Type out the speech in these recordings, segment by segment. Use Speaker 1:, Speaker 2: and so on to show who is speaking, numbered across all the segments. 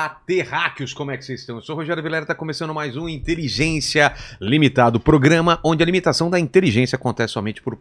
Speaker 1: Olá, terráqueos, como é que vocês estão? Eu sou o Rogério Vilera, está começando mais um Inteligência Limitado, programa onde a limitação da inteligência acontece somente por,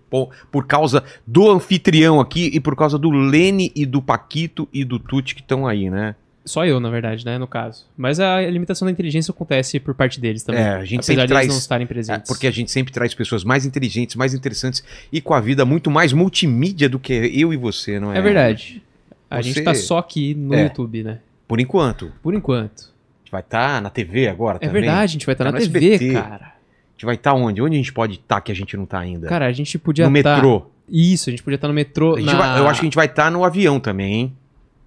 Speaker 2: por causa do anfitrião aqui e por causa do Lene e do Paquito e do Tuti que estão aí, né? Só eu, na verdade, né, no caso. Mas a limitação da inteligência acontece por
Speaker 1: parte deles também. É, a gente apesar sempre traz, não estarem presentes. É, porque a gente sempre traz pessoas mais inteligentes, mais interessantes e com a vida muito mais multimídia do que eu e você, não é? É verdade. A você... gente tá só
Speaker 2: aqui no é. YouTube, né?
Speaker 1: Por enquanto. Por enquanto. A gente vai estar tá na TV agora é também. É verdade, a gente vai estar tá, tá na TV, SBT. cara. A gente vai estar tá onde? Onde a gente pode estar tá que a gente não está ainda? Cara, a gente podia estar... No tá metrô.
Speaker 2: Isso, a gente podia estar no metrô. Na... Vai, eu acho que
Speaker 1: a gente vai estar no avião também, hein?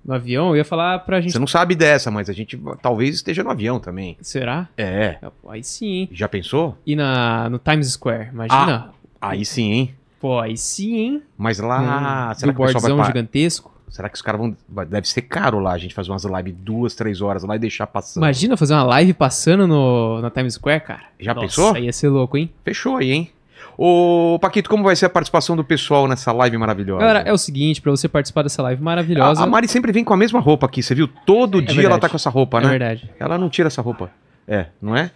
Speaker 1: No avião? Eu ia falar pra gente. Você não sabe dessa, mas a gente talvez esteja no avião também. Será? É.
Speaker 2: Aí sim, Já pensou? E na, no Times Square, imagina. Ah, aí sim, hein? Pô, aí sim, hein? Mas lá. Hum, será que o pessoal vai parar? gigantesco? será que os caras vão. Deve ser
Speaker 1: caro lá a gente fazer umas lives duas, três horas lá e deixar passando.
Speaker 2: Imagina fazer uma live passando no, na Times Square, cara. Já Nossa, pensou? Ia ser louco, hein?
Speaker 1: Fechou aí, hein? Ô, Paquito, como vai ser a participação do pessoal nessa live maravilhosa?
Speaker 2: Galera, é o seguinte, para você participar dessa live maravilhosa. A, a, Mari sempre vem com a
Speaker 1: mesma roupa aqui, você viu? Todo é dia ela tá com essa roupa, é né? É verdade.
Speaker 2: Ela não tira essa roupa.
Speaker 1: É, não é?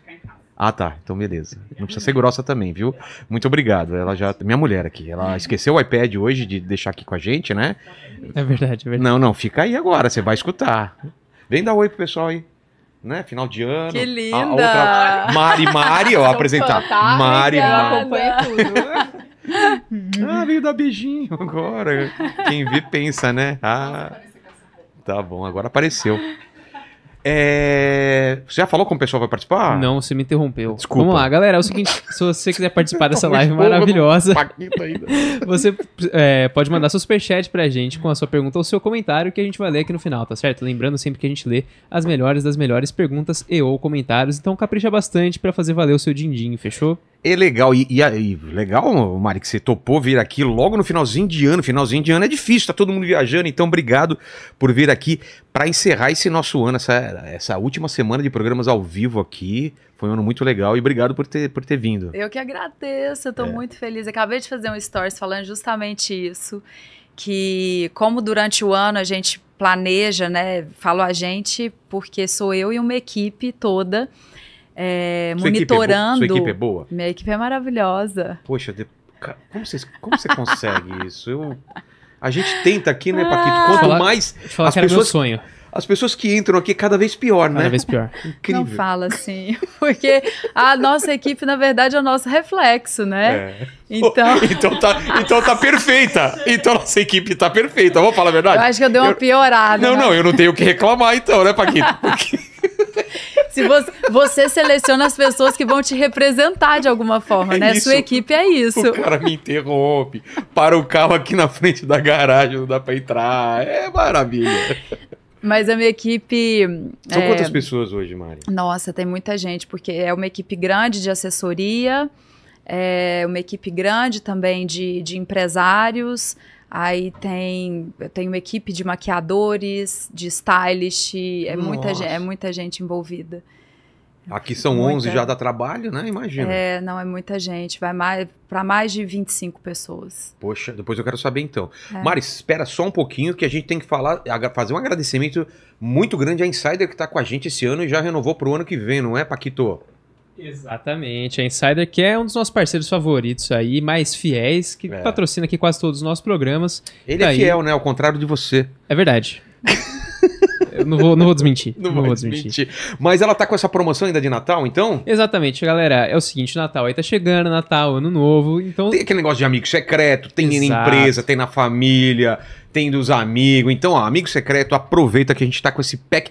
Speaker 1: Ah, tá. Então, beleza. Não precisa ser grossa também, viu? Muito obrigado. Ela já. Minha mulher aqui. Ela esqueceu o iPad hoje de deixar aqui com a gente, né? É verdade, é verdade. Não, não. Fica aí agora. Você vai escutar. Vem dar oi pro pessoal aí. Né? Final de ano.
Speaker 3: Que linda! A, outra... Mari Mari, ó, apresentar. Tá? Mari Mari. Acompanha tudo.
Speaker 2: ah,
Speaker 1: veio dar beijinho
Speaker 2: agora.
Speaker 1: Quem vê pensa, né? Ah, tá bom, agora apareceu. É... Você já falou como o pessoal vai participar? Não,
Speaker 2: você me interrompeu. Desculpa. Vamos lá, galera. É o seguinte: se você quiser participar dessa live maravilhosa, você é, pode mandar seu superchat pra gente com a sua pergunta ou seu comentário que a gente vai ler aqui no final, tá certo? Lembrando sempre que a gente lê as melhores das melhores perguntas e ou comentários. Então capricha bastante para fazer valer o seu din-din, fechou?
Speaker 1: É legal, e, e, e, legal, Mari, que você topou vir aqui logo no finalzinho de ano. Finalzinho de ano é difícil, tá todo mundo viajando, então obrigado por vir aqui para encerrar esse nosso ano, essa, essa última semana de programas ao vivo aqui. Foi um ano muito legal e obrigado por ter, por ter vindo.
Speaker 4: Eu que agradeço, eu tô é. muito feliz. Acabei de fazer um stories falando justamente isso, que como durante o ano a gente planeja, né? Falo a gente porque sou eu e uma equipe toda é, monitorando. Equipe é sua equipe é boa? Minha equipe é maravilhosa. Poxa, de... como, vocês, como você
Speaker 1: consegue isso? Eu... A gente tenta aqui, né, Paquito? Ah! Quanto falar, mais. Falar as que pessoas... sonho as pessoas que entram aqui cada vez pior, né? Cada vez pior. Incrível. Não
Speaker 4: fala assim, porque a nossa equipe, na verdade, é o nosso reflexo, né? É. Então...
Speaker 1: então, tá, então tá perfeita. Então nossa equipe tá perfeita, vamos falar a verdade? Eu acho que eu
Speaker 4: dei uma eu... piorada. Não, né? não, eu
Speaker 1: não tenho o que reclamar então, né, Paquito?
Speaker 4: Porque... Se você, você, seleciona as pessoas que vão te representar de alguma forma, é né? Isso. Sua equipe é isso. O cara
Speaker 1: me interrompe, para o carro aqui na frente da garagem, não dá para entrar. É maravilha.
Speaker 4: Mas a minha equipe. São é... quantas
Speaker 1: pessoas hoje, Mari?
Speaker 4: Nossa, tem muita gente, porque é uma equipe grande de assessoria, é uma equipe grande também de, de empresários. Aí tem eu tenho uma equipe de maquiadores, de stylist, é muita, é muita gente envolvida.
Speaker 1: Aqui são muita... 11 já dá trabalho, né? Imagina. É,
Speaker 4: não é muita gente, vai mais para mais de 25 pessoas.
Speaker 1: Poxa, depois eu quero saber então. É. Mari, espera só um pouquinho que a gente tem que falar, fazer um agradecimento muito grande à Insider que está com a gente esse ano e já renovou para o ano que vem, não é, Paquito?
Speaker 2: Exatamente. A Insider, que é um dos nossos parceiros favoritos aí, mais fiéis, que é. patrocina aqui quase todos os nossos programas. Ele tá é fiel, né? Ao contrário de você. É verdade. não vou, não vou desmentir. Não, não vou desmentir. desmentir. Mas ela tá com essa promoção ainda de Natal, então? Exatamente, galera. É o seguinte, Natal aí tá chegando, Natal, ano novo, então... Tem aquele negócio de amigo secreto, tem Exato. na empresa, tem
Speaker 1: na família, tendo os
Speaker 2: amigos. Então, ó, amigo secreto,
Speaker 1: aproveita que a gente tá com esse pack.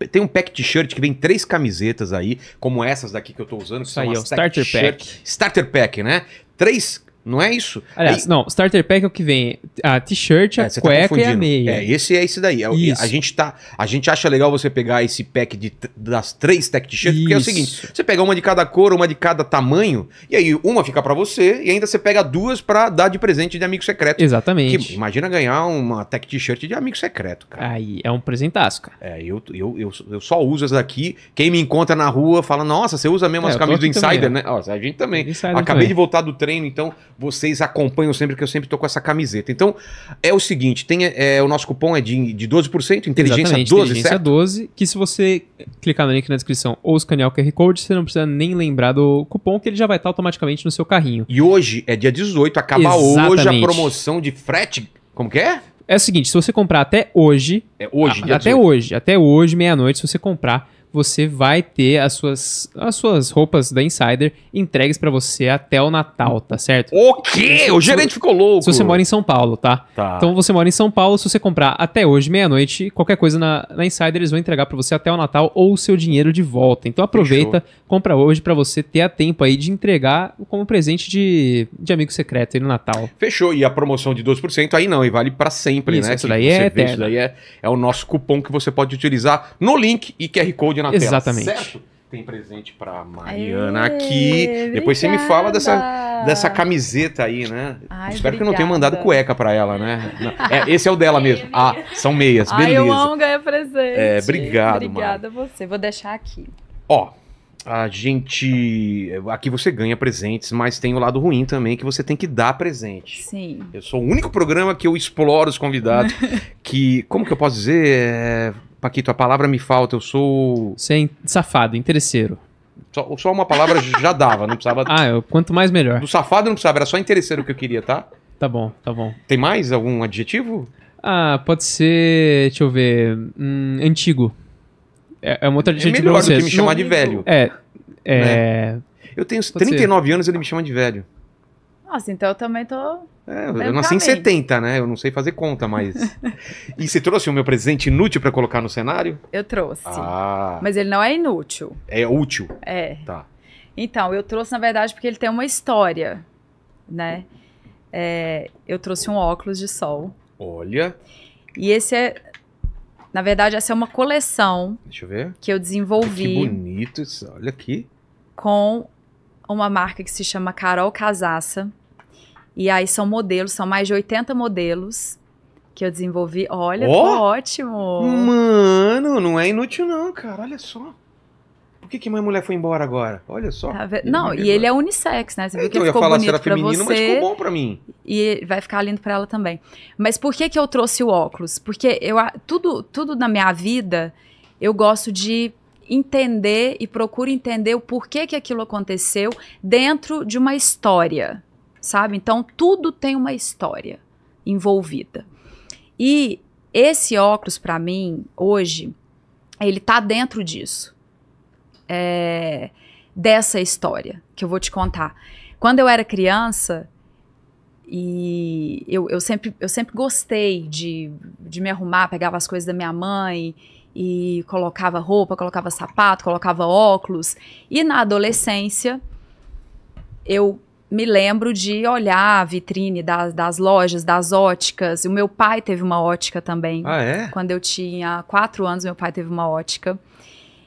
Speaker 1: T... Tem um pack t-shirt que vem três camisetas aí, como essas daqui que eu tô usando, que Isso são aí, as é o starter pack. Starter pack, né? Três não é isso. Aliás,
Speaker 2: não, starter pack é o que vem a t-shirt, a é, tá cueca tá e a meia. É, esse é esse daí. É a,
Speaker 1: gente tá, a gente acha legal você pegar esse pack de, das três tech t-shirts, porque é o seguinte, você pega uma de cada cor, uma de cada tamanho, e aí uma fica para você, e ainda você pega duas para dar de presente de amigo secreto. Exatamente. Que, imagina ganhar uma tech t-shirt de amigo secreto, cara. Aí é um presentaço, cara. É, eu, eu, eu, eu só uso essa daqui. Quem me encontra na rua fala, nossa, você usa mesmo é, as camisas do Insider, também, né? né? Ó, é a gente também. Insider Acabei também. de voltar do treino, então vocês acompanham sempre, que eu sempre tô com essa camiseta. Então, é o seguinte: tem é, o nosso cupom é de, de 12%, inteligência Exatamente, 12, inteligência certo?
Speaker 2: 12, que se você clicar no link na descrição ou escanear o QR Code, você não precisa nem lembrar do cupom, que ele já vai estar automaticamente no seu carrinho. E hoje é dia 18, acaba Exatamente. hoje a promoção de frete. Como que é? É o seguinte, se você comprar até hoje. É hoje, a, Até 18. hoje, até hoje, meia-noite, se você comprar você vai ter as suas, as suas roupas da Insider entregues para você até o Natal, tá certo? O quê? o gerente ficou louco! Se você mora em São Paulo, tá? tá. Então você mora em São Paulo, se você comprar até hoje, meia-noite, qualquer coisa na, na Insider, eles vão entregar para você até o Natal ou o seu dinheiro de volta. Então aproveita, Fechou. compra hoje para você ter a tempo aí de entregar como presente de, de amigo secreto aí no Natal.
Speaker 1: Fechou. E a promoção de 12% aí não, e vale para sempre, isso, né? Isso daí, é vê, isso daí é, é o nosso cupom que você pode utilizar no link e QR Code na Exatamente. tela. Exatamente. Tem presente pra Mariana Aê, aqui. Obrigada. Depois você me fala dessa, dessa camiseta aí, né? Ai, Espero obrigada. que eu não tenha mandado cueca pra ela, né? É, esse é o dela mesmo. Ah, são meias. Beleza. Ai, eu amo
Speaker 4: ganhar presente. É, obrigado, Obrigada Mari. a você. Vou deixar aqui.
Speaker 1: Ó, a gente. Aqui você ganha presentes, mas tem o lado ruim também, que você tem que dar presente. Sim. Eu sou o único programa que eu exploro os convidados. que. Como que eu posso dizer? É,
Speaker 2: Paquito, a palavra me falta, eu sou. Sem safado, interesseiro. Só,
Speaker 1: só uma palavra já dava, não precisava. Ah,
Speaker 2: eu, quanto mais melhor.
Speaker 1: Do safado não precisava, era só interesseiro que eu queria, tá?
Speaker 2: Tá bom, tá bom.
Speaker 1: Tem mais algum adjetivo?
Speaker 2: Ah, pode ser. Deixa eu ver. Hum, antigo. É, é um outro é adjetivo. É melhor do que me chamar não, de velho. É. é... Né?
Speaker 1: Eu tenho pode 39
Speaker 2: ser. anos e ele me chama de velho.
Speaker 4: Nossa, então eu também tô. É, eu nasci em 70,
Speaker 1: né? Eu não sei fazer conta, mas. e você trouxe o meu presente inútil para colocar no cenário? Eu trouxe. Ah. Mas
Speaker 4: ele não é inútil. É útil. É. Tá. Então, eu trouxe, na verdade, porque ele tem uma história, né? É, eu trouxe um óculos de sol. Olha. E esse é. Na verdade, essa é uma coleção.
Speaker 1: Deixa eu ver. Que eu
Speaker 4: desenvolvi. Que
Speaker 1: bonito isso. Olha aqui.
Speaker 4: Com uma marca que se chama Carol Casaça. E aí são modelos, são mais de 80 modelos que eu desenvolvi. Olha, oh! ótimo!
Speaker 1: Mano, não é inútil não,
Speaker 4: cara, olha só.
Speaker 1: Por que, que minha mulher foi embora agora?
Speaker 4: Olha só. Tá Não, e ele é unissex, né? Você viu então, que ficou falar bonito se era feminino, você, mas ficou bom pra mim. E vai ficar lindo pra ela também. Mas por que que eu trouxe o óculos? Porque eu, tudo, tudo na minha vida, eu gosto de entender e procuro entender o porquê que aquilo aconteceu dentro de uma história sabe? Então tudo tem uma história envolvida. E esse óculos para mim hoje, ele tá dentro disso. É, dessa história que eu vou te contar. Quando eu era criança, e eu, eu, sempre, eu sempre gostei de, de me arrumar, pegava as coisas da minha mãe e colocava roupa, colocava sapato, colocava óculos. E na adolescência, eu me lembro de olhar a vitrine das, das lojas, das óticas. O meu pai teve uma ótica também. Ah, é? Quando eu tinha quatro anos, meu pai teve uma ótica.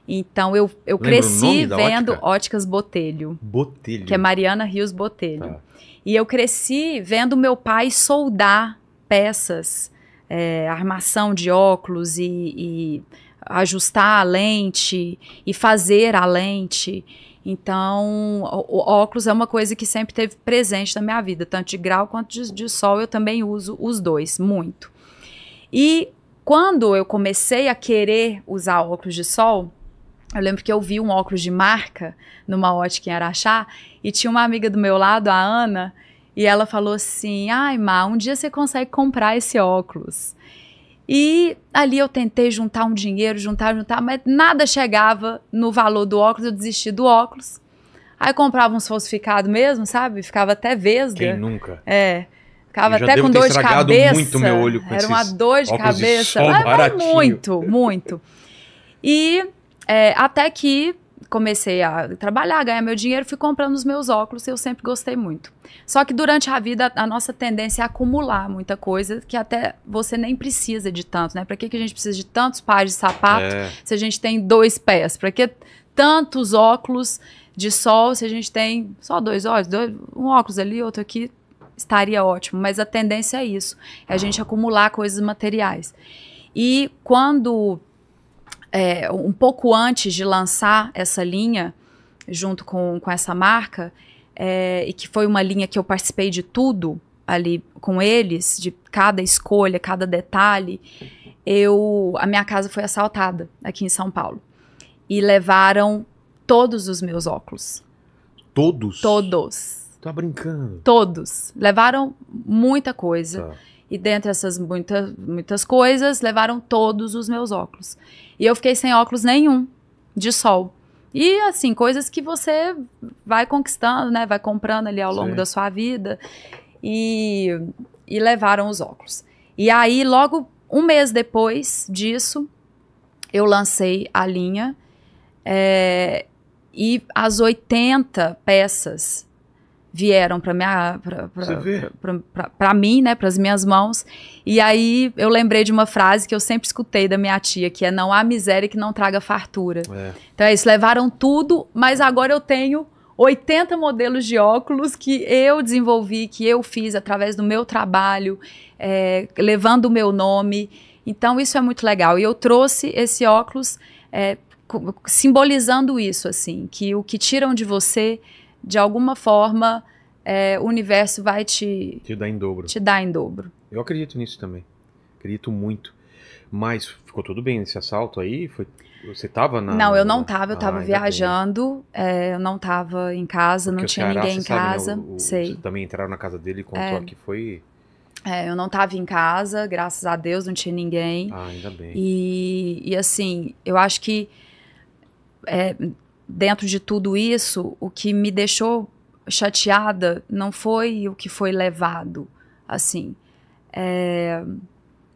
Speaker 4: Então eu, eu cresci vendo ótica? óticas Botelho.
Speaker 1: Botelho. Que é
Speaker 4: Mariana Rios Botelho. Tá. E eu cresci vendo meu pai soldar peças, é, armação de óculos e, e ajustar a lente e fazer a lente. Então, o, óculos é uma coisa que sempre teve presente na minha vida, tanto de grau quanto de, de sol, eu também uso os dois, muito. E quando eu comecei a querer usar óculos de sol, eu lembro que eu vi um óculos de marca numa ótica em Araxá e tinha uma amiga do meu lado, a Ana, e ela falou assim: "Ai, Ma, um dia você consegue comprar esse óculos". E ali eu tentei juntar um dinheiro, juntar, juntar, mas nada chegava no valor do óculos, eu desisti do óculos. Aí comprava uns falsificados mesmo, sabe? Ficava até vesga. Quem nunca? É. Ficava até com dor de cabeça. muito meu olho com Era uma dor de cabeça. De sol, mas, mas muito, muito. E é, até que comecei a trabalhar, ganhar meu dinheiro, fui comprando os meus óculos e eu sempre gostei muito. Só que durante a vida, a nossa tendência é acumular muita coisa que até você nem precisa de tanto, né? Para que, que a gente precisa de tantos pares de sapato é. se a gente tem dois pés? Para que tantos óculos de sol se a gente tem só dois olhos? Dois, um óculos ali, outro aqui, estaria ótimo. Mas a tendência é isso, é a gente acumular coisas materiais. E quando é, um pouco antes de lançar essa linha, junto com, com essa marca, é, e que foi uma linha que eu participei de tudo ali com eles, de cada escolha, cada detalhe, eu a minha casa foi assaltada aqui em São Paulo. E levaram todos os meus óculos. Todos? Todos. Tá brincando. Todos. Levaram muita coisa. Tá. E dentre essas muitas muitas coisas, levaram todos os meus óculos. E eu fiquei sem óculos nenhum de sol. E assim, coisas que você vai conquistando, né? Vai comprando ali ao longo Sim. da sua vida. E, e levaram os óculos. E aí, logo um mês depois disso, eu lancei a linha. É, e as 80 peças vieram para minha para mim, né, para as minhas mãos. E aí eu lembrei de uma frase que eu sempre escutei da minha tia, que é não há miséria que não traga fartura. É. Então é isso, levaram tudo, mas agora eu tenho 80 modelos de óculos que eu desenvolvi, que eu fiz através do meu trabalho, é, levando o meu nome. Então isso é muito legal. E eu trouxe esse óculos é, simbolizando isso, assim, que o que tiram de você de alguma forma, é, o universo vai te.
Speaker 1: Te dar em dobro. Te
Speaker 4: dar em dobro.
Speaker 1: Eu acredito nisso também. Acredito muito. Mas ficou tudo bem nesse assalto aí? Foi... Você estava na. Não, eu não estava. Eu estava ah,
Speaker 4: viajando. É, eu não estava em casa, Porque não tinha Ceará, ninguém em casa. Sabe, né? o, o, Sei.
Speaker 1: também entraram na casa dele e contou é. que foi.
Speaker 4: É, eu não estava em casa, graças a Deus, não tinha ninguém. Ah, ainda bem. E, e assim, eu acho que é, dentro de tudo isso, o que me deixou chateada não foi o que foi levado, assim. É,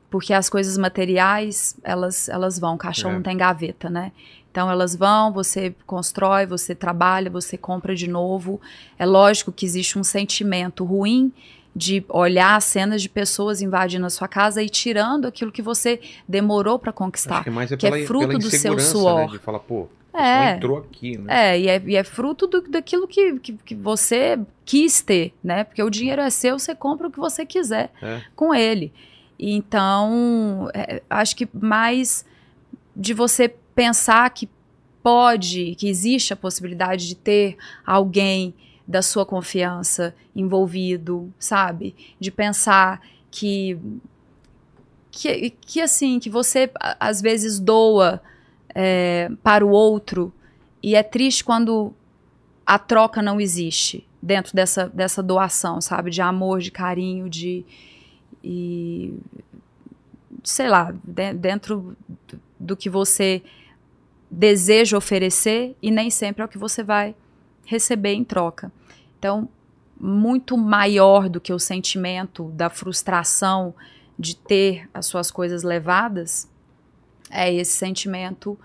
Speaker 4: porque as coisas materiais, elas, elas vão, caixão é. não tem gaveta, né? Então elas vão, você constrói, você trabalha, você compra de novo. É lógico que existe um sentimento ruim de olhar cenas de pessoas invadindo a sua casa e tirando aquilo que você demorou para conquistar. Acho que, é mais é, que é pela, é fruto do seu né, suor. Né? De
Speaker 1: falar, pô, é, entrou aqui, né?
Speaker 4: É, e é, e é fruto do, daquilo que, que, que, você quis ter, né? Porque o dinheiro é seu, você compra o que você quiser é. com ele. Então, é, acho que mais de você pensar que pode, que existe a possibilidade de ter alguém da sua confiança envolvido, sabe? De pensar que que, que assim que você às vezes doa é, para o outro e é triste quando a troca não existe dentro dessa dessa doação, sabe? De amor, de carinho, de e, sei lá dentro do que você deseja oferecer e nem sempre é o que você vai receber em troca. Então, muito maior do que o sentimento da frustração de ter as suas coisas levadas, é esse sentimento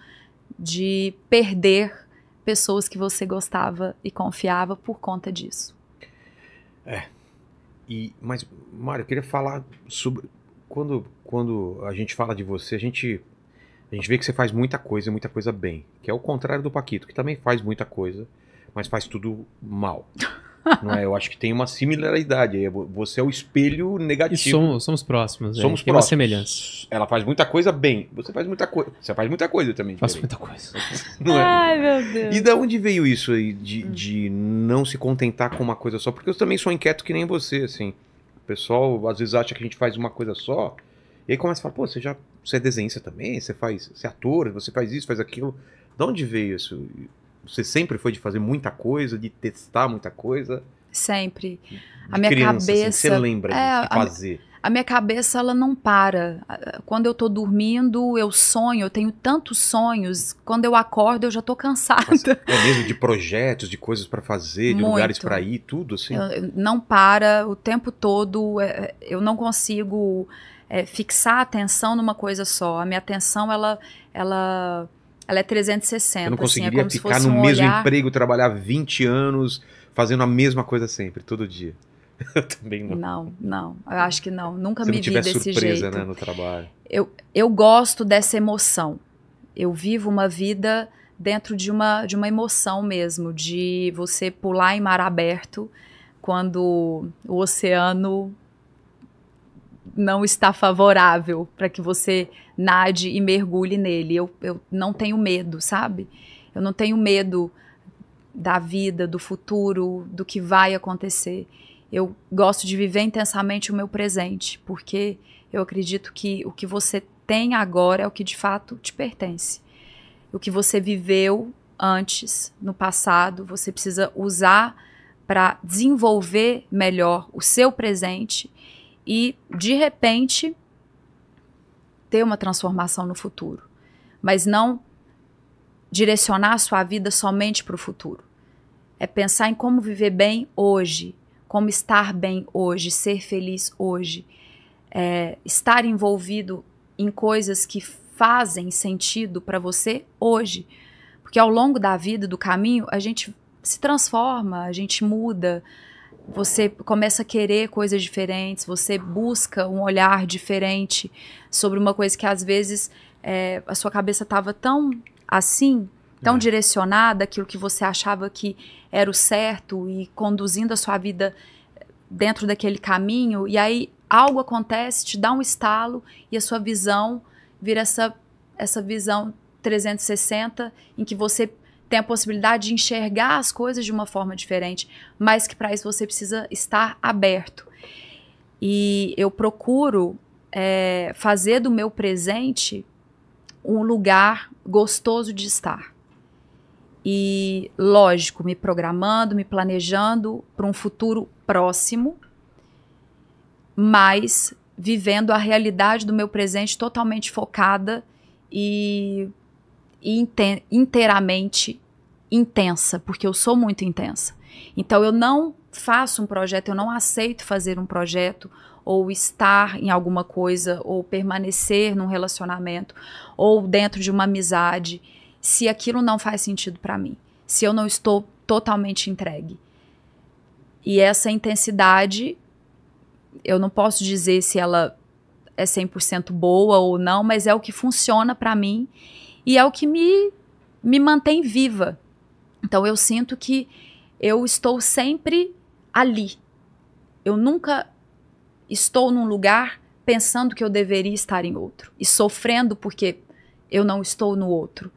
Speaker 4: de perder pessoas que você gostava e confiava por conta disso.
Speaker 1: É. E, mas, Mário, eu queria falar sobre. Quando, quando a gente fala de você, a gente, a gente vê que você faz muita coisa, e muita coisa bem. Que é o contrário do Paquito, que também faz muita coisa mas faz tudo mal. não é? Eu acho que tem uma similaridade. Você é o espelho
Speaker 2: negativo. E somos, somos próximos. É. Somos é. próximos. Tem uma semelhança.
Speaker 1: Ela faz muita coisa bem. Você faz muita coisa. Você faz muita coisa também. Faz muita coisa. não é? Ai, meu Deus. E da
Speaker 2: onde veio isso aí de,
Speaker 1: de não se contentar com uma coisa só? Porque eu também sou inquieto que nem você, assim. O pessoal às vezes acha que a gente faz uma coisa só. E aí começa a falar, pô, você já você é desenhista também, você faz, você é ator, você faz isso, faz aquilo. De onde veio isso? Você sempre foi de fazer muita coisa, de testar muita coisa?
Speaker 4: Sempre. De a minha criança, assim, cabeça. Assim, você lembra é, de fazer? A, minha cabeça, ela não para. Quando eu tô dormindo, eu sonho, eu tenho tantos sonhos. Quando eu acordo, eu já tô cansada.
Speaker 1: é mesmo de projetos, de coisas para fazer, de Muito. lugares para ir, tudo assim? Eu,
Speaker 4: não para, o tempo todo. É, eu não consigo é, fixar a atenção numa coisa só. A minha atenção, ela. ela ela é 360. Eu não conseguiria assim, é ficar no um mesmo olhar...
Speaker 1: emprego, trabalhar 20 anos, fazendo a mesma coisa sempre, todo dia. Eu também não. Não, não.
Speaker 4: Eu acho que não. Nunca Você me não tiver vi desse surpresa, jeito. Né,
Speaker 1: no trabalho.
Speaker 4: Eu, eu gosto dessa emoção. Eu vivo uma vida dentro de uma, de uma emoção mesmo, de você pular em mar aberto quando o oceano não está favorável para que você nade e mergulhe nele. Eu, eu não tenho medo, sabe? Eu não tenho medo da vida, do futuro, do que vai acontecer. Eu gosto de viver intensamente o meu presente, porque eu acredito que o que você tem agora é o que de fato te pertence. O que você viveu antes, no passado, você precisa usar para desenvolver melhor o seu presente e, de repente, ter uma transformação no futuro. Mas não direcionar a sua vida somente para o futuro. É pensar em como viver bem hoje, como estar bem hoje, ser feliz hoje, é, estar envolvido em coisas que fazem sentido para você hoje. Porque ao longo da vida, do caminho, a gente se transforma, a gente muda, você começa a querer coisas diferentes, você busca um olhar diferente sobre uma coisa que às vezes é, a sua cabeça estava tão assim, tão é. direcionada, aquilo que você achava que era o certo e conduzindo a sua vida dentro daquele caminho, e aí algo acontece, te dá um estalo e a sua visão vira essa, essa visão 360 em que você tem a possibilidade de enxergar as coisas de uma forma diferente, mas que para isso você precisa estar aberto. E eu procuro é, fazer do meu presente um lugar gostoso de estar. E, lógico, me programando, me planejando para um futuro próximo, mas vivendo a realidade do meu presente totalmente focada e, e inteiramente intensa, porque eu sou muito intensa. Então eu não faço um projeto, eu não aceito fazer um projeto ou estar em alguma coisa ou permanecer num relacionamento ou dentro de uma amizade se aquilo não faz sentido para mim, se eu não estou totalmente entregue. E essa intensidade eu não posso dizer se ela é 100% boa ou não, mas é o que funciona para mim e é o que me me mantém viva então eu sinto que eu estou sempre ali. Eu nunca estou num lugar pensando que eu deveria estar em outro e sofrendo porque eu não estou no outro.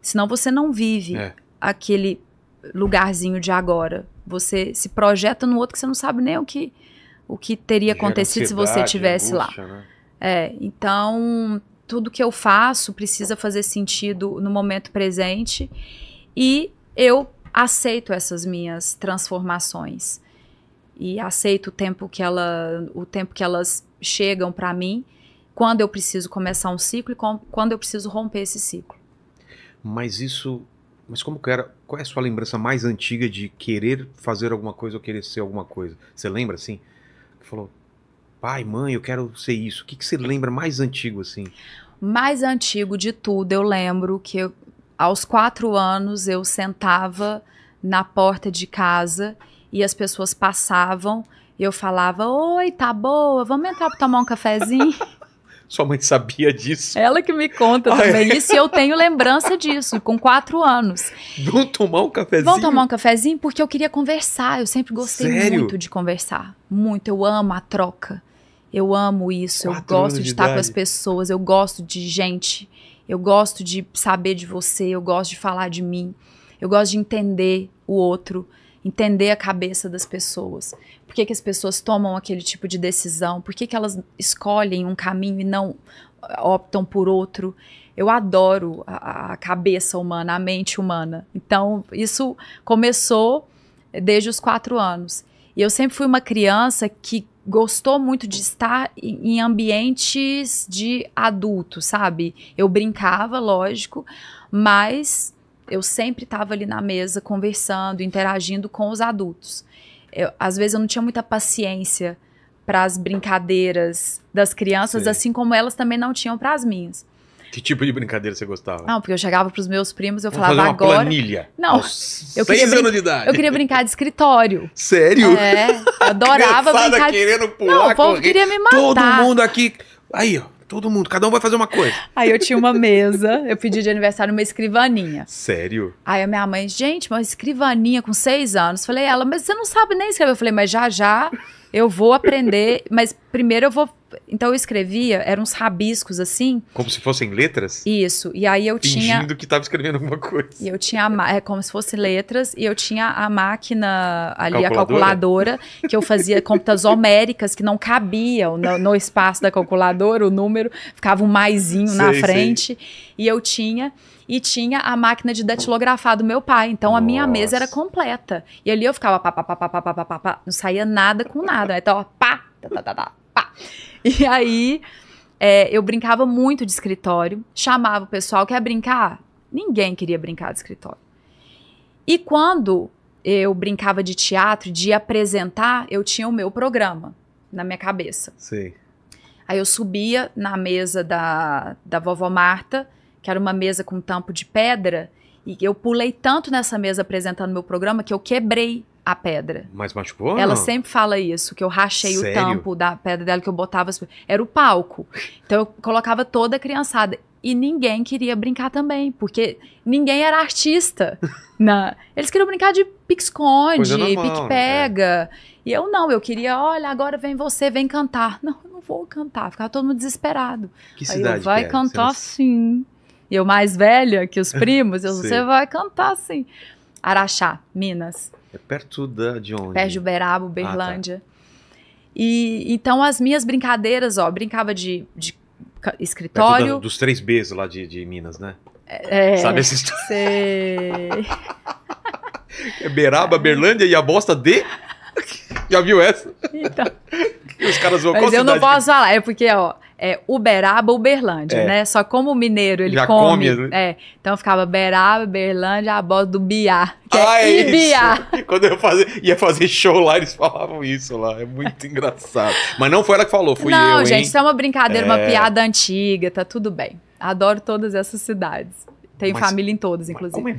Speaker 4: Senão você não vive é. aquele lugarzinho de agora. Você se projeta no outro que você não sabe nem o que o que teria acontecido se você tivesse lá. Né? É, então tudo que eu faço precisa fazer sentido no momento presente e eu aceito essas minhas transformações e aceito o tempo que ela, o tempo que elas chegam para mim, quando eu preciso começar um ciclo e com, quando eu preciso romper esse ciclo.
Speaker 1: Mas isso, mas como que era? Qual é a sua lembrança mais antiga de querer fazer alguma coisa ou querer ser alguma coisa? Você lembra assim? falou, pai, mãe, eu quero ser isso. O que, que você lembra mais antigo assim?
Speaker 4: Mais antigo de tudo, eu lembro que eu, aos quatro anos, eu sentava na porta de casa e as pessoas passavam e eu falava: Oi, tá boa? Vamos entrar para tomar um cafezinho?
Speaker 1: Sua mãe sabia disso.
Speaker 4: Ela que me conta ah, também. É? Isso eu tenho lembrança disso, com quatro anos.
Speaker 2: Vão tomar um cafezinho? Vão tomar um
Speaker 4: cafezinho porque eu queria conversar. Eu sempre gostei Sério? muito de conversar. Muito. Eu amo a troca. Eu amo isso. Quatro eu gosto de, de estar idade. com as pessoas. Eu gosto de gente. Eu gosto de saber de você, eu gosto de falar de mim, eu gosto de entender o outro, entender a cabeça das pessoas. Por que, que as pessoas tomam aquele tipo de decisão? Por que, que elas escolhem um caminho e não eh, optam por outro? Eu adoro a, a cabeça humana, a mente humana. Então, isso começou eh, desde os quatro anos. E eu sempre fui uma criança que gostou muito de estar em ambientes de adulto, sabe? Eu brincava, lógico, mas eu sempre estava ali na mesa conversando, interagindo com os adultos. Eu, às vezes eu não tinha muita paciência para as brincadeiras das crianças, Sim. assim como elas também não tinham para as minhas.
Speaker 1: Que tipo de brincadeira você gostava?
Speaker 4: Não, porque eu chegava pros meus primos e eu Vamos falava fazer uma agora. planilha. Não. Aos eu queria anos de idade. Eu queria brincar de escritório. Sério? É. adorava brincar. De... querendo pular, Não, o povo correr. queria me matar. Todo mundo
Speaker 1: aqui. Aí, ó. Todo mundo, cada um vai fazer uma coisa.
Speaker 4: Aí eu tinha uma mesa, eu pedi de aniversário uma escrivaninha.
Speaker 1: Sério?
Speaker 4: Aí a minha mãe, gente, uma escrivaninha com seis anos. Falei, ela, mas você não sabe nem escrever. Eu falei, mas já já eu vou aprender, mas primeiro eu vou então eu escrevia, eram uns rabiscos assim.
Speaker 1: Como se fossem letras?
Speaker 4: Isso. E aí eu tinha. Fingindo
Speaker 1: que estava escrevendo alguma coisa.
Speaker 4: E eu tinha. A, é como se fossem letras. E eu tinha a máquina ali, calculadora? a calculadora, que eu fazia contas homéricas que não cabiam no, no, espaço da calculadora, o número. Ficava um maisinho sei, na frente. Sei. E eu tinha e tinha a máquina de datilografar do meu pai. Então a minha mesa era completa. E ali eu ficava pá, pá, pá, pá, pá, pá, pá, pá, não saía nada com nada. Então, ó, pá, tá, tá, tá, tá pá. E aí, é, eu brincava muito de escritório, chamava o pessoal, quer brincar? Ninguém queria brincar de escritório. E quando eu brincava de teatro, de apresentar, eu tinha o meu programa na minha cabeça. Sim. Aí eu subia na mesa da, da vovó Marta, que era uma mesa com tampo de pedra, e eu pulei tanto nessa mesa apresentando meu programa que eu quebrei a pedra.
Speaker 1: Mas machucou? Ela não? sempre
Speaker 4: fala isso, que eu rachei Sério? o tampo da pedra dela que eu botava. Era o palco. Então eu colocava toda a criançada. E ninguém queria brincar também, porque ninguém era artista. na... Eles queriam brincar de pique-esconde, pique-pega. Né? É. E eu não, eu queria, olha, agora vem você, vem cantar. Não, eu não vou cantar, ficava todo mundo desesperado. Que Aí cidade eu, vai é? cantar assim. sim. E eu mais velha que os primos, eu, você vai cantar sim. Araxá, Minas.
Speaker 1: É perto da, de onde? Perto de Uberaba, Uberlândia.
Speaker 4: Ah, tá. E então as minhas brincadeiras, ó, brincava de, de escritório. da,
Speaker 1: dos três Bs lá de, de Minas, né?
Speaker 4: É, é. Sabe essa história? Sei.
Speaker 1: é Beraba, Berlândia e a bosta de. Já viu essa? Então. Os caras vão Mas eu não
Speaker 4: posso que... falar, é porque, ó, é, Uberaba, Uberlândia, é. né? Só como o mineiro, ele Já come. come né? é. Então ficava Uberaba, Uberlândia, a bola do Biá. Que é ah, é Ibiá.
Speaker 1: Isso. Quando eu fazia, ia fazer show lá, eles falavam isso lá. É muito engraçado. Mas não foi ela que falou, fui não, eu. Não, gente, hein? isso é uma brincadeira, uma é. piada
Speaker 4: antiga, tá tudo bem. Adoro todas essas cidades. Tem mas, família em todas, inclusive. Como é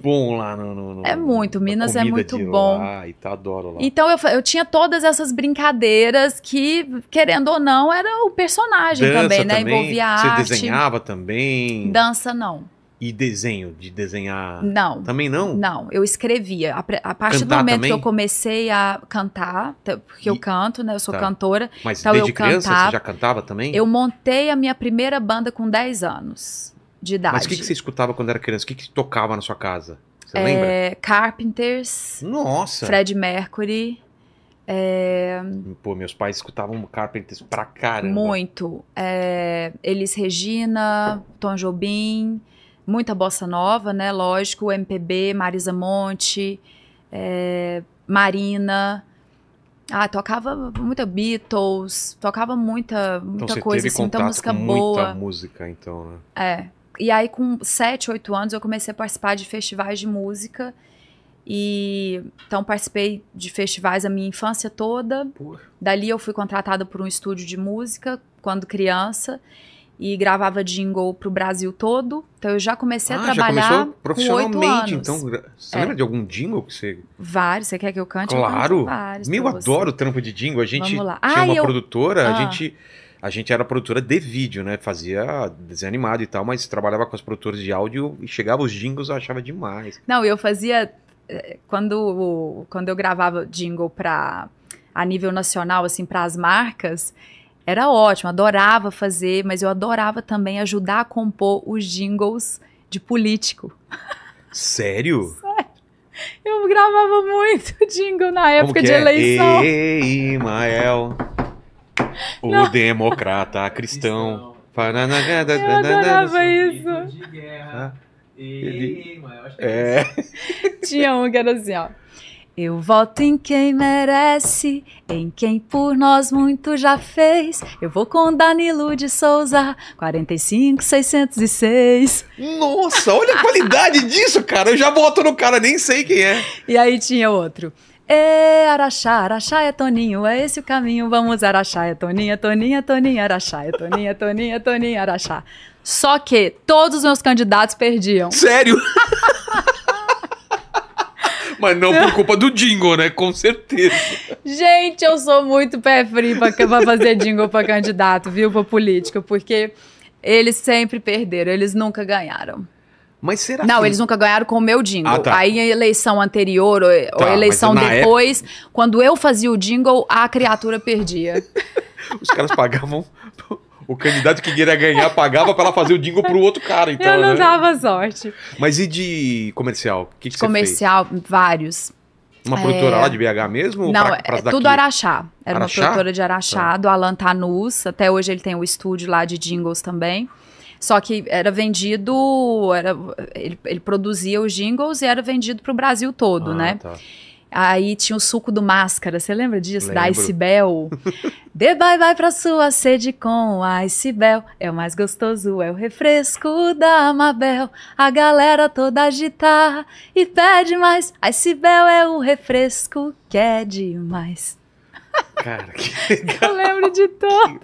Speaker 1: bom lá no. no, é muito,
Speaker 4: Minas é muito bom.
Speaker 1: Ah, e tá, adoro lá. Então
Speaker 4: eu, eu tinha todas essas brincadeiras que, querendo ou não, era o personagem Dança também, né? Também. Envolvia a arte. Você desenhava
Speaker 1: também?
Speaker 4: Dança não.
Speaker 1: E desenho, de desenhar? Não. Também não? Não,
Speaker 4: eu escrevia. A, a partir cantar do momento também? que eu comecei a cantar, porque e... eu canto, né? Eu sou tá. cantora. Mas então desde eu criança cantava. você já
Speaker 1: cantava também? Eu
Speaker 4: montei a minha primeira banda com 10 anos de idade. Mas o que, que você
Speaker 1: escutava quando era criança? O que, que tocava na sua casa? Você é, lembra?
Speaker 4: Carpenters. Nossa! Fred Mercury. É...
Speaker 1: Pô, meus pais escutavam Carpenters pra caramba.
Speaker 4: Muito. É... Elis Regina, Tom Jobim, muita bossa nova, né? Lógico, MPB, Marisa Monte, é... Marina. Ah, tocava muita Beatles, tocava muita, então muita então, coisa, assim, muita música boa. Muita música, então, né? É. E aí, com 7, 8 anos, eu comecei a participar de festivais de música. E então participei de festivais a minha infância toda. Porra. Dali eu fui contratada por um estúdio de música quando criança e gravava jingle pro Brasil todo. Então eu já comecei ah, a trabalhar já profissionalmente. Então, você é. lembra de
Speaker 1: algum jingle que você.
Speaker 4: Vários, você quer que eu cante? Claro! Eu vários Meu, adoro o
Speaker 1: trampo de jingle. A gente Vamos lá. Ah, tinha uma eu... produtora, ah. a gente a gente era produtora de vídeo, né? Fazia desenho animado e tal, mas trabalhava com as produtoras de áudio e chegava os jingles, eu achava demais.
Speaker 4: Não, eu fazia eh, quando quando eu gravava jingle para a nível nacional assim para as marcas, era ótimo, adorava fazer, mas eu adorava também ajudar a compor os jingles de político.
Speaker 1: Sério? Sério.
Speaker 4: Eu gravava muito jingle na época de é? eleição.
Speaker 1: Ei, Imael. O não. democrata cristão. Eu adorava
Speaker 4: isso. De guerra.
Speaker 1: Ele... É.
Speaker 4: Tinha um que era assim, ó. Eu voto em quem merece, em quem por nós muito já fez. Eu vou com Danilo de Souza, 45606. Nossa, olha a qualidade
Speaker 1: disso, cara. Eu já voto no cara, nem sei quem é.
Speaker 4: E aí tinha outro. É Araxá, Araxá é Toninho, é esse o caminho, vamos Araxá é Toninha, é Toninha, é Toninha, Araxá é Toninha, é Toninha, Toninha, Araxá. Só que todos os meus candidatos perdiam. Sério?
Speaker 1: Mas não por culpa do jingle, né? Com certeza.
Speaker 4: Gente, eu sou muito pé frio pra, fazer jingle pra candidato, viu? Pra política, porque eles sempre perderam, eles nunca ganharam. Mas será Não, que... eles nunca ganharam com o meu jingle. Ah, tá. Aí a eleição anterior ou, tá, eleição depois, época... quando eu fazia o jingle, a criatura perdia. Os caras
Speaker 1: pagavam. o candidato que queria ganhar pagava para ela fazer o jingle pro outro cara, então. Eu não né? dava sorte. Mas e de comercial? O que, que comercial,
Speaker 4: você fez? Comercial, vários. Uma produtora é, lá de
Speaker 1: BH mesmo? Não, pra, pra é tudo Araxá.
Speaker 4: Era Araxá? uma produtora de Araxá, tá. do Alan Tanus. Até hoje ele tem o um estúdio lá de jingles também. Só que era vendido, era, ele, ele produzia os jingles e era vendido para o Brasil todo, ah, né? Tá. Aí tinha o suco do Máscara, você lembra disso? Lembro. Da Ice Bell. Dê vai bye sua sede com Ice Bell. É o mais gostoso, é o refresco da Amabel. A galera toda agitar e pede mais. Ice Bell é o refresco que é demais.
Speaker 3: Cara, que legal.
Speaker 4: Eu lembro de todos.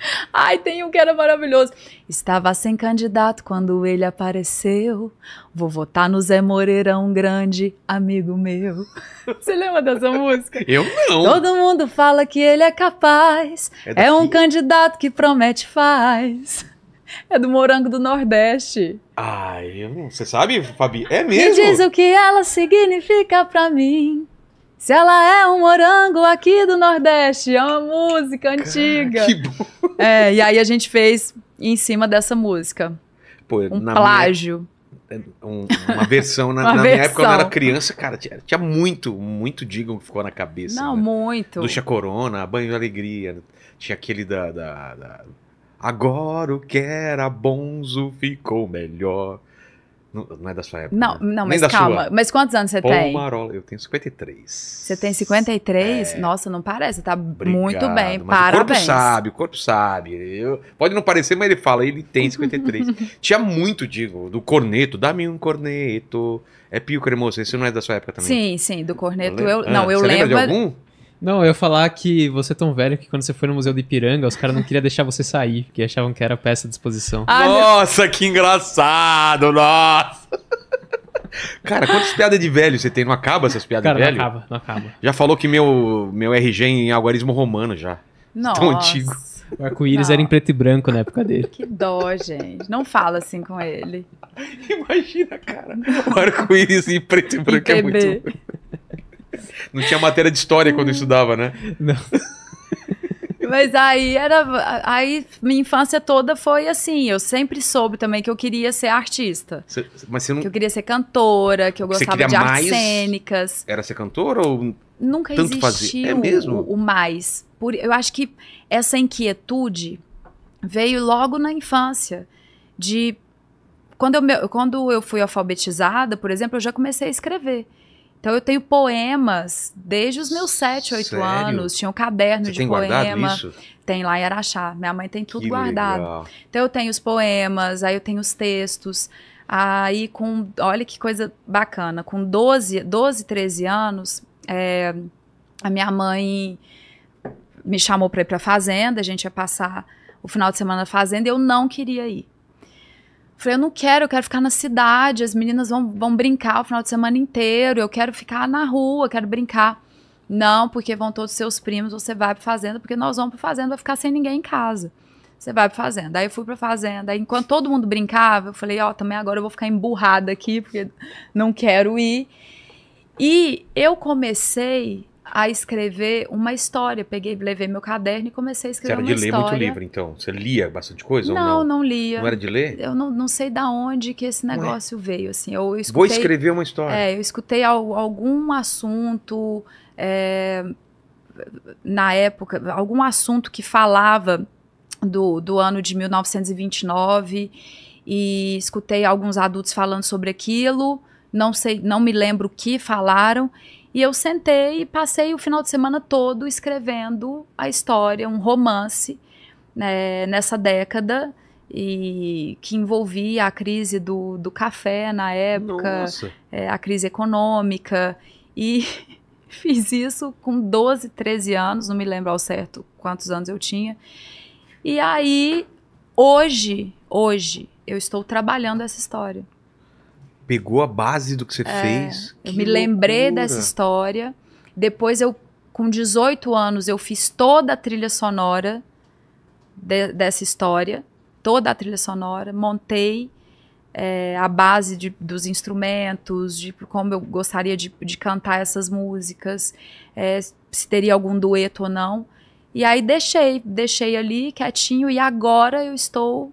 Speaker 4: Ai, tem um que era maravilhoso. Estava sem candidato quando ele apareceu. Vou votar no Zé Moreira, um Grande, amigo meu. Você lembra dessa música?
Speaker 3: Eu não. Todo
Speaker 4: mundo fala que ele é capaz. É, é um candidato que promete faz. É do Morango do Nordeste.
Speaker 1: Ai, você sabe, Fabi? É mesmo? Me diz o
Speaker 4: que ela significa pra mim. Se ela é um morango aqui do Nordeste, é uma música antiga. Cara, que bom. É, e aí a gente fez em cima dessa música. Pô, um plágio.
Speaker 1: Minha, é, um, uma versão. Na, né? uma na versão. minha época, quando eu era criança, cara, tinha, tinha muito, muito digo que ficou na cabeça. Não, né? muito. Do Corona, Banho de Alegria. Tinha aquele da, da, da... Agora o que era bonzo ficou melhor. Não, não é da sua época. Não, né? não mas calma. Sua. Mas quantos anos você Pô, tem? Marola, eu tenho 53.
Speaker 4: Você tem 53? É. Nossa, não parece. tá Obrigado, muito bem. Parabéns. O corpo sabe,
Speaker 1: o corpo sabe. Eu, pode não parecer, mas ele fala, ele tem 53. Tinha muito, digo, do corneto. Dá-me um corneto. É Pio Cremoso, esse não é da sua época também?
Speaker 4: Sim, sim, do corneto. Eu, não, ah, eu lembro. Lembra de algum?
Speaker 2: Não, eu ia falar que você é tão velho que quando você foi no Museu de Ipiranga, os caras não queriam deixar você sair, porque achavam que era peça de exposição. Ah,
Speaker 1: nossa, meu... que engraçado, nossa!
Speaker 2: Cara, quantas piadas de velho você tem? Não acaba essas
Speaker 1: piadas cara, de velho? Não acaba, não acaba. Já falou que meu, meu RG é em algarismo romano já. Nossa. Tão
Speaker 4: antigo.
Speaker 2: O arco-íris era em preto e branco na época dele.
Speaker 4: Que dó, gente. Não fala assim com ele. Imagina, cara. O arco-íris
Speaker 2: em preto e branco é muito.
Speaker 1: Não tinha matéria de história quando estudava, né? Não.
Speaker 4: Mas aí era. Aí minha infância toda foi assim. Eu sempre soube também que eu queria ser artista.
Speaker 3: Cê, mas você
Speaker 1: não... Que eu queria
Speaker 4: ser cantora, que eu gostava de artes cênicas.
Speaker 1: Era ser cantora ou.
Speaker 4: Nunca tanto existiu fazer? É mesmo? O, o mais. Por, eu acho que essa inquietude veio logo na infância. De. Quando eu, quando eu fui alfabetizada, por exemplo, eu já comecei a escrever. Então eu tenho poemas desde os meus 7, 8 Sério? anos. Tinha um caderno Você de tem poema. Isso? Tem lá em Araxá. Minha mãe tem tudo que guardado. Legal. Então eu tenho os poemas, aí eu tenho os textos. Aí com, olha que coisa bacana, com 12, 12 13 anos, é, a minha mãe me chamou para ir para fazenda, a gente ia passar o final de semana na fazenda, eu não queria ir. Falei, eu não quero, eu quero ficar na cidade, as meninas vão, vão brincar o final de semana inteiro, eu quero ficar na rua, quero brincar. Não, porque vão todos seus primos, você vai pra fazenda, porque nós vamos pra fazenda, vai ficar sem ninguém em casa. Você vai pra fazenda. Aí eu fui pra fazenda. Aí, enquanto todo mundo brincava, eu falei, ó, oh, também agora eu vou ficar emburrada aqui, porque não quero ir. E eu comecei a escrever uma história. Peguei, levei meu caderno e comecei a escrever uma história. Você era de ler história. muito livro,
Speaker 1: então? Você lia bastante coisa não, ou não?
Speaker 4: Não, lia. Não era de ler? Eu não, não sei da onde que esse negócio veio, assim. Eu, eu escutei, Vou escrever uma história. É, eu escutei algum assunto é, na época, algum assunto que falava do, do ano de 1929 e escutei alguns adultos falando sobre aquilo. Não sei, não me lembro o que falaram e eu sentei e passei o final de semana todo escrevendo a história, um romance né, nessa década e que envolvia a crise do, do café na época, é, a crise econômica. E fiz isso com 12, 13 anos, não me lembro ao certo quantos anos eu tinha. E aí, hoje, hoje, eu estou trabalhando essa história
Speaker 1: pegou a base do que você é, fez.
Speaker 4: Eu que me loucura. lembrei dessa história. Depois eu, com 18 anos, eu fiz toda a trilha sonora de, dessa história. Toda a trilha sonora. Montei é, a base de, dos instrumentos, de como eu gostaria de, de cantar essas músicas. É, se teria algum dueto ou não. E aí deixei, deixei ali quietinho e agora eu estou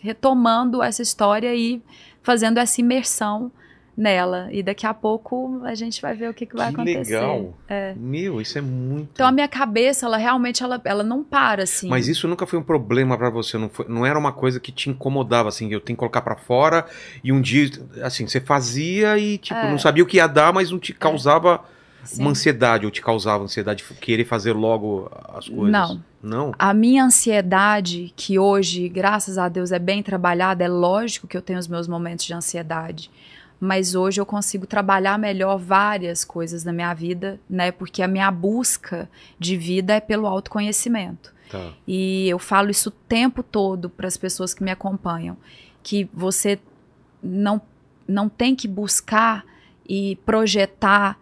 Speaker 4: retomando essa história e fazendo essa imersão nela. E daqui a pouco a gente vai ver o que, que vai que acontecer. legal. É.
Speaker 1: Meu, isso é muito...
Speaker 4: Então a minha cabeça, ela realmente, ela, ela não para, assim. Mas
Speaker 1: isso nunca foi um problema para você? Não, foi, não era uma coisa que te incomodava, assim, eu tenho que colocar para fora e um dia, assim, você fazia e, tipo, é. não sabia o que ia dar, mas não te é. causava... É Sim. uma ansiedade ou te causava ansiedade querer fazer logo as coisas? Não. Não.
Speaker 4: A minha ansiedade, que hoje, graças a Deus, é bem trabalhada, é lógico que eu tenho os meus momentos de ansiedade. Mas hoje eu consigo trabalhar melhor várias coisas na minha vida, né? Porque a minha busca de vida é pelo autoconhecimento. Tá. E eu falo isso o tempo todo para as pessoas que me acompanham, que você não, não tem que buscar e projetar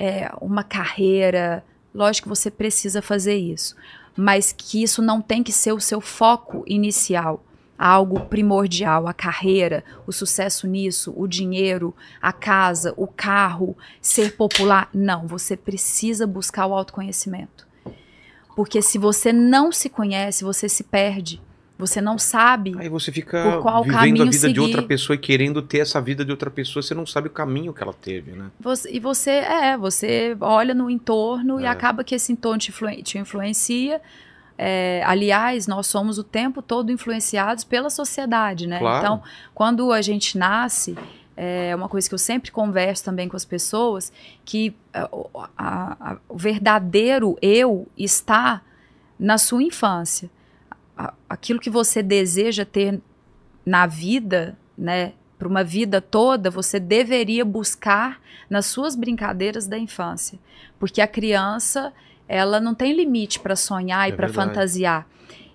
Speaker 4: é, uma carreira. Lógico que você precisa fazer isso, mas que isso não tem que ser o seu foco inicial algo primordial, a carreira, o sucesso nisso, o dinheiro, a casa, o carro, ser popular. Não, você precisa buscar o autoconhecimento. Porque se você não se conhece, você se perde. Você não sabe. Aí você fica por qual vivendo caminho a vida seguir. de outra
Speaker 1: pessoa e querendo ter essa vida de outra pessoa, você não sabe o caminho que ela teve, né?
Speaker 4: Você, e você é, você olha no entorno é. e acaba que esse entorno te, influ, te influencia. É, aliás, nós somos o tempo todo influenciados pela sociedade, né? Claro. Então, quando a gente nasce, é uma coisa que eu sempre converso também com as pessoas, que a, é, a, a, o verdadeiro eu está na sua infância aquilo que você deseja ter na vida, né, para uma vida toda, você deveria buscar nas suas brincadeiras da infância, porque a criança ela não tem limite para sonhar é e para fantasiar.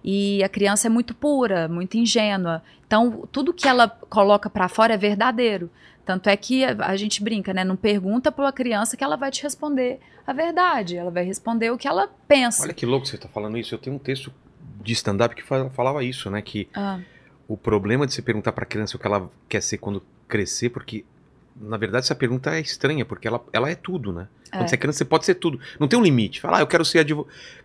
Speaker 4: E a criança é muito pura, muito ingênua. Então, tudo que ela coloca para fora é verdadeiro. Tanto é que a gente brinca, né? Não pergunta para uma criança que ela vai te responder a verdade. Ela vai responder o que ela pensa. Olha que
Speaker 1: louco você está falando isso. Eu tenho um texto de stand-up que falava isso, né? Que ah. o problema de se perguntar para criança o que ela quer ser quando crescer, porque na verdade, essa pergunta é estranha, porque ela, ela é tudo, né? É. Quando você é criança, você pode ser tudo. Não tem um limite. Fala, ah, eu quero ser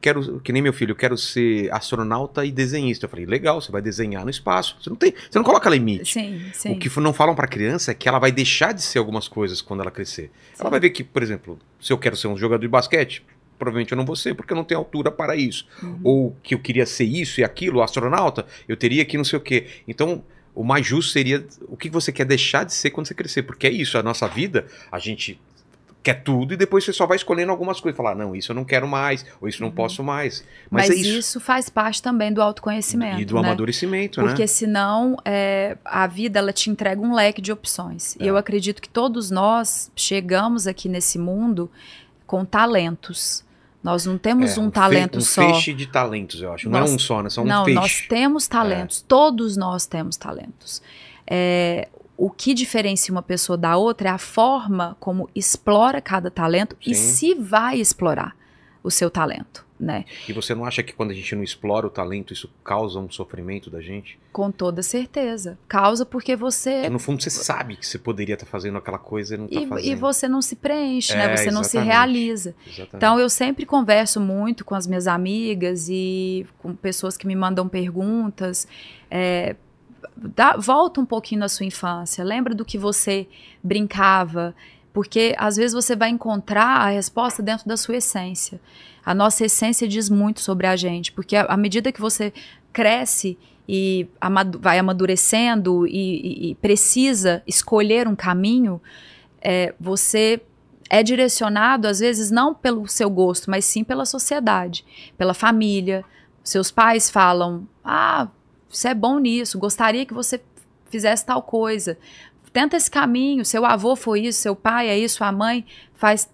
Speaker 1: Quero, que nem meu filho, eu quero ser astronauta e desenhista. Eu falei, legal, você vai desenhar no espaço. Você não tem, você não coloca limite.
Speaker 4: Sim, sim. O que
Speaker 1: não falam para criança é que ela vai deixar de ser algumas coisas quando ela crescer. Sim. Ela vai ver que, por exemplo, se eu quero ser um jogador de basquete, provavelmente eu não vou ser, porque eu não tenho altura para isso. Uhum. Ou que eu queria ser isso e aquilo, astronauta, eu teria que não sei o quê. Então, o mais justo seria o que você quer deixar de ser quando você crescer, porque é isso, a nossa vida, a gente quer tudo e depois você só vai escolhendo algumas coisas, falar, não, isso eu não quero mais, ou isso eu não uhum. posso mais. Mas, Mas é isso.
Speaker 4: isso. faz parte também do autoconhecimento. E do né?
Speaker 1: amadurecimento, Porque né? Porque
Speaker 4: senão é, a vida ela te entrega um leque de opções. É. E eu é. acredito que todos nós chegamos aqui nesse mundo com talentos. Nós não temos é, um, um talento um só. Um peixe
Speaker 1: de talentos, eu acho. Nós, não é um só, né? São não, um peixe. nós
Speaker 4: temos é. talentos. É. Todos nós temos talentos. É, o que diferencia uma pessoa da outra é a forma como explora cada talento Sim. e se vai explorar o seu talento né?
Speaker 1: E você não acha que quando a gente não explora o talento, isso causa um sofrimento da gente?
Speaker 4: Com toda certeza. Causa porque você. no fundo
Speaker 1: você sabe que você poderia estar tá fazendo aquela coisa e não está fazendo. E você
Speaker 4: não se preenche, né? é, né? Você não se realiza. Exatamente. Então eu sempre converso muito com as minhas amigas e com pessoas que me mandam perguntas. É, dá, volta um pouquinho na sua infância, lembra do que você brincava, porque às vezes você vai encontrar a resposta dentro da sua essência. A nossa essência diz muito sobre a gente, porque à medida que você cresce e amad vai amadurecendo e, e, e, precisa escolher um caminho, é, você é direcionado, às vezes, não pelo seu gosto, mas sim pela sociedade, pela família. Seus pais falam: ah, você é bom nisso, gostaria que você fizesse tal coisa tenta esse caminho, seu avô foi isso, seu pai é isso, a mãe faz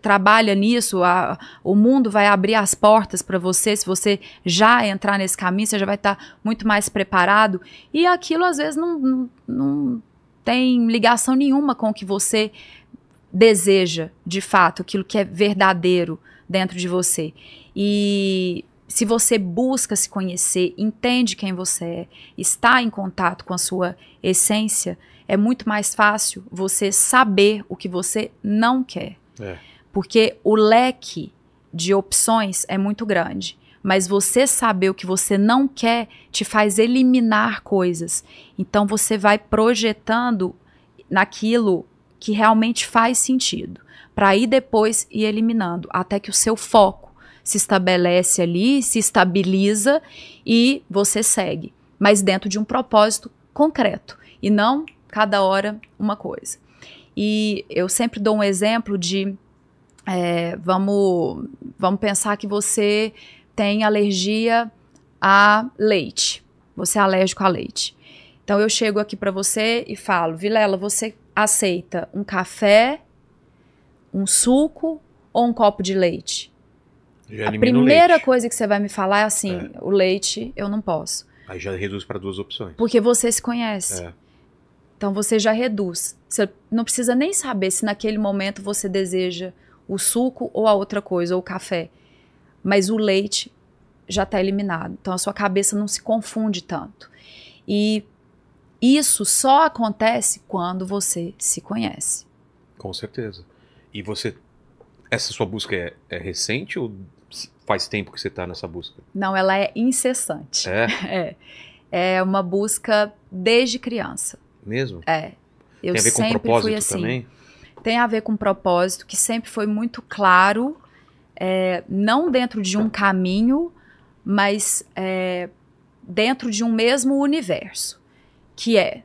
Speaker 4: trabalha nisso, a, o mundo vai abrir as portas para você, se você já entrar nesse caminho, você já vai estar tá muito mais preparado, e aquilo às vezes não, não, não tem ligação nenhuma com o que você deseja, de fato, aquilo que é verdadeiro dentro de você. E se você busca se conhecer, entende quem você é, está em contato com a sua essência, é muito mais fácil você saber o que você não quer. É. Porque o leque de opções é muito grande. Mas você saber o que você não quer te faz eliminar coisas. Então você vai projetando naquilo que realmente faz sentido, para ir depois e eliminando, até que o seu foco se estabelece ali, se estabiliza e você segue, mas dentro de um propósito concreto e não cada hora uma coisa. E eu sempre dou um exemplo de é, vamos, vamos pensar que você tem alergia a leite. Você é alérgico a leite. Então eu chego aqui para você e falo, Vilela, você aceita um café, um suco ou um copo de leite?
Speaker 3: Já a
Speaker 1: primeira
Speaker 4: coisa que você vai me falar é assim, é. o leite eu não posso.
Speaker 1: Aí já reduz para duas opções.
Speaker 4: Porque você se conhece. É. Então você já reduz. Você não precisa nem saber se naquele momento você deseja o suco ou a outra coisa, ou o café. Mas o leite já está eliminado. Então a sua cabeça não se confunde tanto. E isso só acontece quando você se conhece.
Speaker 1: Com certeza. E você. Essa sua busca é, é recente ou faz tempo que você está nessa busca?
Speaker 4: Não, ela é incessante. É? é. É uma busca desde criança. Mesmo? É. Eu Tem a ver com propósito assim. também? Tem a ver com propósito, que sempre foi muito claro, é, não dentro de um caminho, mas é, dentro de um mesmo universo, que é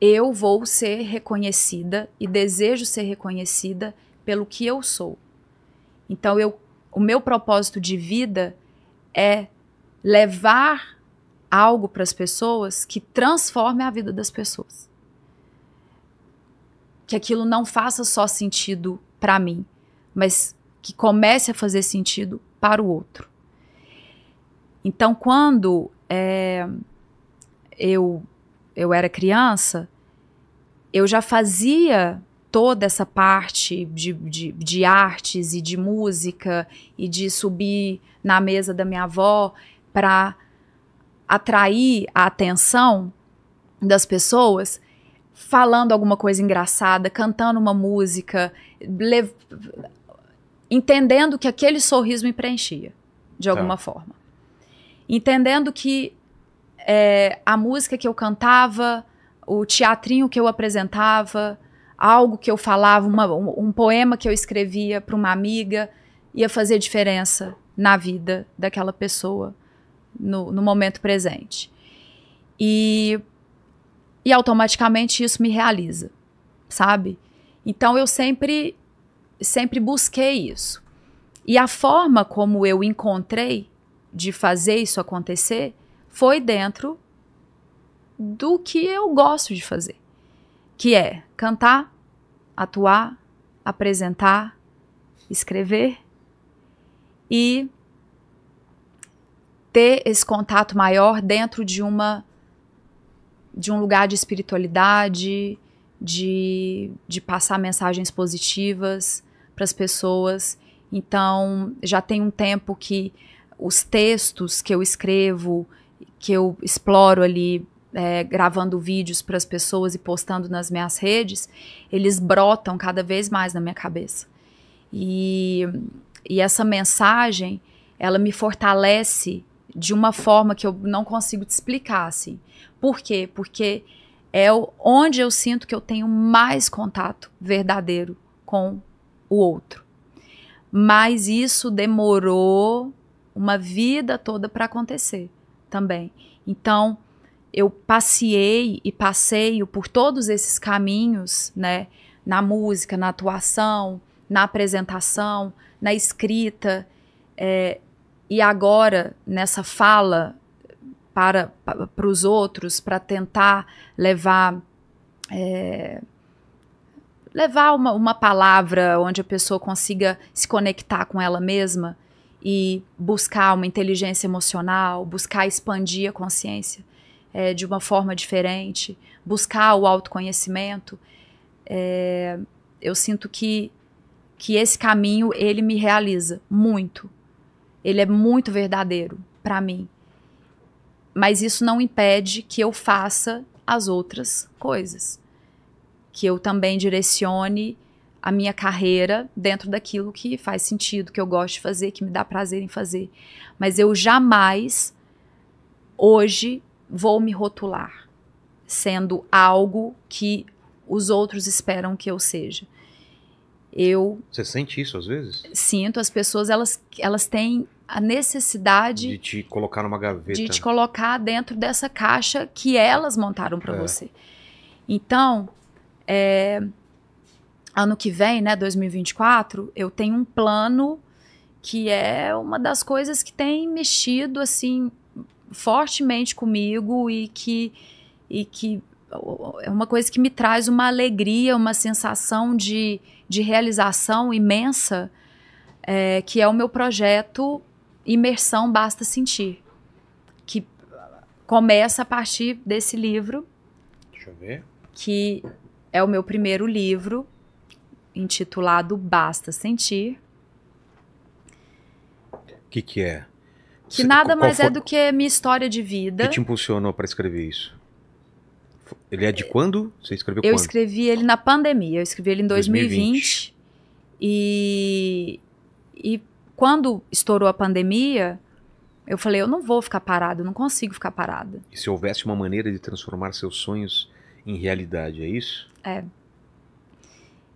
Speaker 4: eu vou ser reconhecida e desejo ser reconhecida pelo que eu sou. Então eu, o meu propósito de vida é levar algo para as pessoas que transforme a vida das pessoas. Que aquilo não faça só sentido para mim, mas que comece a fazer sentido para o outro. Então, quando é, eu, eu era criança, eu já fazia toda essa parte de, de, de, artes e de música e de subir na mesa da minha avó para atrair a atenção das pessoas falando alguma coisa engraçada, cantando uma música, entendendo que aquele sorriso me preenchia, de tá. alguma tá. forma. Entendendo que é, a música que eu cantava, o teatrinho que eu apresentava, algo que eu falava, uma, um, um poema que eu escrevia para uma amiga, ia fazer diferença na vida daquela pessoa no, no momento presente. E, e automaticamente isso me realiza, sabe? Então eu sempre, sempre busquei isso. E a forma como eu encontrei de fazer isso acontecer foi dentro do que eu gosto de fazer, que é cantar, atuar, apresentar, escrever e ter esse contato maior dentro de uma de um lugar de espiritualidade, de, de passar mensagens positivas para as pessoas. Então, já tem um tempo que os textos que eu escrevo, que eu exploro ali é, gravando vídeos para as pessoas e postando nas minhas redes, eles brotam cada vez mais na minha cabeça. E, e essa mensagem, ela me fortalece de uma forma que eu não consigo te explicar, assim. Por quê? Porque é onde eu sinto que eu tenho mais contato verdadeiro com o outro. Mas isso demorou uma vida toda para acontecer também. Então, eu passei e passeio por todos esses caminhos, né? Na música, na atuação, na apresentação, na escrita, é, e agora, nessa fala para, para os outros, para tentar levar. É, levar uma, uma palavra onde a pessoa consiga se conectar com ela mesma e buscar uma inteligência emocional, buscar expandir a consciência é, de uma forma diferente, buscar o autoconhecimento. É, eu sinto que, que esse caminho ele me realiza muito, ele é muito verdadeiro para mim. Mas isso não impede que eu faça as outras coisas. Que eu também direcione a minha carreira dentro daquilo que faz sentido, que eu gosto de fazer, que me dá prazer em fazer. Mas eu jamais, hoje, vou me rotular sendo algo que os outros esperam que eu seja. Eu.
Speaker 1: Você sente isso às vezes?
Speaker 4: Sinto. As pessoas elas, elas têm a necessidade de
Speaker 1: te colocar numa gaveta, de te
Speaker 4: colocar dentro dessa caixa que elas montaram para é. você. Então, é, ano que vem, né, 2024, eu tenho um plano que é uma das coisas que tem mexido assim fortemente comigo e que e que é uma coisa que me traz uma alegria, uma sensação de, de realização imensa, é, que é o meu projeto imersão basta sentir, que começa a partir desse livro. Deixa eu ver. Que é o meu primeiro livro, intitulado Basta Sentir.
Speaker 1: O que, que é?
Speaker 4: Que Você, nada mais é foi... é do que minha história de vida. O que te
Speaker 1: impulsionou para escrever isso? Ele é de quando? Você escreveu eu quando? Eu
Speaker 4: escrevi ele na pandemia. Eu escrevi ele em 2020. 2020. E, e quando estourou a pandemia, eu falei, eu não vou ficar parado, eu não consigo ficar parada.
Speaker 1: E se houvesse uma maneira de transformar seus sonhos em realidade, é isso?
Speaker 4: É.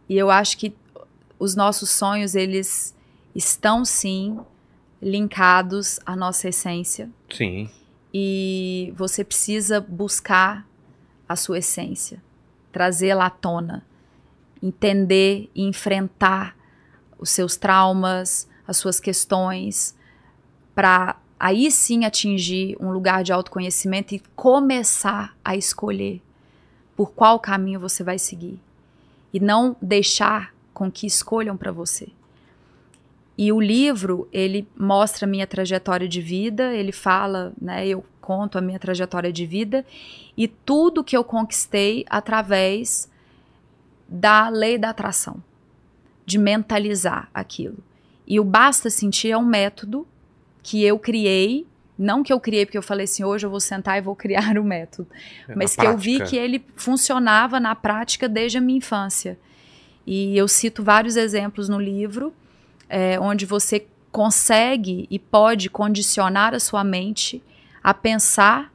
Speaker 4: E eu acho que os nossos sonhos, eles estão sim linkados à nossa essência. Sim. E você precisa buscar a sua essência, trazê-la à tona, entender e enfrentar os seus traumas, as suas questões, para aí sim atingir um lugar de autoconhecimento e começar a escolher por qual caminho você vai seguir e não deixar com que escolham para você. E o livro, ele mostra a minha trajetória de vida, ele fala, né, eu conto a minha trajetória de vida e tudo que eu conquistei através da lei da atração, de mentalizar aquilo. E o Basta Sentir é um método que eu criei, não que eu criei porque eu falei assim, hoje eu vou sentar e vou criar o método, é, mas que prática. eu vi que ele funcionava na prática desde a minha infância. E eu cito vários exemplos no livro, é, onde você consegue e pode condicionar a sua mente a pensar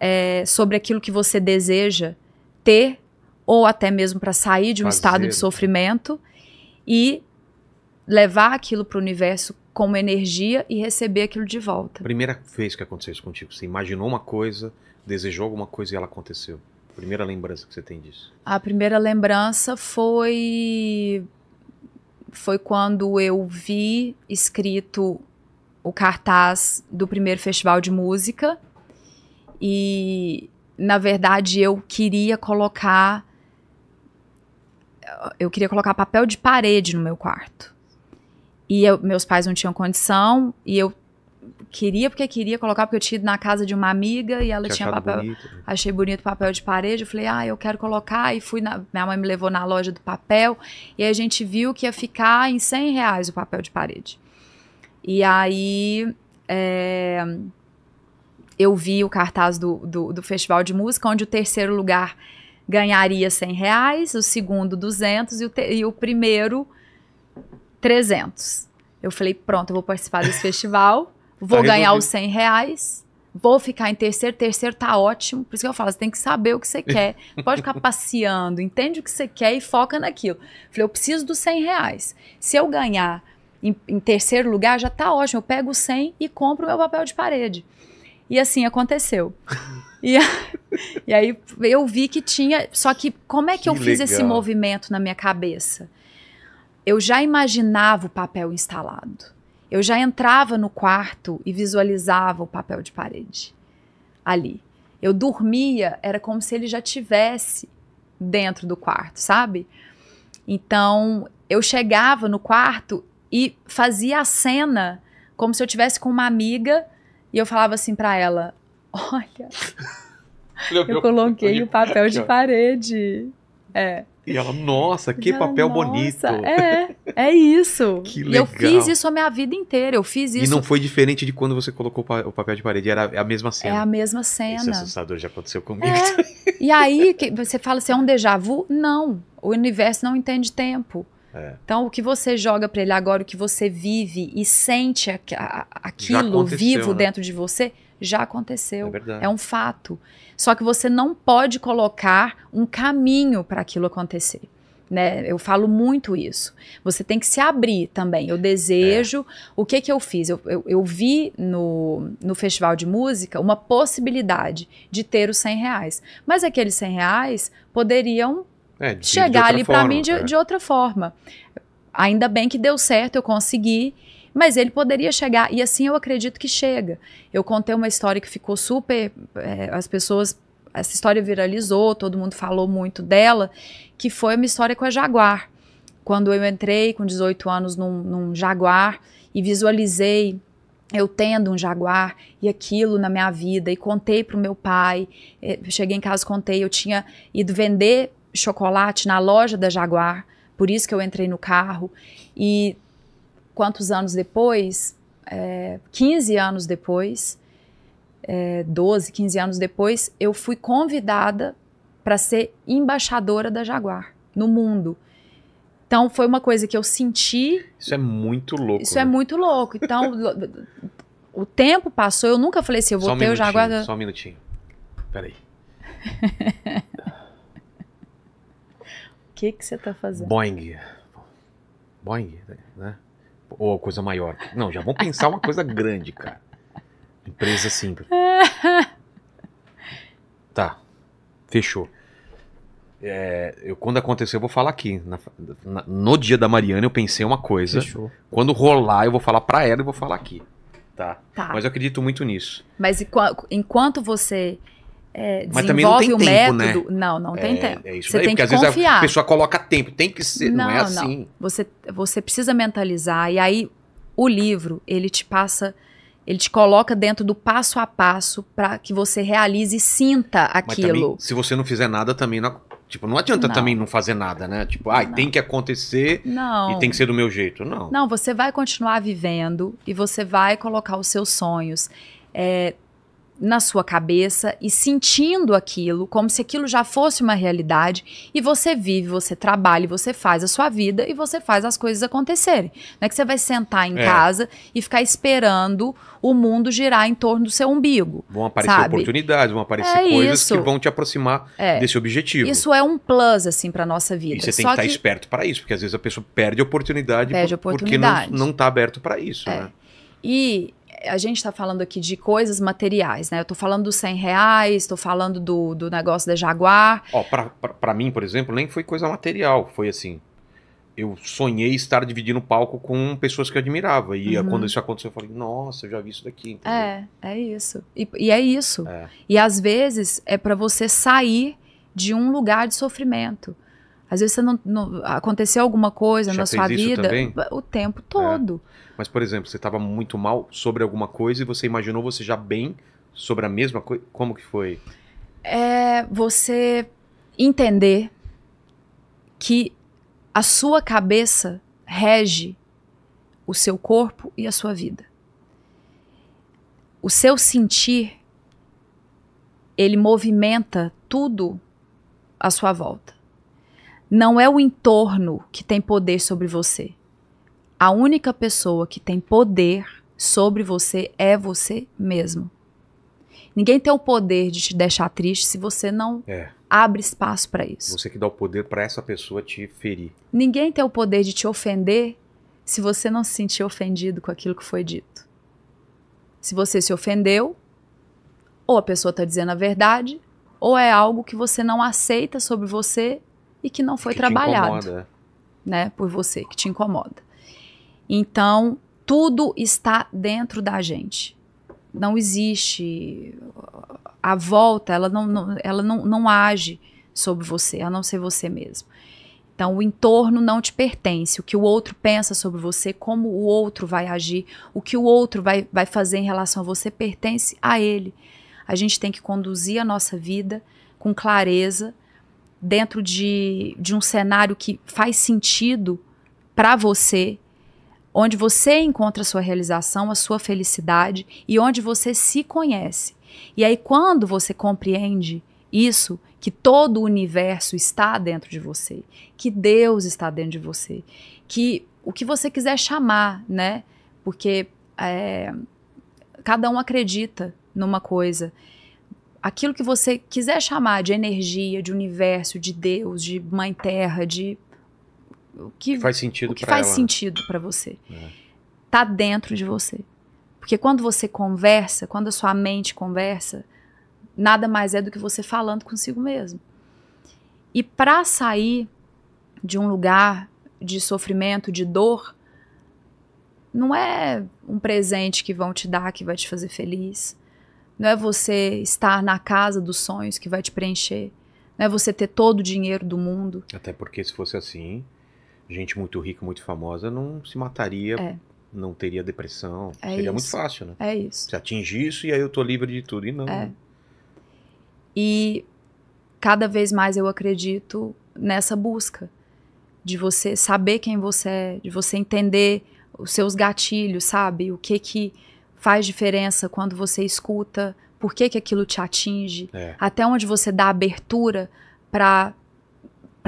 Speaker 4: é, sobre aquilo que você deseja ter, ou até mesmo para sair de um Fazer. estado de sofrimento, e levar aquilo para o universo como energia e receber aquilo de volta.
Speaker 1: Primeira vez que aconteceu isso contigo, você imaginou uma coisa, desejou alguma coisa e ela aconteceu.
Speaker 4: Primeira lembrança que você tem disso? A primeira lembrança foi foi quando eu vi escrito o cartaz do primeiro festival de música e na verdade eu queria colocar eu queria colocar papel de parede no meu quarto. E eu, meus pais não tinham condição, e eu queria porque queria colocar, porque eu tinha ido na casa de uma amiga e ela que tinha papel. Bonito. Né? Achei bonito papel de parede. Eu falei, ah, eu quero colocar. E fui na, Minha mãe me levou na loja do papel e a gente viu que ia ficar em 100 reais o papel de parede. E aí. É, eu vi o cartaz do, do, do Festival de Música, onde o terceiro lugar ganharia 100 reais, o segundo 200 e o, te, e o primeiro 300. Eu falei, pronto, eu vou participar desse festival, tá vou tá ganhar resolvido. os 100 reais, vou ficar em terceiro, terceiro tá ótimo. Por isso que eu falo, você tem que saber o que você quer. Pode ficar passeando, entende o que você quer e foca naquilo. Eu falei, eu preciso dos 100 reais. Se eu ganhar em, em terceiro lugar, já tá ótimo. Eu pego os 100 e compro meu papel de parede. E assim aconteceu. E, e aí eu vi que tinha. Só que como é que, que eu fiz esse movimento na minha cabeça? eu já imaginava o papel instalado. Eu já entrava no quarto e visualizava o papel de parede ali. Eu dormia, era como se ele já tivesse dentro do quarto, sabe? Então, eu chegava no quarto e fazia a cena como se eu tivesse com uma amiga e eu falava assim para ela: "Olha,
Speaker 1: eu coloquei o papel de
Speaker 4: parede". É.
Speaker 1: E ela, nossa, que ela, papel nossa, bonito. É,
Speaker 4: é isso. que legal. E eu fiz isso a minha vida inteira, eu fiz isso. E não foi
Speaker 1: diferente de quando você colocou o papel de parede, era a mesma cena. É a mesma
Speaker 4: cena. Esse é assustador
Speaker 1: já aconteceu comigo. É.
Speaker 4: e aí, você fala assim, é um déjà vu? Não, o universo não entende tempo. É. Então, o que você joga para ele agora, o que você vive e sente a, a, aquilo vivo né? dentro de você, já aconteceu. É, é um fato. Só que você não pode colocar um caminho para aquilo acontecer. Né? Eu falo muito isso. Você tem que se abrir também. Eu desejo. É. O que que eu fiz? Eu, eu, eu, vi no, no festival de música uma possibilidade de ter os 100 reais. Mas aqueles 100 reais poderiam
Speaker 3: é, de, chegar de ali para mim de, é. de
Speaker 4: outra forma. Ainda bem que deu certo, eu consegui. Mas ele poderia chegar, e assim eu acredito que chega. Eu contei uma história que ficou super. É, as pessoas. Essa história viralizou, todo mundo falou muito dela, que foi uma história com a Jaguar. Quando eu entrei com 18 anos num, num Jaguar e visualizei eu tendo um jaguar e aquilo na minha vida e contei para o meu pai eh, cheguei em casa contei eu tinha ido vender chocolate na loja da Jaguar por isso que eu entrei no carro e quantos anos depois, é, 15 anos depois, é, 12, 15 anos depois, eu fui convidada para ser embaixadora da Jaguar no mundo. Então foi uma coisa que eu senti.
Speaker 1: Isso é muito louco. Isso né? é
Speaker 4: muito louco. Então o tempo passou, eu nunca falei assim, eu vou ter o Jaguar.
Speaker 1: Só um minutinho. Peraí.
Speaker 4: o que que você tá fazendo? Boeing.
Speaker 1: Boeing, né? Ou coisa maior. Não, já vamos pensar uma coisa grande, cara. Empresa simples. tá. Fechou. É, eu, quando acontecer, eu vou falar aqui. Na, na, no dia da Mariana, eu pensei uma coisa. Fechou. Quando rolar, eu vou falar pra ela e vou falar aqui. Tá. tá. Mas eu acredito muito nisso.
Speaker 4: Mas enquanto você é, Mas também não tem tempo, né? método. né? Não, não tem é, tempo. É isso você tem porque que às confiar. vezes a pessoa
Speaker 1: coloca tempo, tem que ser, não, é não é assim. Não.
Speaker 4: Você, você precisa mentalizar e aí o livro, ele te passa, ele te coloca dentro do passo a passo para que você realize e sinta aquilo. Também,
Speaker 1: se você não fizer nada também não, tipo, não adianta não. também não fazer nada, né? Tipo, ai, tem que acontecer não. e tem que
Speaker 4: ser do meu jeito, não. Não, você vai continuar vivendo e você vai colocar os seus sonhos. É, na sua cabeça e sentindo aquilo como se aquilo já fosse uma realidade e você vive, você trabalha, você faz a sua vida e você faz as coisas acontecerem. Não é que você vai sentar em é. casa e ficar esperando o mundo girar em torno do seu umbigo.
Speaker 1: Vão aparecer sabe? oportunidades, vão aparecer é coisas isso. que vão te aproximar é. desse objetivo. Isso
Speaker 4: é um plus assim para nossa vida. E você tem Só que estar tá que...
Speaker 1: esperto para isso, porque às vezes a pessoa perde oportunidade, perde oportunidade. porque não, não tá aberto para isso, é. né?
Speaker 4: E a gente está falando aqui de coisas materiais, né? Eu estou falando dos 100 reais, estou falando do, do negócio da Jaguar.
Speaker 1: Ó, para mim, por exemplo, nem foi coisa material, foi assim. Eu sonhei estar dividindo palco com pessoas que eu admirava. E uhum. quando isso aconteceu, eu falei, nossa, eu já vi isso daqui. Entendeu?
Speaker 4: É, é isso. E, e é isso. É. E às vezes é para você sair de um lugar de sofrimento. Às vezes você não, não aconteceu alguma coisa Já na sua vida o tempo todo.
Speaker 1: É. Mas por exemplo, você estava muito mal sobre alguma coisa e você imaginou você já bem sobre a mesma coisa. Como que foi?
Speaker 4: É você entender que a sua cabeça rege o seu corpo e a sua vida. O seu sentir ele movimenta tudo à sua volta. Não é o entorno que tem poder sobre você. A única pessoa que tem poder sobre você é você mesmo. Ninguém tem o poder de te deixar triste se você não é. abre espaço para isso.
Speaker 1: Você que dá o poder para essa pessoa te ferir.
Speaker 4: Ninguém tem o poder de te ofender se você não se sentir ofendido com aquilo que foi dito. Se você se ofendeu, ou a pessoa está dizendo a verdade, ou é algo que você não aceita sobre você e que não foi que trabalhado, é. né, por você que te incomoda. Então, tudo está dentro da gente. Não existe a volta, ela não, não ela não, não age sobre você, a não ser você mesmo. Então, o entorno não te pertence. O que o outro pensa sobre você, como o outro vai agir, o que o outro vai, vai fazer em relação a você, pertence a ele. A gente tem que conduzir a nossa vida com clareza, dentro de, de um cenário que faz sentido para você, onde você encontra a sua realização, a sua felicidade e onde você se conhece. E aí, quando você compreende isso, que todo o universo está dentro de você, que Deus está dentro de você, que o que você quiser chamar, né? Porque é, cada um acredita numa coisa aquilo que você quiser chamar de energia, de universo, de Deus, de mãe terra, de
Speaker 1: o que faz sentido para faz ela.
Speaker 4: sentido para você. É. Tá dentro de você. Porque quando você conversa, quando a sua mente conversa, nada mais é do que você falando consigo mesmo. E para sair de um lugar de sofrimento, de dor, não é um presente que vão te dar que vai te fazer feliz não é você estar na casa dos sonhos que vai te preencher. Não é você ter todo o dinheiro do mundo.
Speaker 1: Até porque se fosse assim, gente muito rica, muito famosa não se mataria, é. não teria depressão. É Seria isso. muito fácil, né? É isso. Você atinge isso e aí eu tô livre de tudo. E não. É.
Speaker 4: E cada vez mais eu acredito nessa busca de você saber quem você é, de você entender os seus gatilhos, sabe? O que que faz diferença quando você escuta, por que, que aquilo te atinge, é. até onde você dá abertura para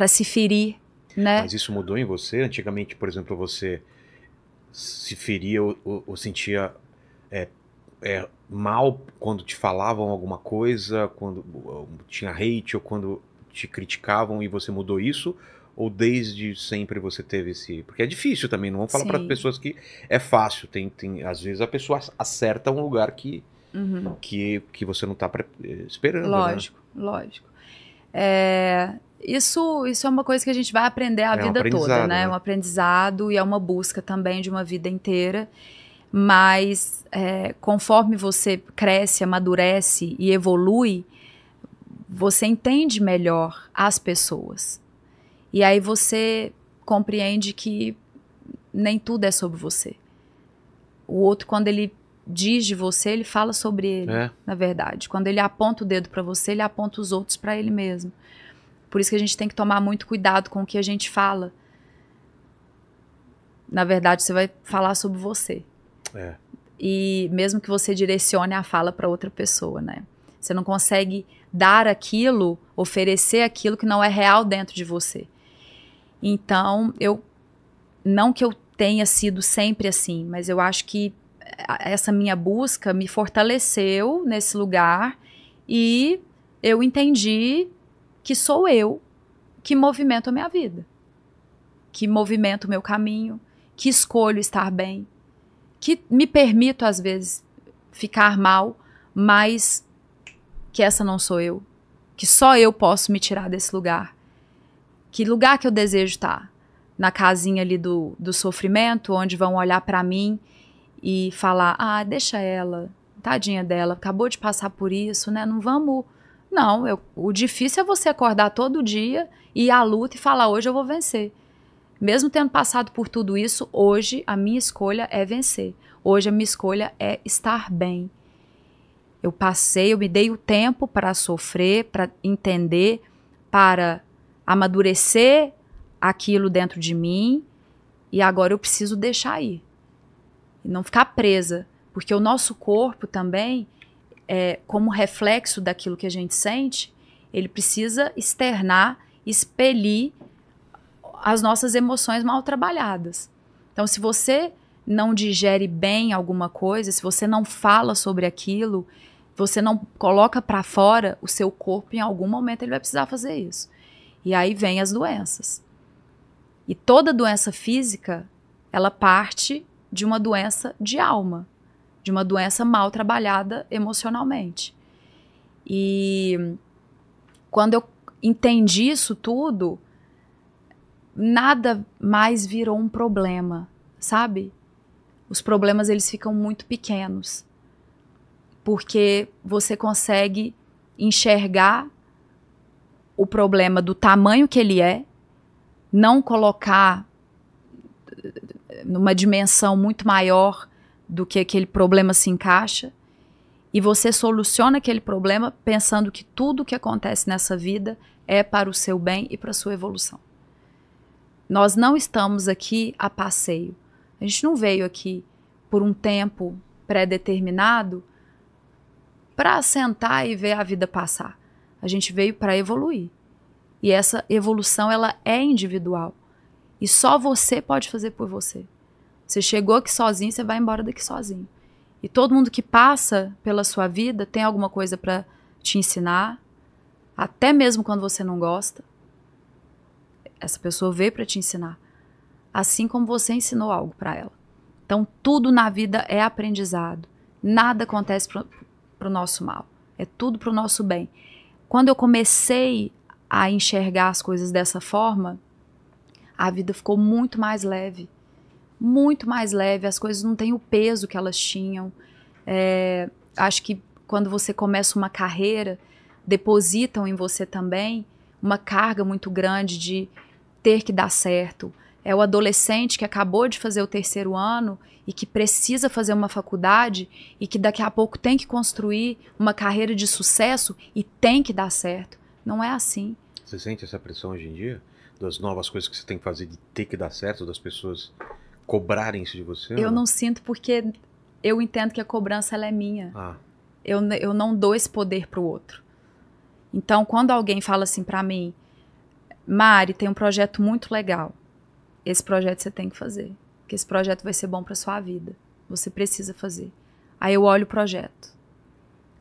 Speaker 4: se ferir. Né? Mas
Speaker 1: isso mudou em você? Antigamente, por exemplo, você se feria ou, ou sentia é, é, mal quando te falavam alguma coisa, quando tinha hate ou quando te criticavam e você mudou isso? Ou desde sempre você teve esse. Porque é difícil também, não vamos falar para pessoas que é fácil. Tem, tem, às vezes a pessoa acerta um lugar que, uhum. que, que você não está eh, esperando. Né? Lógico,
Speaker 4: né? lógico. É, isso, isso é uma coisa que a gente vai aprender a é vida um toda, né? É né? um aprendizado e é uma busca também de uma vida inteira. Mas é, conforme você cresce, amadurece e evolui, você entende melhor as pessoas. E aí você compreende que nem tudo é sobre você. O outro, quando ele diz de você, ele fala sobre ele, é. na verdade. Quando ele aponta o dedo para você, ele aponta os outros para ele mesmo. Por isso que a gente tem que tomar muito cuidado com o que a gente fala. Na verdade, você vai falar sobre você. É. E mesmo que você direcione a fala para outra pessoa, né? Você não consegue dar aquilo, oferecer aquilo que não é real dentro de você. Então, eu. Não que eu tenha sido sempre assim, mas eu acho que eh, essa minha busca me fortaleceu nesse lugar e eu entendi que sou eu que movimento a minha vida, que movimento o meu caminho, que escolho estar bem, que me permito às vezes ficar mal, mas que essa não sou eu, que só eu posso me tirar desse lugar. Que lugar que eu desejo estar? Na casinha ali do, do sofrimento, onde vão olhar para mim e falar: ah, deixa ela, tadinha dela, acabou de passar por isso, né? Não vamos. Não, eu, o difícil é você acordar todo dia e ir à luta e falar: hoje eu vou vencer. Mesmo tendo passado por tudo isso, hoje a minha escolha é vencer. Hoje a minha escolha é estar bem. Eu passei, eu me dei o tempo para sofrer, para entender, para amadurecer aquilo dentro de mim e agora eu preciso deixar ir. E não ficar presa. Porque o nosso corpo também, é, como reflexo daquilo que a gente sente, ele precisa externar, expelir as nossas emoções mal trabalhadas. Então, se você não digere bem alguma coisa, se você não fala sobre aquilo, você não coloca para fora, o seu corpo em algum momento ele vai precisar fazer isso. E aí vem as doenças. E toda doença física, ela parte de uma doença de alma, de uma doença mal trabalhada emocionalmente. E quando eu entendi isso tudo, nada mais virou um problema, sabe? Os problemas eles ficam muito pequenos. Porque você consegue enxergar o problema do tamanho que ele é, não colocar numa dimensão muito maior do que aquele problema se encaixa, e você soluciona aquele problema pensando que tudo o que acontece nessa vida é para o seu bem e para a sua evolução. Nós não estamos aqui a passeio. A gente não veio aqui por um tempo pré-determinado para sentar e ver a vida passar. A gente veio para evoluir. E essa evolução ela é individual. E só você pode fazer por você. Você chegou aqui sozinho, você vai embora daqui sozinho. E todo mundo que passa pela sua vida tem alguma coisa para te ensinar, até mesmo quando você não gosta. Essa pessoa veio para te ensinar, assim como você ensinou algo para ela. Então, tudo na vida é aprendizado. Nada acontece para o nosso mal. É tudo para o nosso bem. Quando eu comecei a enxergar as coisas dessa forma, a vida ficou muito mais leve. Muito mais leve, as coisas não têm o peso que elas tinham. É, acho que quando você começa uma carreira, depositam em você também uma carga muito grande de ter que dar certo. É o adolescente que acabou de fazer o terceiro ano e que precisa fazer uma faculdade e que daqui a pouco tem que construir uma carreira de sucesso e tem que dar certo. Não é assim.
Speaker 1: Você sente essa pressão hoje em dia? Das novas coisas que você tem que fazer, de ter que dar certo, das pessoas cobrarem isso de você? Eu não, não
Speaker 4: sinto porque eu entendo que a cobrança é minha. Ah. Eu, eu não dou esse poder para o outro. Então, quando alguém fala assim para mim, Mari, tem um projeto muito legal. Esse projeto você tem que fazer que esse projeto vai ser bom para sua vida. Você precisa fazer. Aí eu olho o projeto.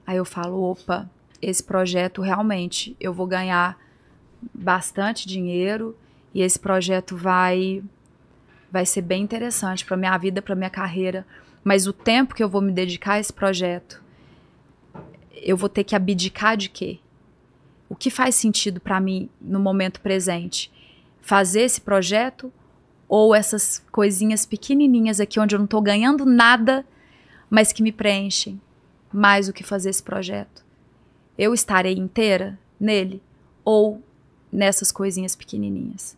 Speaker 4: Aí eu falo, opa, esse projeto realmente eu vou ganhar bastante dinheiro e esse projeto vai vai ser bem interessante para minha vida, para minha carreira, mas o tempo que eu vou me dedicar a esse projeto, eu vou ter que abdicar de quê? O que faz sentido para mim no momento presente? Fazer esse projeto ou essas coisinhas pequenininhas aqui onde eu não estou ganhando nada, mas que me preenchem mais do que fazer esse projeto. Eu estarei inteira nele ou nessas coisinhas pequenininhas.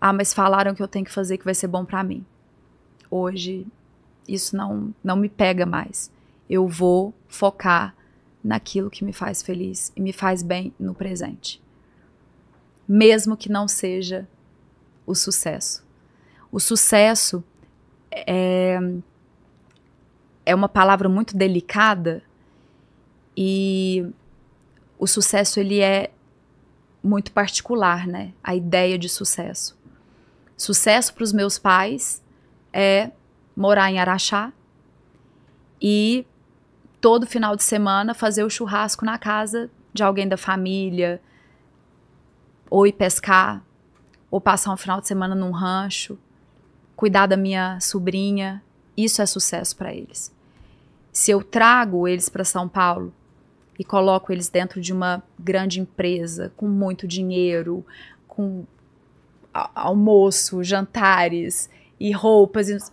Speaker 4: Ah, mas falaram que eu tenho que fazer que vai ser bom para mim. Hoje isso não não me pega mais. Eu vou focar naquilo que me faz feliz e me faz bem no presente. Mesmo que não seja o sucesso. O sucesso é, é uma palavra muito delicada e o sucesso ele é muito particular, né? A ideia de sucesso. Sucesso para os meus pais é morar em Araxá e todo final de semana fazer o churrasco na casa de alguém da família ou ir pescar ou passar um final de semana num rancho, cuidar da minha sobrinha, isso é sucesso para eles. Se eu trago eles para São Paulo e coloco eles dentro de uma grande empresa com muito dinheiro, com almoço, jantares e roupas,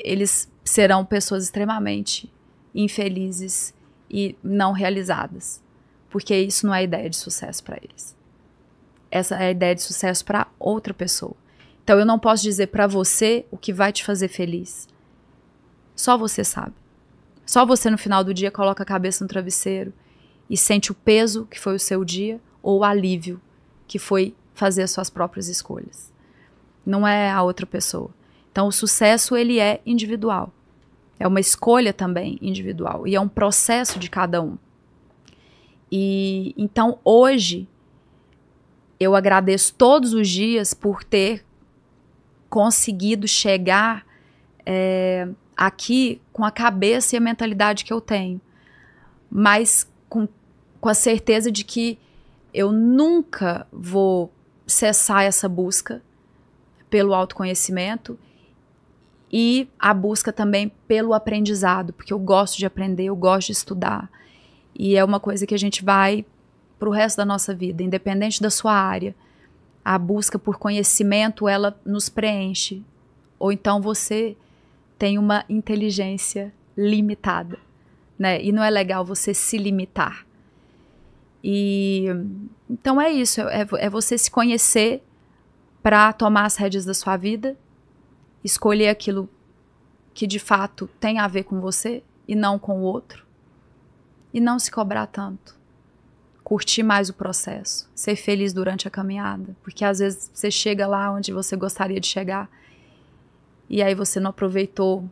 Speaker 4: eles serão pessoas extremamente infelizes e não realizadas, porque isso não é ideia de sucesso para eles essa é a ideia de sucesso para outra pessoa. Então eu não posso dizer para você o que vai te fazer feliz. Só você sabe. Só você no final do dia coloca a cabeça no travesseiro e sente o peso que foi o seu dia ou o alívio que foi fazer as suas próprias escolhas. Não é a outra pessoa. Então o sucesso ele é individual. É uma escolha também individual e é um processo de cada um. E então hoje eu agradeço todos os dias por ter conseguido chegar é, aqui com a cabeça e a mentalidade que eu tenho, mas com, com a certeza de que eu nunca vou cessar essa busca pelo autoconhecimento e a busca também pelo aprendizado, porque eu gosto de aprender, eu gosto de estudar. E é uma coisa que a gente vai para o resto da nossa vida, independente da sua área. A busca por conhecimento, ela nos preenche. Ou então você tem uma inteligência limitada, né? E não é legal você se limitar. E então é isso, é, é você se conhecer para tomar as rédeas da sua vida, escolher aquilo que de fato tem a ver com você e não com o outro, e não se cobrar tanto curtir mais o processo, ser feliz durante a caminhada, porque às vezes você chega lá onde você gostaria de chegar e aí você não aproveitou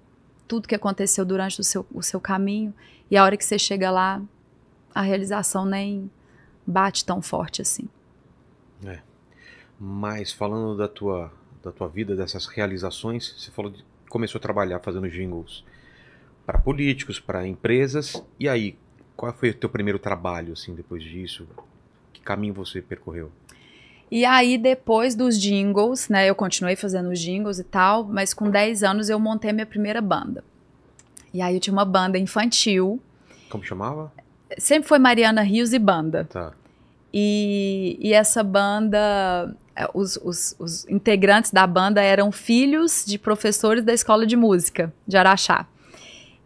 Speaker 4: tudo que aconteceu durante o seu, o seu caminho e a hora que você chega lá a realização nem bate tão forte assim.
Speaker 1: É. Mas falando da tua da tua vida dessas realizações, você falou de, começou a trabalhar fazendo jingles para políticos, para empresas e aí qual foi o teu primeiro trabalho, assim, depois disso? Que caminho você percorreu?
Speaker 4: E aí, depois dos jingles, né? Eu continuei fazendo os jingles e tal, mas com 10 anos eu montei minha primeira banda. E aí eu tinha uma banda infantil.
Speaker 1: Como chamava?
Speaker 4: Sempre foi Mariana Rios e Banda. Tá. E, e essa banda, é, os, os, os integrantes da banda eram filhos de professores da escola de música de Araxá.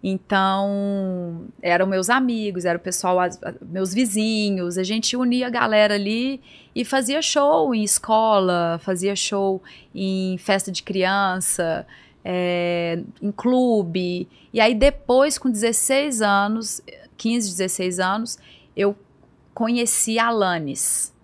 Speaker 4: Então, eram meus amigos, era o pessoal, meus vizinhos, a gente unia a galera ali e fazia show em escola, fazia show em festa de criança, é, em clube. E aí, depois, com 16 anos, 15, 16 anos, eu conheci a Alanis.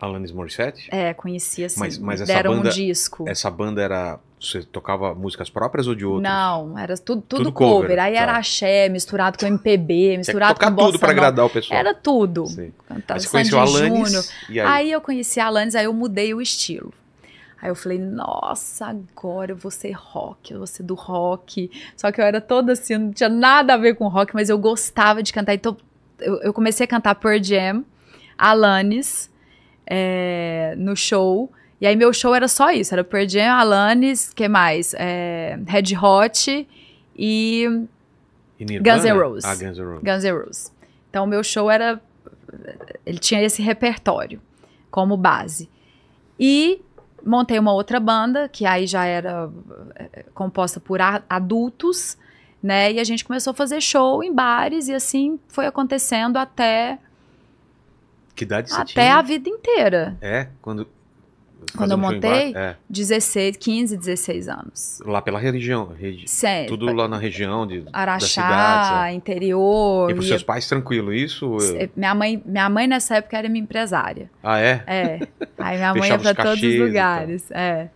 Speaker 1: Alanis Morissette?
Speaker 4: É, conhecia assim. Mas, mas essa deram banda, um disco. Essa
Speaker 1: banda era você tocava músicas próprias ou de outros?
Speaker 4: Não, era tudo, tudo, tudo cover. cover. Aí tá. era axé misturado com MPB, misturado com tudo para agradar o pessoal. Era tudo. Cantava aí você conheceu Alanis, aí? aí? eu conheci a Alanis, aí eu mudei o estilo. Aí eu falei, nossa, agora eu vou ser rock, eu vou ser do rock. Só que eu era toda assim, não tinha nada a ver com rock, mas eu gostava de cantar. Então eu, eu comecei a cantar Pearl Jam, Alanis, é, no show... E aí meu show era só isso, era Pearl Jam, Alanis, que mais? É, Red Hot e, e Guns N' Roses. Ah, Guns N' Roses. Guns N' Roses. Então meu show era ele tinha esse repertório como base. E montei uma outra banda, que aí já era é, composta por adultos, né? E a gente começou a fazer show em bares e assim foi acontecendo até
Speaker 1: que idade você até tinha? a
Speaker 4: vida inteira.
Speaker 1: É, quando quando eu montei, bar, é.
Speaker 4: 16, 15, 16 anos.
Speaker 1: Lá pela região? Regi... Sério. Tudo lá na região de Araxá, cidade,
Speaker 4: é. interior. E para os seus
Speaker 1: pais, tranquilo isso? Eu... Eh,
Speaker 4: minha, mãe, minha mãe nessa época era minha empresária. Ah, é? É. Aí minha mãe ia para todos os lugares. É.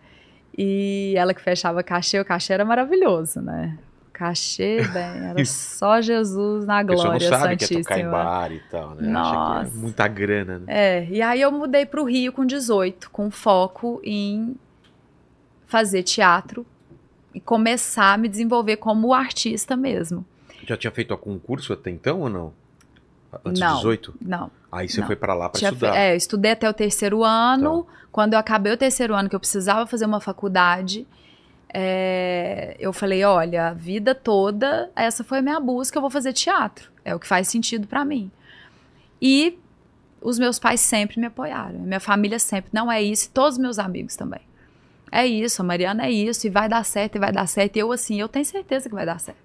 Speaker 4: E ela que fechava cachê, o cachê era maravilhoso, né? cachê, bem, era só Jesus na glória não sabe santíssima. Que é tocar em bar e tal, né? É Nossa. é
Speaker 1: muita grana, né?
Speaker 4: É, e aí eu mudei para o Rio com 18, com foco em fazer teatro e começar a me desenvolver como artista mesmo.
Speaker 1: Já tinha feito algum curso até então ou não? Antes não, 18? Não. Aí você não. foi para lá para estudar. Fe... É,
Speaker 4: eu estudei até o terceiro ano. Então. Quando eu acabei o terceiro ano, que eu precisava fazer uma faculdade, é, eu falei, olha, a vida toda, essa foi a minha busca, eu vou fazer teatro. É o que faz sentido para mim. E os meus pais sempre me apoiaram. Minha família sempre, não é isso, e todos os meus amigos também. É isso, a Mariana é isso, e vai dar certo, e vai dar certo. E eu, assim, eu tenho certeza que vai dar certo.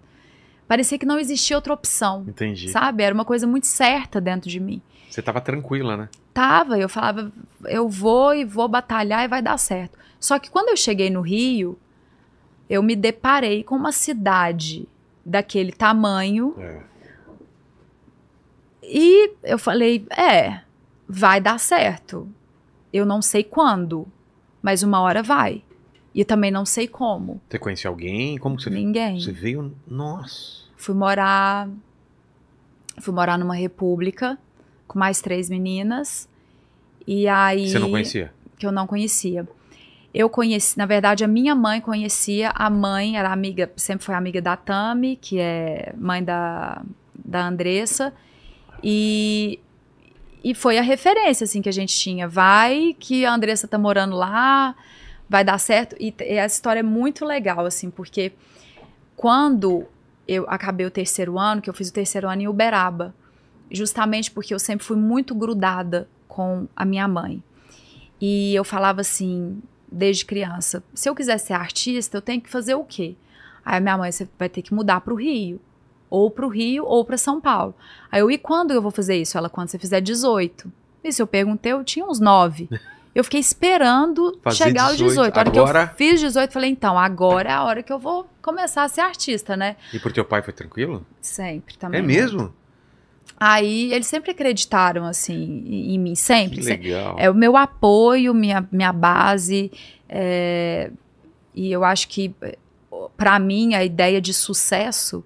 Speaker 4: Parecia que não existia outra opção. Entendi. Sabe? Era uma coisa muito certa dentro de mim.
Speaker 1: Você estava tranquila, né?
Speaker 4: Tava, eu falava, eu vou e vou batalhar e vai dar certo. Só que quando eu cheguei no Rio, eu me deparei com uma cidade daquele tamanho. É. E eu falei: é, vai dar certo. Eu não sei quando, mas uma hora vai. E também não sei como.
Speaker 1: Você conhecia alguém? Como você Ninguém. Você veio. Nossa.
Speaker 4: Fui morar. Fui morar numa república com mais três meninas. E aí. Você não conhecia? Que eu não conhecia. Eu conheci, na verdade, a minha mãe conhecia a mãe, era amiga, sempre foi amiga da Tami, que é mãe da, da Andressa. E, e foi a referência, assim, que a gente tinha. Vai que a Andressa tá morando lá, vai dar certo. E, e história é muito legal, assim, porque quando eu acabei o terceiro ano, que eu fiz o terceiro ano em Uberaba, justamente porque eu sempre fui muito grudada com a minha mãe. E eu falava assim, desde criança. Se eu quiser ser artista, eu tenho que fazer o quê? Aí minha mãe, você vai ter que mudar para o Rio. Ou para o Rio ou para São Paulo. Aí eu, e quando eu vou fazer isso? Ela, quando você fizer 18. Isso eu perguntei, eu tinha uns 9. Eu fiquei esperando Fazer chegar aos 18. A hora agora... que eu fiz 18, falei, então, agora é a hora que eu vou começar a ser artista, né?
Speaker 1: E pro teu pai foi tranquilo?
Speaker 4: Sempre também. É mesmo? Aí eles sempre acreditaram assim em mim, sempre. Que legal. É o meu apoio, minha, minha base. É, e eu acho que para mim a ideia de sucesso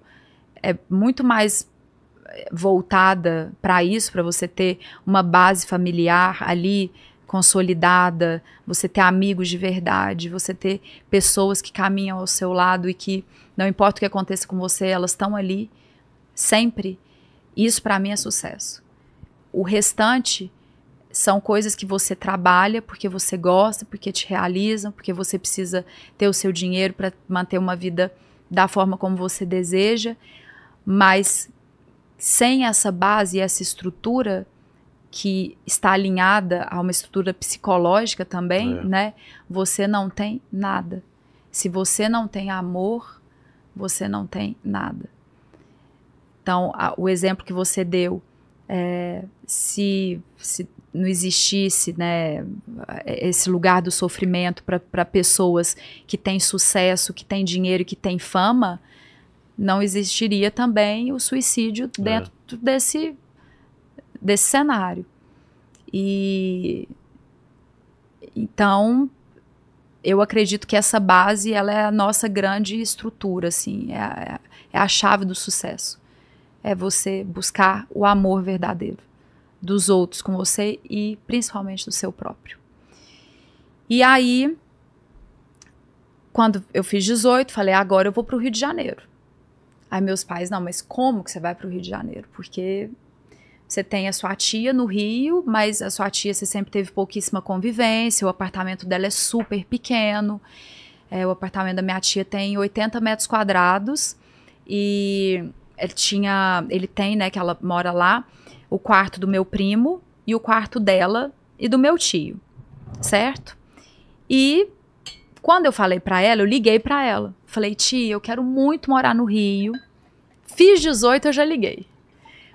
Speaker 4: é muito mais voltada para isso, para você ter uma base familiar ali consolidada, você ter amigos de verdade, você ter pessoas que caminham ao seu lado e que não importa o que aconteça com você, elas estão ali sempre. Isso para mim é sucesso. O restante são coisas que você trabalha porque você gosta, porque te realizam, porque você precisa ter o seu dinheiro para manter uma vida da forma como você deseja, mas sem essa base, essa estrutura que está alinhada a uma estrutura psicológica também, é. né? Você não tem nada. Se você não tem amor, você não tem nada. Então, a, o exemplo que você deu, é, se, se não existisse né, é, esse lugar do sofrimento para pessoas que têm sucesso, que têm dinheiro, e que têm fama, não existiria também o suicídio é. dentro é. desse, desse cenário. E então eu acredito que essa base ela é a nossa grande estrutura, assim, é é a chave do sucesso é você buscar o amor verdadeiro dos outros com você e principalmente do seu próprio. E aí, quando eu fiz 18, falei: agora eu vou para o Rio de Janeiro. Aí meus pais: não, mas como que você vai para o Rio de Janeiro? Porque você tem a sua tia no Rio, mas a sua tia você sempre teve pouquíssima convivência, o apartamento dela é super pequeno. É, o apartamento da minha tia tem 80 metros quadrados e ele tinha. Ele tem, né, que ela mora lá, o quarto do meu primo e o quarto dela e do meu tio, certo? E quando eu falei para ela, eu liguei para ela. Falei, tia, eu quero muito morar no Rio. Fiz 18, eu já liguei.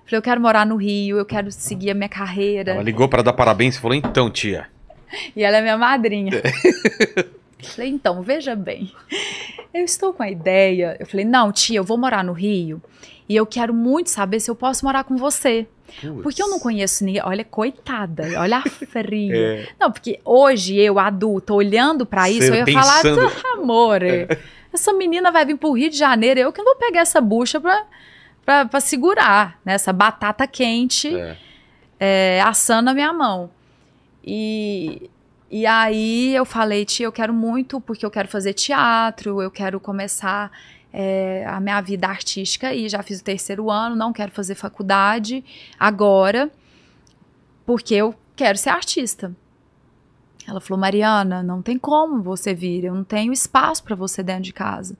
Speaker 4: Falei, eu quero morar no Rio, eu quero seguir a minha carreira. Ela
Speaker 1: ligou para dar parabéns e falou, então, tia.
Speaker 4: E ela é minha madrinha. Falei, então, veja bem eu estou com a ideia. Eu falei, não, tia, eu vou morar no Rio e eu quero muito saber se eu posso morar com você. Puts. Porque eu não conheço ninguém. Olha, coitada, olha a fria. é. Não, porque hoje eu, adulta, olhando para isso, eu ia pensando... falar, tá, amor, é. essa menina vai vir pro Rio de Janeiro, eu que não vou pegar essa bucha pra, pra, pra segurar, né? Essa batata quente é. é assando a minha mão. E e aí eu falei, tia, eu quero muito, porque eu quero fazer teatro, eu quero começar é, a minha vida artística e já fiz o terceiro ano, não quero fazer faculdade agora, porque eu quero ser artista. Ela falou, Mariana, não tem como você vir, eu não tenho espaço para você dentro de casa.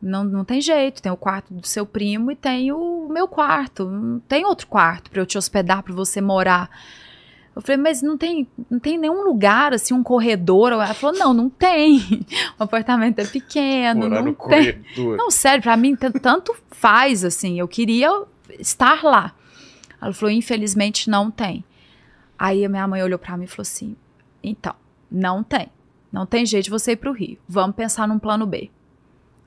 Speaker 4: Não, não tem jeito, tem o quarto do seu primo e tem o meu quarto, não tem outro quarto para eu te hospedar, para você morar. Eu falei, mas não tem, não tem nenhum lugar, assim, um corredor. Ela falou, não, não tem. O apartamento é pequeno, Morar não tem. Corredor. Não, sério, pra mim tanto faz, assim, eu queria estar lá. Ela falou, infelizmente não tem. Aí a minha mãe olhou para mim e falou assim, então, não tem. Não tem jeito de você ir pro Rio. Vamos pensar num plano B.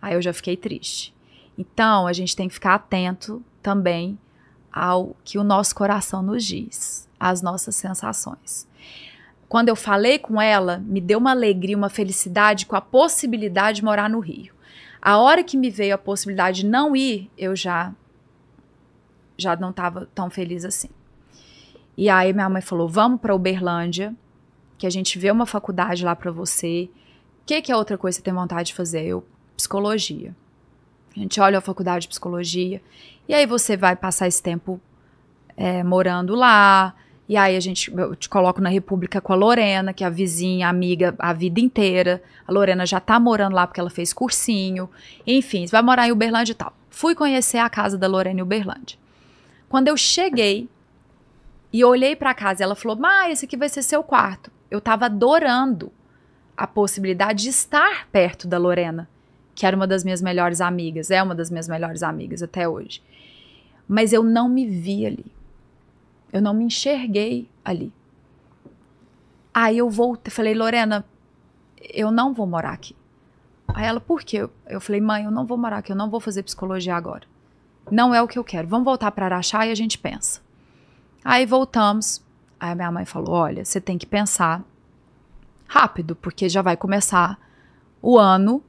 Speaker 4: Aí eu já fiquei triste. Então, a gente tem que ficar atento também ao que o nosso coração nos diz as nossas sensações. Quando eu falei com ela, me deu uma alegria, uma felicidade com a possibilidade de morar no Rio. A hora que me veio a possibilidade de não ir, eu já já não estava tão feliz assim. E aí minha mãe falou: "Vamos para Uberlândia, que a gente vê uma faculdade lá para você. O que que é outra coisa que você tem vontade de fazer? Eu psicologia. A gente olha a faculdade de psicologia e aí você vai passar esse tempo é, morando lá, e aí a gente, eu te coloco na República com a Lorena, que é a vizinha, amiga a vida inteira. A Lorena já tá morando lá porque ela fez cursinho. Enfim, vai morar em Uberlândia e tal. Fui conhecer a casa da Lorena em Uberlândia. Quando eu cheguei e olhei para casa, ela falou: "Mas esse aqui vai ser seu quarto". Eu tava adorando a possibilidade de estar perto da Lorena, que era uma das minhas melhores amigas, é uma das minhas melhores amigas até hoje. Mas eu não me vi ali eu não me enxerguei ali. Aí eu voltei, falei, Lorena, eu não vou morar aqui. Aí ela, por quê? Eu falei, mãe, eu não vou morar aqui, eu não vou fazer psicologia agora. Não é o que eu quero. Vamos voltar para Araxá e a gente pensa. Aí voltamos. Aí a minha mãe falou: olha, você tem que pensar rápido, porque já vai começar o ano,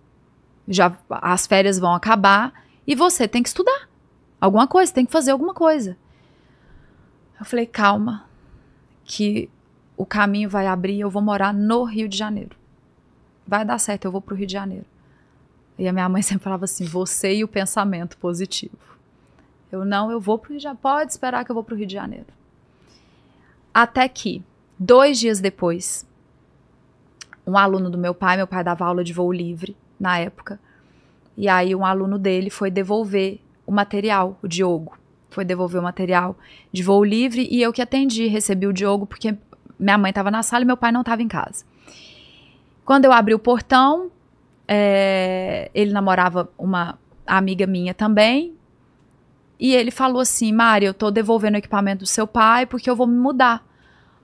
Speaker 4: já as férias vão acabar e você tem que estudar alguma coisa, tem que fazer alguma coisa. Eu falei, calma, que o caminho vai abrir, eu vou morar no Rio de Janeiro. Vai dar certo, eu vou para o Rio de Janeiro. E a minha mãe sempre falava assim: você e o pensamento positivo. Eu não, eu vou o Rio de Janeiro. Pode esperar que eu vou para o Rio de Janeiro. Até que, dois dias depois, um aluno do meu pai, meu pai dava aula de voo livre na época, e aí um aluno dele foi devolver o material, o Diogo foi devolver o material de voo livre e eu que atendi, recebi o Diogo porque minha mãe estava na sala e meu pai não estava em casa. Quando eu abri o portão, é, ele namorava uma amiga minha também e ele falou assim, Mari, eu tô devolvendo o equipamento do seu pai porque eu vou me mudar.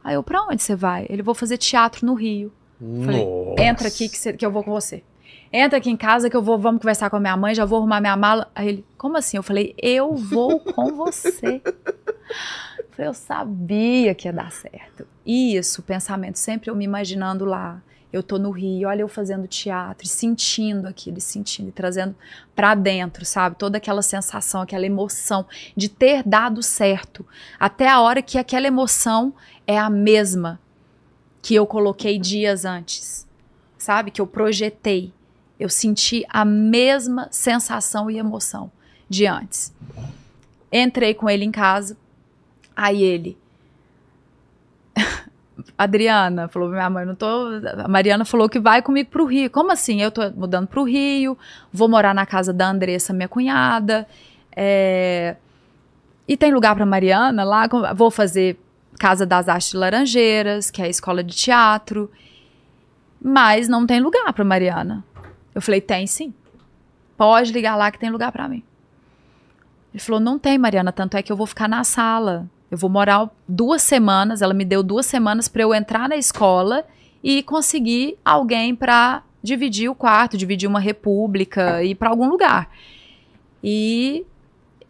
Speaker 4: Aí eu, "Para onde você vai? Ele, vou fazer teatro no Rio.
Speaker 3: Falei, entra
Speaker 4: aqui que, cê, que eu vou com você entra aqui em casa que eu vou, vamos conversar com a minha mãe, já vou arrumar minha mala. Aí ele, como assim? Eu falei, eu vou com você. eu, eu sabia que ia dar certo. Isso, pensamento, sempre eu me imaginando lá. Eu tô no Rio, olha eu fazendo teatro, sentindo aquilo, sentindo e trazendo para dentro, sabe? Toda aquela sensação, aquela emoção de ter dado certo, até a hora que aquela emoção é a mesma que eu coloquei dias antes, sabe? Que eu projetei. Eu senti a mesma sensação e emoção de antes. Entrei com ele em casa, aí ele. Adriana falou: minha mãe, não tô. A Mariana falou que vai comigo pro Rio. Como assim? Eu tô mudando pro Rio, vou morar na casa da Andressa, minha cunhada. É... E tem lugar pra Mariana lá? Vou fazer Casa das Artes Laranjeiras, que é a escola de teatro. Mas não tem lugar pra Mariana. Eu falei, tem sim. Pode ligar lá que tem lugar para mim. Ele falou, não tem, Mariana, tanto é que eu vou ficar na sala. Eu vou morar duas semanas, ela me deu duas semanas para eu entrar na escola e conseguir alguém para dividir o quarto, dividir uma república, ir para algum lugar. E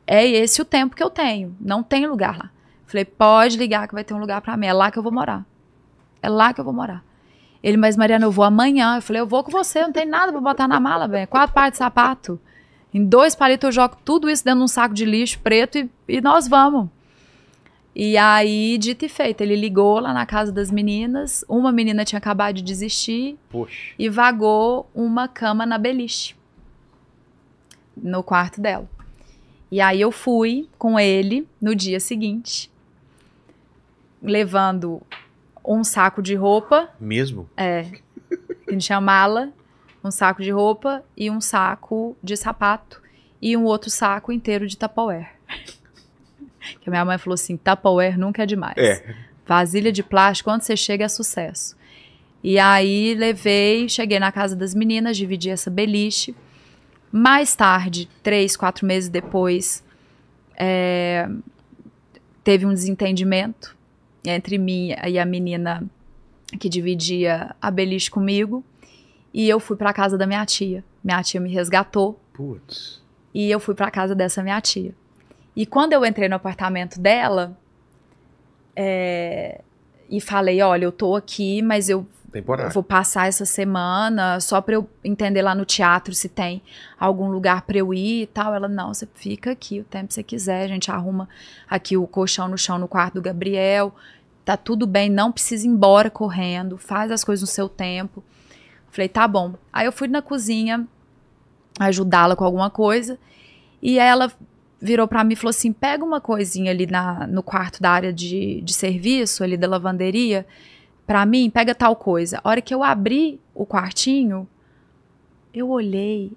Speaker 4: é esse o tempo que eu tenho. Não tem lugar lá. Falei, pode ligar que vai ter um lugar para mim. É lá que eu vou morar. É lá que eu vou morar. Ele, mas Mariana, eu vou amanhã. Eu falei, eu vou com você, não tem nada pra botar na mala, velho. Quatro pares de sapato. Em dois palitos eu jogo tudo isso dentro de um saco de lixo preto e, e nós vamos. E aí, dito e feito, ele ligou lá na casa das meninas. Uma menina tinha acabado de desistir. Poxa. E vagou uma cama na beliche. No quarto dela. E aí eu fui com ele no dia seguinte, levando um saco de roupa. Mesmo? É. A gente tinha mala, um saco de roupa e um saco de sapato e um outro saco inteiro de Tupperware. Que a minha mãe falou assim: Tupperware nunca é demais. É. Vasilha de plástico, quando você chega é sucesso. E aí levei, cheguei na casa das meninas, dividi essa beliche. Mais tarde, três, quatro meses depois, é, teve um desentendimento entre mim e a menina que dividia a beliche comigo. E eu fui para casa da minha tia. Minha tia me resgatou.
Speaker 3: Putz.
Speaker 4: E eu fui para casa dessa minha tia. E quando eu entrei no apartamento dela é, e falei: Olha, eu tô aqui, mas eu Temporário. vou passar essa semana só para eu entender lá no teatro se tem algum lugar para eu ir e tal. Ela, não, você fica aqui o tempo que você quiser. A gente arruma aqui o colchão no chão no quarto do Gabriel. Tá tudo bem, não precisa ir embora correndo. Faz as coisas no seu tempo. Falei, tá bom. Aí eu fui na cozinha ajudá-la com alguma coisa. E ela virou para mim e falou assim: pega uma coisinha ali na, no quarto da área de, de serviço, ali da lavanderia para mim, pega tal coisa. A hora que eu abri o quartinho, eu olhei,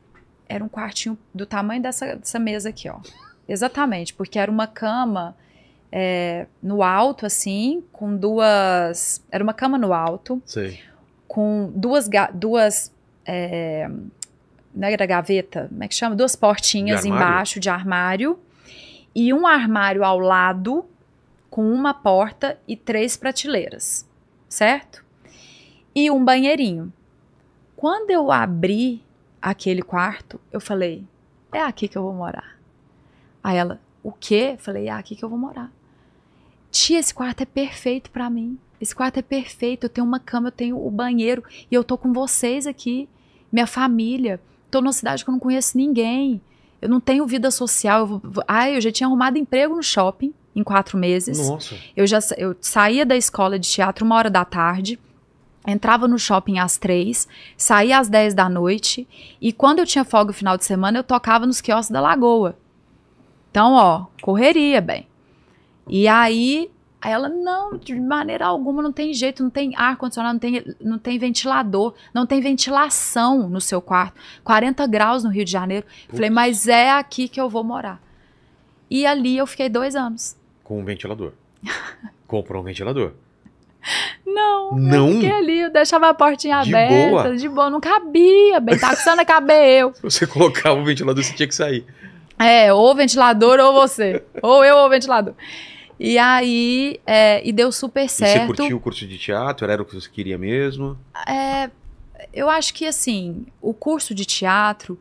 Speaker 4: era um quartinho do tamanho dessa, dessa mesa aqui, ó. Exatamente, porque era uma cama é, no alto, assim, com duas. Era uma cama no alto, Sim. com duas. duas é, não era gaveta? Como é que chama? Duas portinhas de embaixo de armário e um armário ao lado com uma porta e três prateleiras certo? E um banheirinho. Quando eu abri aquele quarto, eu falei: é aqui que eu vou morar. Aí ela: o quê? Eu falei: é aqui que eu vou morar. Tia, esse quarto é perfeito para mim. Esse quarto é perfeito. Eu tenho uma cama, eu tenho o banheiro e eu tô com vocês aqui, minha família. Tô numa cidade que eu não conheço ninguém. Eu não tenho vida social. Eu vou... Ai, eu já tinha arrumado emprego no shopping em quatro meses. Nossa. Eu já eu saía da escola de teatro uma hora da tarde, entrava no shopping às três, saía às dez da noite e quando eu tinha folga no final de semana eu tocava nos quiosques da Lagoa. Então, ó, correria, bem. E aí ela, não, de maneira alguma, não tem jeito, não tem ar-condicionado, não tem, não tem ventilador, não tem ventilação no seu quarto. 40 graus no Rio de Janeiro. Putz. Falei, mas é aqui que eu vou morar. E ali eu fiquei dois anos
Speaker 1: com um ventilador. Comprou um ventilador. Não, não. Eu fiquei
Speaker 4: ali, eu deixava a portinha de aberta, boa. de boa, não cabia, bem taxando tá a caber eu.
Speaker 1: Você colocava o ventilador, você tinha que sair.
Speaker 4: É, ou ventilador ou você, ou eu ou ventilador. E aí, é, e deu super certo. E você curtiu o
Speaker 1: curso de teatro? Era o que você queria mesmo?
Speaker 4: É, eu acho que assim, o curso de teatro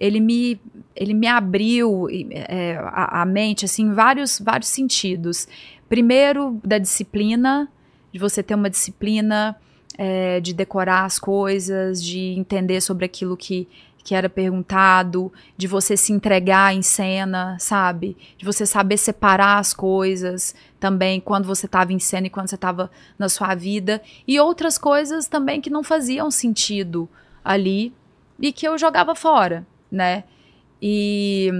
Speaker 4: ele me, ele me abriu é, a, a, mente assim, em vários, vários sentidos. Primeiro, da disciplina, de você ter uma disciplina, é, de decorar as coisas, de entender sobre aquilo que, que era perguntado, de você se entregar em cena, sabe? De você saber separar as coisas também, quando você estava em cena e quando você estava na sua vida. E outras coisas também que não faziam sentido ali e que eu jogava fora né? E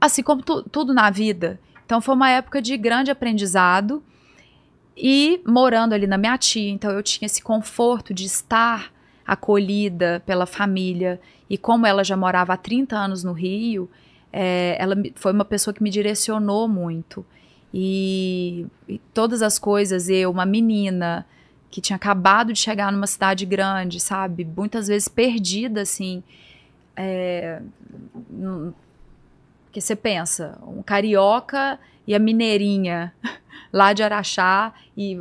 Speaker 4: assim como tu, tudo na vida. Então foi uma época de grande aprendizado e morando ali na minha tia, então eu tinha esse conforto de estar acolhida pela família e como ela já morava há 30 anos no Rio, é, ela foi uma pessoa que me direcionou muito. E, e, todas as coisas, eu, uma menina que tinha acabado de chegar numa cidade grande, sabe? Muitas vezes perdida, assim, é, que você pensa, um carioca e a mineirinha lá de Araxá e,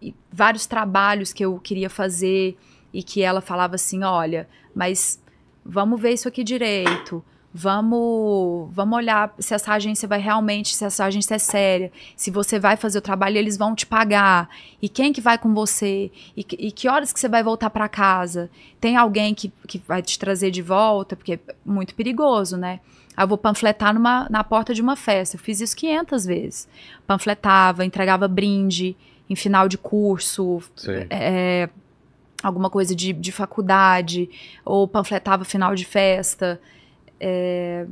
Speaker 4: e vários trabalhos que eu queria fazer e que ela falava assim, olha, mas vamos ver isso aqui direito vamos, vamos olhar se essa agência vai realmente, se essa agência é séria, se você vai fazer o trabalho, eles vão te pagar, e quem que vai com você, e, e que horas que você vai voltar para casa, tem alguém que, que vai te trazer de volta, porque é muito perigoso, né? Ah, eu vou panfletar numa, na porta de uma festa. Eu fiz isso 500 vezes. Panfletava, entregava brinde em final de curso é, é, alguma coisa de, de faculdade, ou panfletava final de festa. É,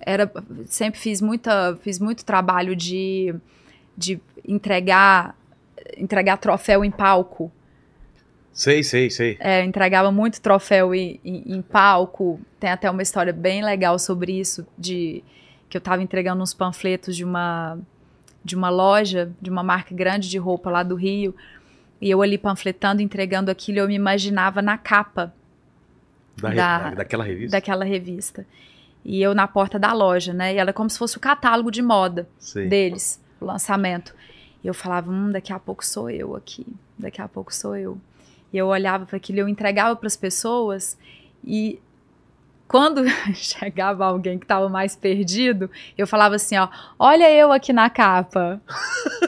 Speaker 4: era, sempre fiz, muita, fiz muito trabalho de, de entregar, entregar troféu em palco.
Speaker 1: Sei, sei, sei.
Speaker 4: É, entregava muito troféu em, em, em, palco. Tem até uma história bem legal sobre isso, de que eu estava entregando uns panfletos de uma de uma loja, de uma marca grande de roupa lá do Rio. E eu ali panfletando, entregando aquilo, eu me imaginava na capa. Da, da, daquela revista? Daquela revista. E eu na porta da loja, né? E ela é como se fosse o catálogo de moda Sim. deles, o lançamento. E eu falava, hum, daqui a pouco sou eu aqui, daqui a pouco sou eu. E eu olhava para aquilo, eu entregava para as pessoas e quando chegava alguém que estava mais perdido, eu falava assim, ó, olha eu aqui na capa.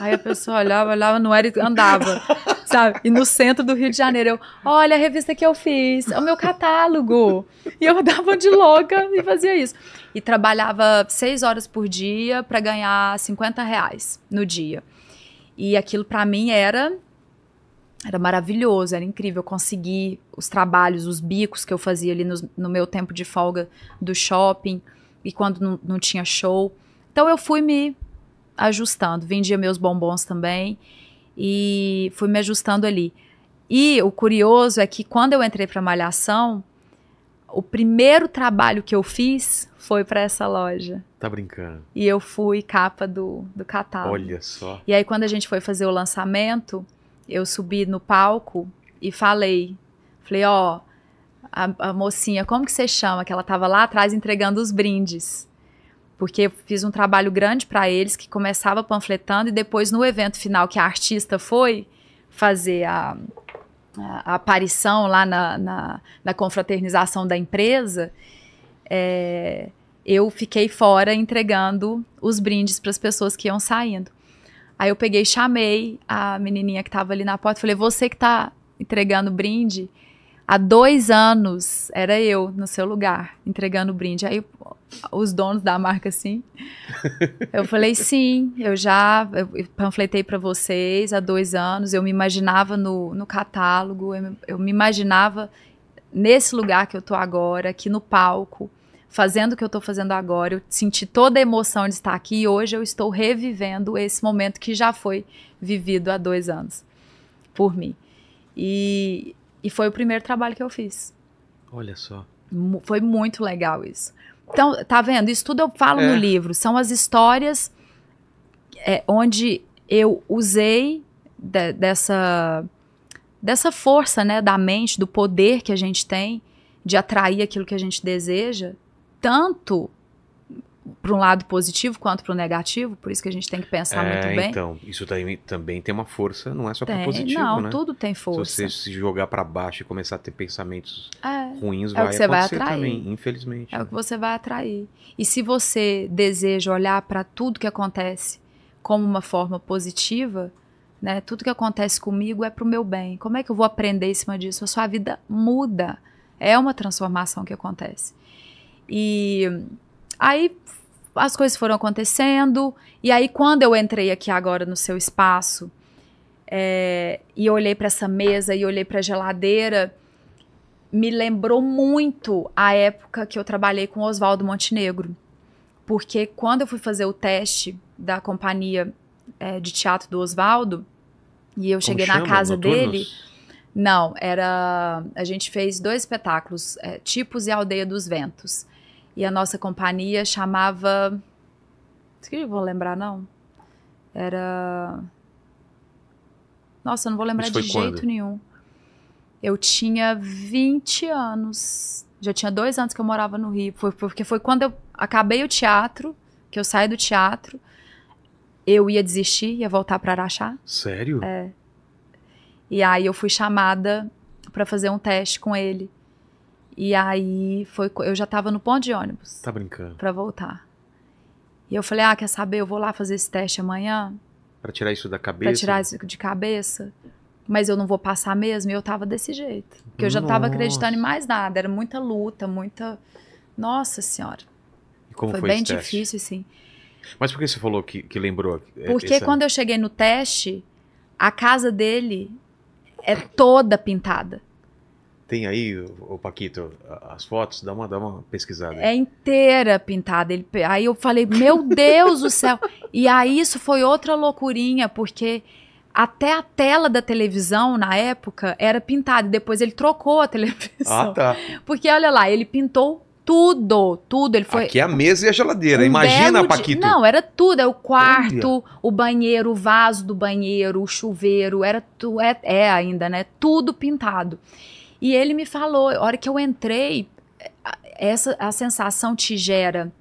Speaker 4: Aí a pessoa olhava, olhava, não era e andava. Sabe? E no centro do Rio de Janeiro, eu, olha a revista que eu fiz, é o meu catálogo. E eu dava de louca e fazia isso. E trabalhava seis horas por dia para ganhar 50 reais no dia. E aquilo para mim era era maravilhoso, era incrível conseguir os trabalhos, os bicos que eu fazia ali no, no meu tempo de folga do shopping e quando não, não tinha show. Então eu fui me ajustando, vendia meus bombons também e fui me ajustando ali. E o curioso é que quando eu entrei para malhação, o primeiro trabalho que eu fiz foi para essa loja.
Speaker 1: Tá brincando.
Speaker 4: E eu fui capa do, do catálogo. Olha só. E aí, quando a gente foi fazer o lançamento, eu subi no palco e falei. Falei, ó, a, a, mocinha, como que você chama? Que ela tava lá atrás entregando os brindes. Porque eu fiz um trabalho grande para eles, que começava panfletando, e depois no evento final que a artista foi fazer a, a aparição lá na, na, na, confraternização da empresa, é, eu fiquei fora entregando os brindes para as pessoas que iam saindo. Aí eu peguei, chamei a menininha que tava ali na porta, falei, você que tá entregando brinde, há dois anos era eu no seu lugar, entregando brinde. Aí os donos da marca, assim, eu falei, sim, eu já eu panfletei para vocês há dois anos, eu me imaginava no, no catálogo, eu, eu me imaginava nesse lugar que eu tô agora, aqui no palco, fazendo o que eu estou fazendo agora, eu senti toda a emoção de estar aqui e hoje eu estou revivendo esse momento que já foi vivido há dois anos por mim. E, e foi o primeiro trabalho que eu fiz. Olha só. Foi muito legal isso. Então, tá vendo? Isso tudo eu falo é. no livro. São as histórias é, onde eu usei de, dessa, dessa força né, da mente, do poder que a gente tem de atrair aquilo que a gente deseja tanto para um lado positivo quanto para o negativo, por isso que a gente tem que pensar é, muito bem.
Speaker 1: Então, isso também, também tem uma força, não é só para positivo, não, né? tudo
Speaker 4: tem força. Se você
Speaker 1: se jogar para baixo e começar a ter pensamentos
Speaker 4: é, ruins, é vai o que você vai atrair. também,
Speaker 1: infelizmente. É né? o que você
Speaker 4: vai atrair. E se você deseja olhar para tudo que acontece como uma forma positiva, né? Tudo que acontece comigo é para o meu bem. Como é que eu vou aprender em cima disso? A sua vida muda. É uma transformação que acontece. E aí as coisas foram acontecendo. E aí, quando eu entrei aqui agora no seu espaço é, e olhei para essa mesa e olhei para a geladeira, me lembrou muito a época que eu trabalhei com Oswaldo Montenegro. Porque quando eu fui fazer o teste da companhia é, de teatro do Oswaldo, e eu Como cheguei chama? na casa Noturnos? dele. Não, era. A gente fez dois espetáculos, é, Tipos e Aldeia dos Ventos. E a nossa companhia chamava. Isso que eu vou lembrar, não. Era. Nossa, eu não vou lembrar de quando? jeito nenhum. Eu tinha 20 anos. Já tinha dois anos que eu morava no Rio. Foi porque foi quando eu acabei o teatro, que eu saí do teatro. Eu ia desistir, ia voltar para Araxá. Sério? É. E aí eu fui chamada para fazer um teste com ele. E aí foi, eu já tava no ponto de ônibus.
Speaker 1: Tá brincando. Pra
Speaker 4: voltar. E eu falei, ah, quer saber, eu vou lá fazer esse teste amanhã.
Speaker 1: Pra tirar isso da cabeça? Pra tirar isso
Speaker 4: de cabeça. Mas eu não vou passar mesmo. E eu tava desse jeito. Porque eu já não tava acreditando em mais nada. Era muita luta, muita... Nossa senhora. E como foi, foi bem difícil, sim.
Speaker 1: Mas por que você falou que, que lembrou? É, Porque essa... quando
Speaker 4: eu cheguei no teste, a casa dele é toda pintada.
Speaker 1: Tem aí, o Paquito, as fotos, dá uma, dá uma pesquisada. Aí. É
Speaker 4: inteira pintada. Ele, aí eu falei, meu Deus do céu! E aí isso foi outra loucurinha, porque até a tela da televisão, na época, era pintada. Depois ele trocou a televisão. Ah, tá. Porque, olha lá, ele pintou tudo, tudo. Ele foi. Aqui é a
Speaker 1: mesa e a geladeira. Um Imagina, Paquito. Não,
Speaker 4: era tudo. é o quarto, Olha. o banheiro, o vaso do banheiro, o chuveiro, era tu... é, é ainda, né? Tudo pintado. E ele me falou, a hora que eu entrei, é, essa a sensação te gera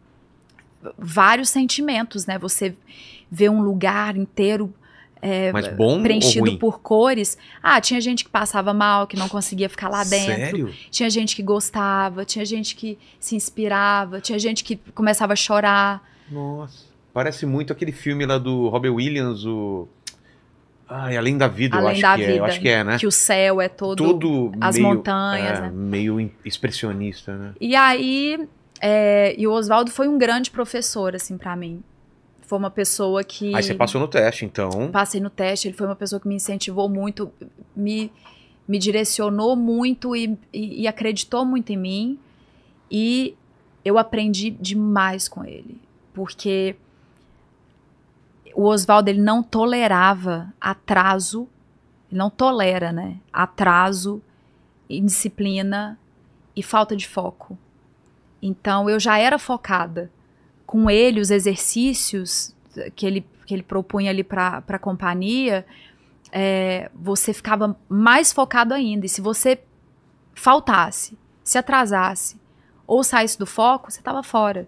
Speaker 4: vários sentimentos, né? Você vê um lugar inteiro é, preenchido por cores. Ah, tinha gente que passava mal, que não conseguia ficar lá dentro. Sério? Tinha gente que gostava, tinha gente que se inspirava, tinha gente que começava a chorar.
Speaker 3: Nossa,
Speaker 1: parece muito aquele filme lá do Robert Williams, o Ai, além da vida, além eu acho da que vida, é. Eu acho que é, né? Que o
Speaker 4: céu é todo. Tudo as meio, montanhas. É, né?
Speaker 1: Meio expressionista, né?
Speaker 4: E aí. É, e o Oswaldo foi um grande professor, assim, para mim. Foi uma pessoa que. Aí você passou no
Speaker 1: teste, então. Passei
Speaker 4: no teste, ele foi uma pessoa que me incentivou muito, me, me direcionou muito e, e, e acreditou muito em mim. E eu aprendi demais com ele. Porque o Oswaldo ele não tolerava atraso, ele não tolera, né? Atraso, indisciplina e falta de foco. Então eu já era focada. Com ele, os exercícios que ele, que ele propunha ali para a companhia, é, você ficava mais focado ainda. E se você faltasse, se atrasasse ou saísse do foco, você estava fora.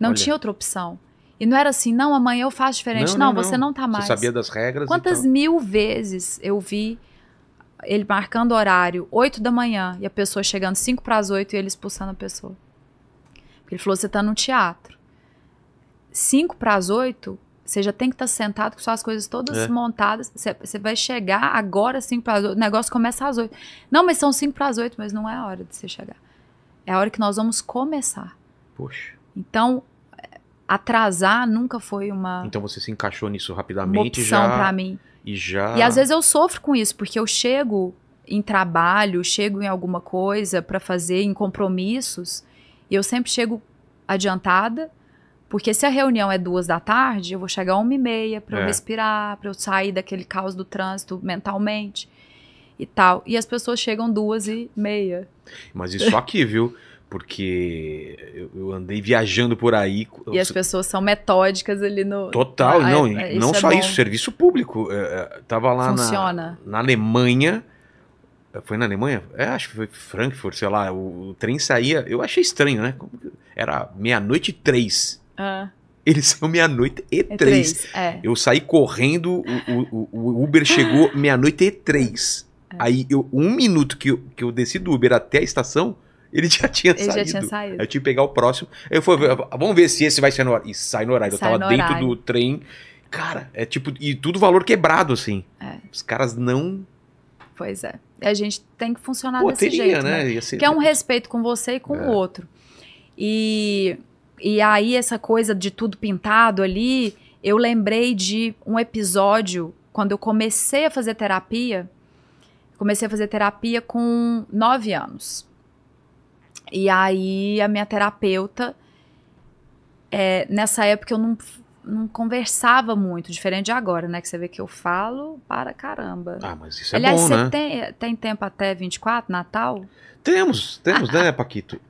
Speaker 4: Não Olha. tinha outra opção. E não era assim, não, amanhã eu faço diferente. Não, não, não você não. tá mais. Você sabia
Speaker 1: das regras. Quantas então...
Speaker 4: mil vezes eu vi ele marcando horário, 8 da manhã, e a pessoa chegando 5 para as 8 e ele expulsando a pessoa? ele falou: você tá no teatro. 5 para as 8, você já tem que estar tá sentado com suas coisas todas é. montadas. Você, você vai chegar agora 5 para as 8. O negócio começa às 8. Não, mas são 5 para as 8, mas não é a hora de você chegar. É a hora que nós vamos começar. Poxa. Então, atrasar nunca foi uma. Então
Speaker 1: você se encaixou nisso rapidamente uma opção já. para mim. E já. E às vezes eu
Speaker 4: sofro com isso, porque eu chego em trabalho, chego em alguma coisa para fazer, em compromissos, e eu sempre chego adiantada, porque se a reunião é duas da tarde, eu vou chegar uma e meia para é. eu respirar, para eu sair daquele caos do trânsito mentalmente e tal. E as pessoas chegam duas e meia.
Speaker 1: Mas isso aqui, viu? porque eu, andei viajando por aí. E as
Speaker 4: pessoas são metódicas ali no. Total, ah, não, é, é não isso é só é isso,
Speaker 1: serviço público. Eu, é, tava lá na, na, Alemanha. Foi na Alemanha? É, acho que foi Frankfurt, sei lá. O, o trem saía. Eu achei estranho, né? Era meia-noite e três. Ah. Eles são meia-noite e, três. É. Eu saí correndo, o, o, o Uber chegou meia-noite e três. É. Aí, eu, um minuto que eu, que eu desci do Uber até a estação, ele já tinha ele saído. Ele já tinha saído. Aí eu tinha que pegar o próximo. eu eu falei, vamos ver se esse vai ser no horário. E sai no horário. Sai eu tava dentro do trem. Cara, é tipo, e tudo valor quebrado, assim. É. Os caras não.
Speaker 4: Pois é. A gente tem que funcionar Pô, desse teria, jeito. Né? né? Ser... Que é um respeito com você e com é. o outro. E, e aí, essa coisa de tudo pintado ali, eu lembrei de um episódio quando eu comecei a fazer terapia. Comecei a fazer terapia com nove anos. E aí a minha terapeuta, é, nessa época eu não, não conversava muito, diferente de agora, né? Que você vê que eu falo para caramba. Ah, mas isso é Aliás, bom, né? Tem, tem tempo até 24, Natal?
Speaker 1: Temos, temos, né, Paquito?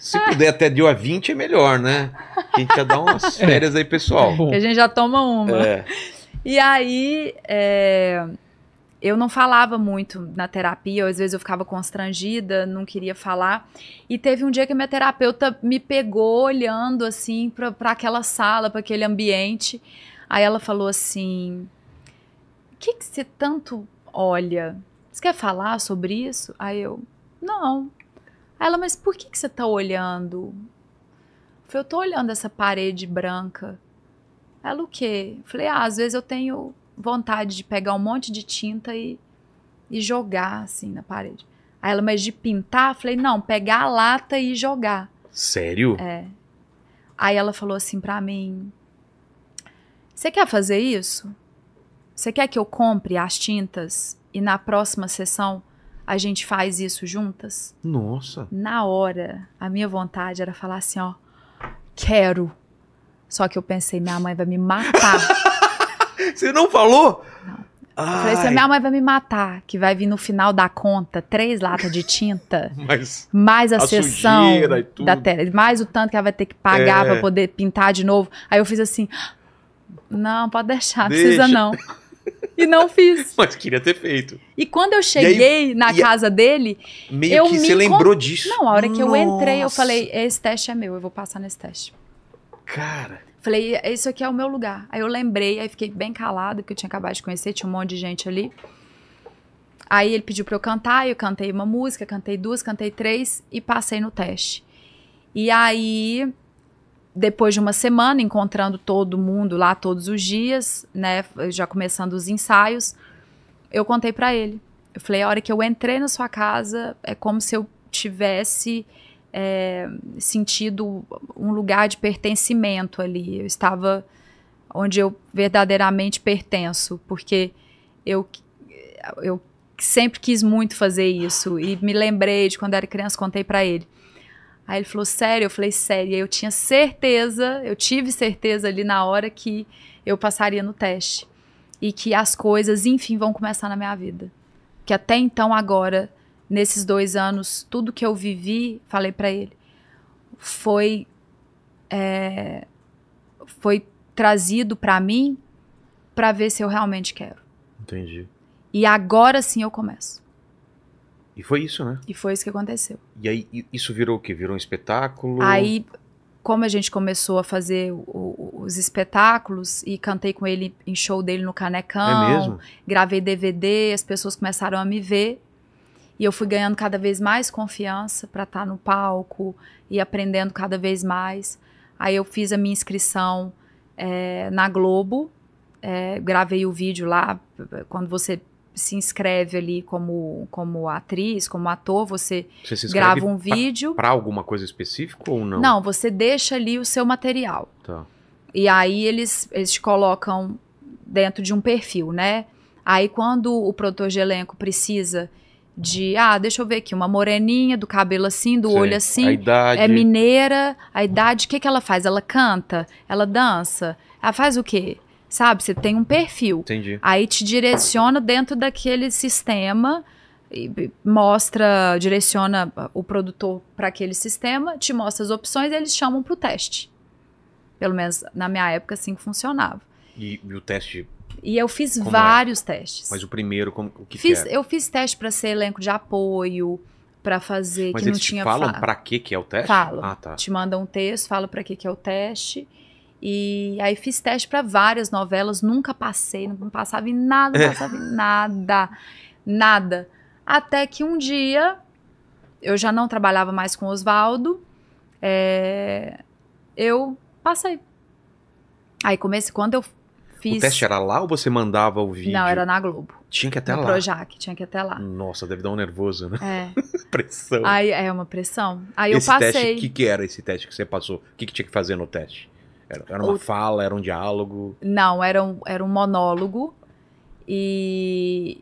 Speaker 1: Se puder até dia 20 é melhor, né? a gente já dá umas é. férias aí, pessoal.
Speaker 3: Que
Speaker 4: a gente já toma uma. É. E aí, é, eu não falava muito na terapia, às vezes eu ficava constrangida, não queria falar. E teve um dia que a minha terapeuta me pegou olhando assim para aquela sala, para aquele ambiente. Aí ela falou assim: O que, que você tanto olha? Você quer falar sobre isso? Aí eu: Não. Aí ela: Mas por que, que você está olhando? Eu falei: Eu estou olhando essa parede branca. Ela: O quê? Eu falei: Ah, às vezes eu tenho vontade de pegar um monte de tinta e, e jogar assim na parede. Aí ela, mas de pintar? Falei, não, pegar a lata e jogar.
Speaker 1: Sério?
Speaker 4: É. Aí ela falou assim pra mim: Você quer fazer isso? Você quer que eu compre as tintas e na próxima sessão a gente faz isso juntas? Nossa. Na hora, a minha vontade era falar assim: Ó, quero. Só que eu pensei: Minha mãe vai me matar.
Speaker 1: Você não falou? Não. Eu falei assim, minha
Speaker 4: mãe vai me matar, que vai vir no final da conta três latas de tinta, mais, mais a, a sessão da tela, mais o tanto que ela vai ter que pagar é. para poder pintar de novo. Aí eu fiz assim, não, pode deixar, não Deixa. precisa não. E não fiz. Mas queria ter feito. E quando eu cheguei aí, na casa a... dele. Meio eu que me você lembrou con... disso. Não, a hora Nossa. que eu entrei, eu falei: esse teste é meu, eu vou passar nesse teste. Cara. Falei, isso aqui é o meu lugar. Aí eu lembrei, aí fiquei bem calado porque eu tinha acabado de conhecer, tinha um monte de gente ali. Aí ele pediu para eu cantar, eu cantei uma música, cantei duas, cantei três e passei no teste. E aí, depois de uma semana, encontrando todo mundo lá todos os dias, né, já começando os ensaios, eu contei para ele. Eu falei, a hora que eu entrei na sua casa, é como se eu tivesse é, sentido um lugar de pertencimento ali. Eu estava onde eu verdadeiramente pertenço, porque eu, eu sempre quis muito fazer isso. E me lembrei de quando era criança, contei para ele. Aí ele falou, sério? Eu falei, sério. E eu tinha certeza, eu tive certeza ali na hora que eu passaria no teste. E que as coisas, enfim, vão começar na minha vida. Que até então, agora, nesses dois anos, tudo que eu vivi, falei para ele, foi é, foi trazido para mim para ver se eu realmente quero. Entendi. E agora sim eu começo.
Speaker 1: E foi isso, né?
Speaker 4: E foi isso que aconteceu.
Speaker 1: E aí isso virou o quê? Virou um espetáculo? Aí,
Speaker 4: como a gente começou a fazer o, o, os espetáculos e cantei com ele em show dele no Canecão, é mesmo? gravei DVD, as pessoas começaram a me ver e eu fui ganhando cada vez mais confiança para estar tá no palco e aprendendo cada vez mais. Aí eu fiz a minha inscrição é, na Globo, é, gravei o vídeo lá. Quando você se inscreve ali como, como atriz, como ator, você, você grava um vídeo. Para alguma coisa específica ou não? Não, você deixa ali o seu material. Tá. E aí eles, eles te colocam dentro de um perfil, né? Aí quando o produtor de elenco precisa de, ah, deixa eu ver aqui, uma moreninha, do cabelo assim, do Sim, olho assim, é idade... é mineira, a idade, o que, que ela faz? Ela canta? Ela dança? Ela faz o quê? Sabe? Você tem um perfil. Entendi. Aí te direciona dentro daquele sistema, mostra, direciona o produtor para aquele sistema, te mostra as opções e eles chamam para o teste. Pelo menos na minha época assim funcionava.
Speaker 1: E, e o teste
Speaker 4: e eu fiz como é? vários é? testes.
Speaker 1: Mas o primeiro, como, o que, fiz, que é?
Speaker 4: Eu fiz teste para ser elenco de apoio, para fazer Mas que eles não tinha falam fala. para
Speaker 1: que que é
Speaker 2: o teste? Falam. Ah, tá. Te
Speaker 4: mandam um texto, fala para que que é o teste. E aí fiz teste para várias novelas, nunca passei, não passava em nada, não passava em nada, nada. Até que um dia eu já não trabalhava mais com Oswaldo, é, eu passei. Aí comecei quando eu fiz. O teste
Speaker 1: era lá ou você mandava o vídeo? Não, era na Globo. Tinha que até no lá. Projac,
Speaker 4: tinha que até lá.
Speaker 1: Nossa, deve dar um nervoso, né? É. pressão. Aí
Speaker 4: é uma pressão. Aí esse eu passei. O que,
Speaker 1: que era esse teste que você passou? O que, que tinha que fazer no teste? Era, era uma o... fala, era um
Speaker 3: diálogo?
Speaker 4: Não, era um, era um monólogo. E.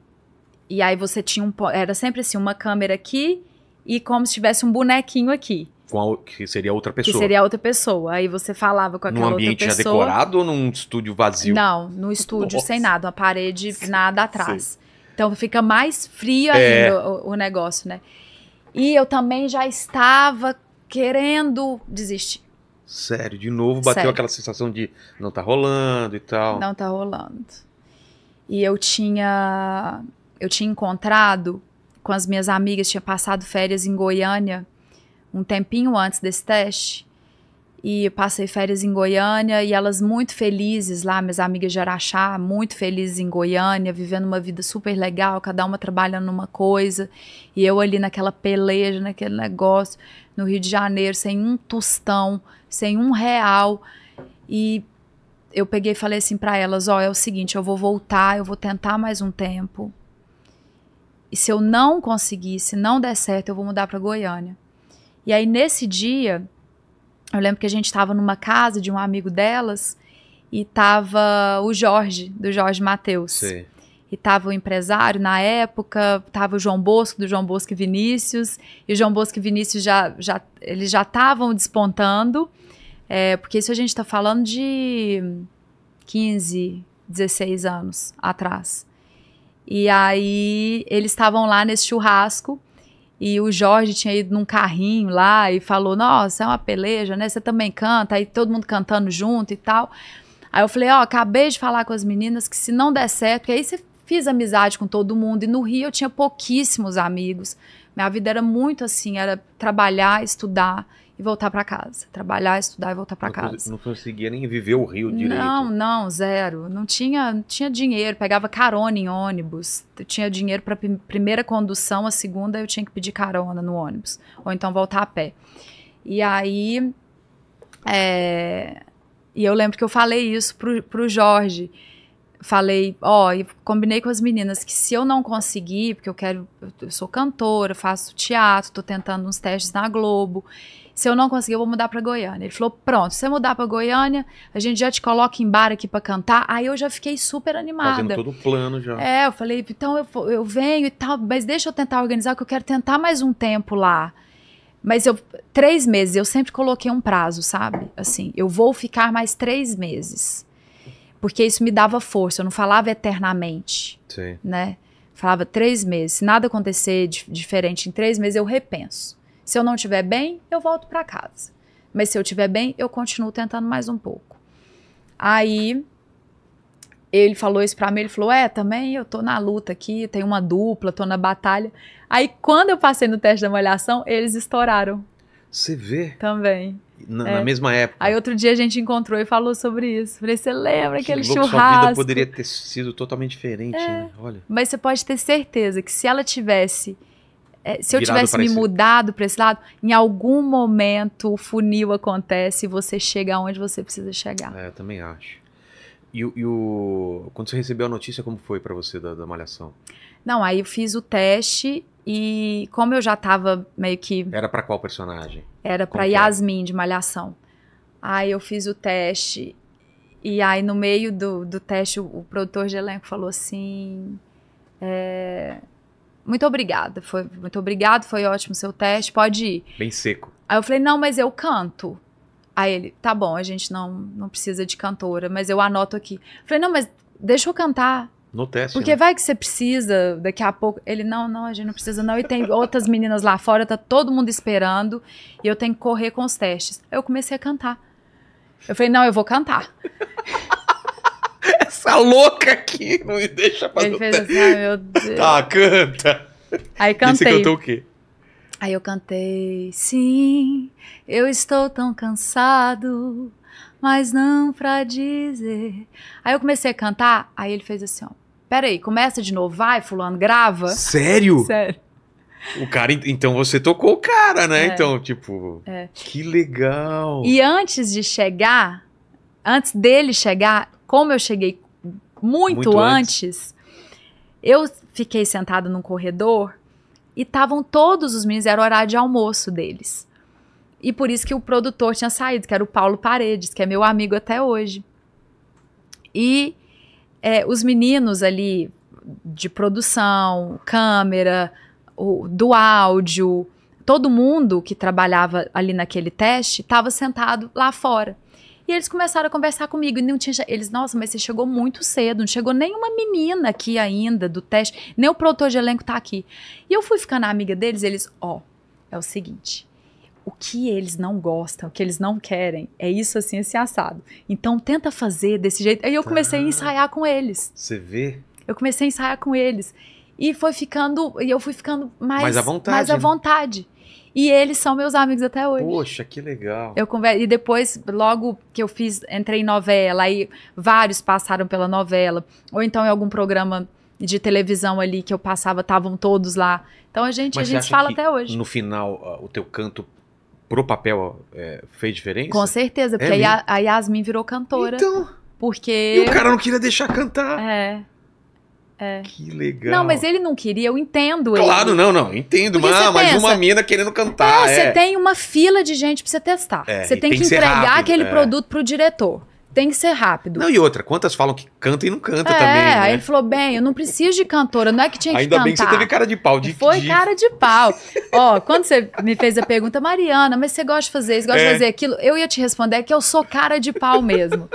Speaker 4: E aí você tinha um. Era sempre assim, uma câmera aqui e como se tivesse um bonequinho aqui
Speaker 1: com a, que seria outra pessoa. Que seria
Speaker 4: outra pessoa. Aí você falava com aquela outra pessoa. Num ambiente já decorado
Speaker 1: ou num estúdio vazio? Não,
Speaker 4: no estúdio Nossa. sem nada, uma parede nada atrás. Então fica mais frio é... ainda o, o negócio, né? E eu também já estava querendo desistir.
Speaker 1: Sério, de novo bateu Sério. aquela sensação de não tá rolando e tal. Não
Speaker 4: tá rolando. E eu tinha eu tinha encontrado com as minhas amigas, tinha passado férias em Goiânia um tempinho antes desse teste e passei férias em Goiânia e elas muito felizes lá, minhas amigas de Araxá, muito felizes em Goiânia, vivendo uma vida super legal, cada uma trabalhando numa coisa, e eu ali naquela peleja, naquele negócio, no Rio de Janeiro, sem um tostão, sem um real. E eu peguei e falei assim para elas: ó, oh, é o seguinte, eu vou voltar, eu vou tentar mais um tempo. E se eu não conseguir, se não der certo, eu vou mudar para Goiânia. E aí nesse dia, eu lembro que a gente estava numa casa de um amigo delas e tava o Jorge, do Jorge Matheus. Sim. E tava o empresário na época, tava o João Bosco, do João Bosco e Vinícius. E o João Bosco e Vinícius já, já, eles já estavam despontando, é, porque isso a gente está falando de 15, 16 anos atrás. E aí eles estavam lá nesse churrasco e o Jorge tinha ido num carrinho lá e falou: Nossa, é uma peleja, né? Você também canta, aí todo mundo cantando junto e tal. Aí eu falei: Ó, oh, acabei de falar com as meninas que se não der certo, que aí você fiz amizade com todo mundo. E no Rio eu tinha pouquíssimos amigos. Minha vida era muito assim: era trabalhar, estudar e voltar para casa. Trabalhar, estudar e voltar para casa.
Speaker 1: Não conseguia nem viver o Rio direito. Não,
Speaker 4: não, zero. Não tinha, não tinha dinheiro. Pegava carona em ônibus. Eu tinha dinheiro para primeira condução, a segunda eu tinha que pedir carona no ônibus. Ou então voltar a pé. E aí. É... E eu lembro que eu falei isso pro, pro Jorge. Falei, ó, e combinei com as meninas que se eu não conseguir, porque eu quero, eu sou cantora, faço teatro, tô tentando uns testes na Globo se eu não conseguir, eu vou mudar para Goiânia. Ele falou: pronto, se você mudar para Goiânia, a gente já te coloca em bar aqui para cantar. Aí eu já fiquei super tá animada. Fazendo todo o
Speaker 3: plano já. É,
Speaker 4: eu falei: então eu, eu venho e tal, mas deixa eu tentar organizar, que eu quero tentar mais um tempo lá. Mas eu, três meses, eu sempre coloquei um prazo, sabe? Assim, eu vou ficar mais três meses. Porque isso me dava força, eu não falava eternamente. Sim. Né? Falava três meses. Se nada acontecer diferente em três meses, eu repenso. Se eu não estiver bem, eu volto para casa. Mas se eu estiver bem, eu continuo tentando mais um pouco. Aí ele falou isso para mim, ele falou: "É, também eu tô na luta aqui, tem uma dupla, tô na batalha". Aí quando eu passei no teste da malhação, eles estouraram. Você vê? Também. Na, é. na, mesma época. Aí outro dia a gente encontrou e falou sobre isso. Falei, você lembra que aquele churrasco? Sua vida
Speaker 1: poderia ter sido totalmente diferente, é. né? Olha.
Speaker 4: Mas você pode ter certeza que se ela tivesse é, se eu tivesse me esse... mudado para esse lado, em algum momento o funil acontece e você chega onde você precisa chegar. É, eu
Speaker 1: também acho. E, e o... quando você recebeu a notícia, como foi para você da, da malhação?
Speaker 4: Não, aí eu fiz o teste e como eu já tava meio que.
Speaker 1: Era para qual personagem?
Speaker 4: Era para Yasmin de Malhação. Aí eu fiz o teste e aí no meio do, do teste o, o produtor de elenco falou assim. É, muito obrigada, foi muito obrigado, foi ótimo seu teste, pode ir. Bem seco. Aí eu falei, não, mas eu canto. Aí ele, tá bom, a gente não, não precisa de cantora, mas eu anoto aqui. Eu falei, não, mas deixa eu cantar.
Speaker 3: No teste. Porque né? vai
Speaker 4: que você precisa daqui a pouco. Ele, não, não, a gente não precisa, não. E tem outras meninas lá fora, tá todo mundo esperando. E eu tenho que correr com os testes. Aí eu comecei a cantar. Eu falei, não, eu vou cantar.
Speaker 1: essa louca aqui não me deixa fazer. Ele fez assim, meu Deus. Tá, canta.
Speaker 4: Aí cantei. E você cantou o quê? Aí eu cantei, sim, eu estou tão cansado, mas não pra dizer. Aí eu comecei a cantar, aí ele fez assim, ó, peraí, começa de novo, vai, fulano, grava. Sério? Sério.
Speaker 1: O cara, então você tocou o cara, né? É. Então, tipo, é. que legal. E
Speaker 4: antes de chegar, antes dele chegar, como eu cheguei muito, muito antes, antes, eu fiquei sentada num corredor e estavam todos os meninos, era o horário de almoço deles. E por isso que o produtor tinha saído, que era o Paulo Paredes, que é meu amigo até hoje. E é, os meninos ali de produção, câmera, o, do áudio, todo mundo que trabalhava ali naquele teste estava sentado lá fora. E eles começaram a conversar comigo. E não tinha. Eles, nossa, mas você chegou muito cedo, não chegou nenhuma menina aqui ainda do teste, nem o produtor de elenco tá aqui. E eu fui ficando amiga deles, eles, ó, oh, é o seguinte. O que eles não gostam, o que eles não querem, é isso assim, esse assado. Então tenta fazer desse jeito. Aí eu comecei a tá. ensaiar com eles.
Speaker 3: Você vê?
Speaker 4: Eu comecei a ensaiar com eles. E foi ficando, e eu fui ficando mais, mais à vontade. Mais à né? vontade. E eles são meus amigos até hoje.
Speaker 1: Poxa, que legal. Eu
Speaker 4: converso, e depois, logo que eu fiz, entrei em novela, aí vários passaram pela novela, ou então em algum programa de televisão ali que eu passava, estavam todos lá. Então a gente, Mas a gente fala até hoje.
Speaker 1: No final, o teu canto pro papel é, fez diferença? Com certeza, porque é a,
Speaker 4: a Yasmin virou cantora. Então. Porque. E o cara não queria
Speaker 1: deixar cantar.
Speaker 4: É. É.
Speaker 1: Que legal. Não, mas
Speaker 4: ele não queria, eu entendo ele. Claro, não,
Speaker 1: não, entendo. mas, mas uma mina querendo cantar. Não, ah, é, você tem
Speaker 4: uma fila de gente pra você testar. É, você tem, tem que, que entregar rápido, aquele é. produto pro diretor tem que ser rápido. Não, e
Speaker 1: outra, quantas falam que canta e não canta é, também. É, né? aí ele falou:
Speaker 4: bem, eu não preciso de cantora, não é que tinha Ainda que cantar. Ainda bem que você teve cara de pau, de Foi de... cara de pau. Ó, quando você me fez a pergunta, Mariana, mas você gosta de fazer isso, gosta é. de fazer aquilo, eu ia te responder que eu sou cara de pau mesmo.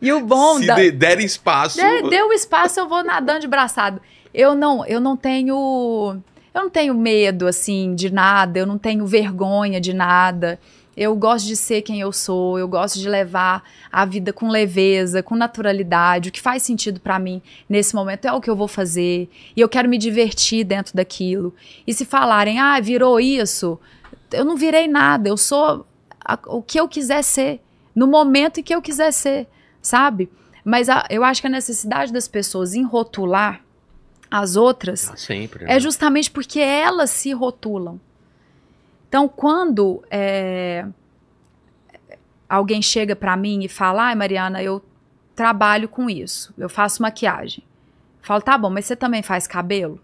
Speaker 4: E o bom. Se da... der
Speaker 1: espaço. Der, deu
Speaker 4: espaço, eu vou nadando de braçado. Eu não, eu não tenho. Eu não tenho medo, assim, de nada, eu não tenho vergonha de nada. Eu gosto de ser quem eu sou, eu gosto de levar a vida com leveza, com naturalidade. O que faz sentido para mim nesse momento é o que eu vou fazer. E eu quero me divertir dentro daquilo. E se falarem, ah, virou isso, eu não virei nada, eu sou a, o que eu quiser ser, no momento em que eu quiser ser, sabe? Mas a, eu acho que a necessidade das pessoas em rotular as outras ah, sempre, é né? justamente porque elas se rotulam. Então, quando é, alguém chega para mim e fala, ai, Mariana, eu trabalho com isso, eu faço maquiagem. Eu falo, tá bom, mas você também faz cabelo?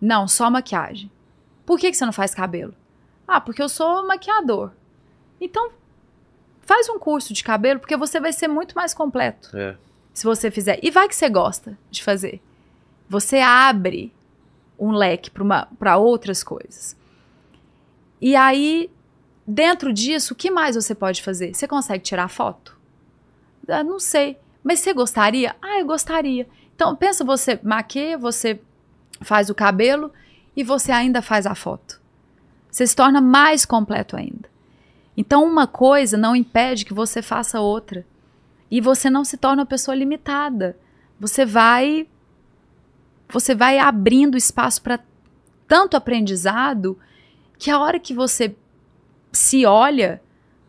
Speaker 4: Não, só maquiagem. Por que, que você não faz cabelo? Ah, porque eu sou maquiador. Então, faz um curso de cabelo, porque você vai ser muito mais completo. É. Se você fizer. E vai que você gosta de fazer. Você abre um leque para outras coisas. E aí, dentro disso, o que mais você pode fazer? Você consegue tirar foto? Ah, não sei. Mas você gostaria? Ah, eu gostaria. Então, pensa você maqueia, você faz o cabelo e você ainda faz a foto. Você se torna mais completo ainda. Então, uma coisa não impede que você faça outra. E você não se torna uma pessoa limitada. Você vai você vai abrindo espaço para tanto aprendizado que a hora que você se olha,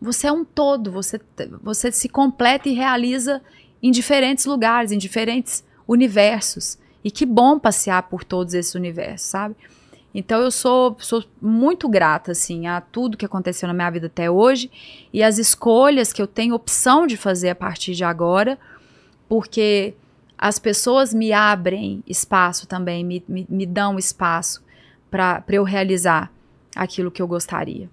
Speaker 4: você é um todo, você, você se completa e realiza em diferentes lugares, em diferentes universos. E que bom passear por todos esses universos, sabe? Então eu sou, sou muito grata assim a tudo que aconteceu na minha vida até hoje e as escolhas que eu tenho opção de fazer a partir de agora, porque as pessoas me abrem espaço também, me, me, me dão espaço para eu realizar aquilo que eu gostaria.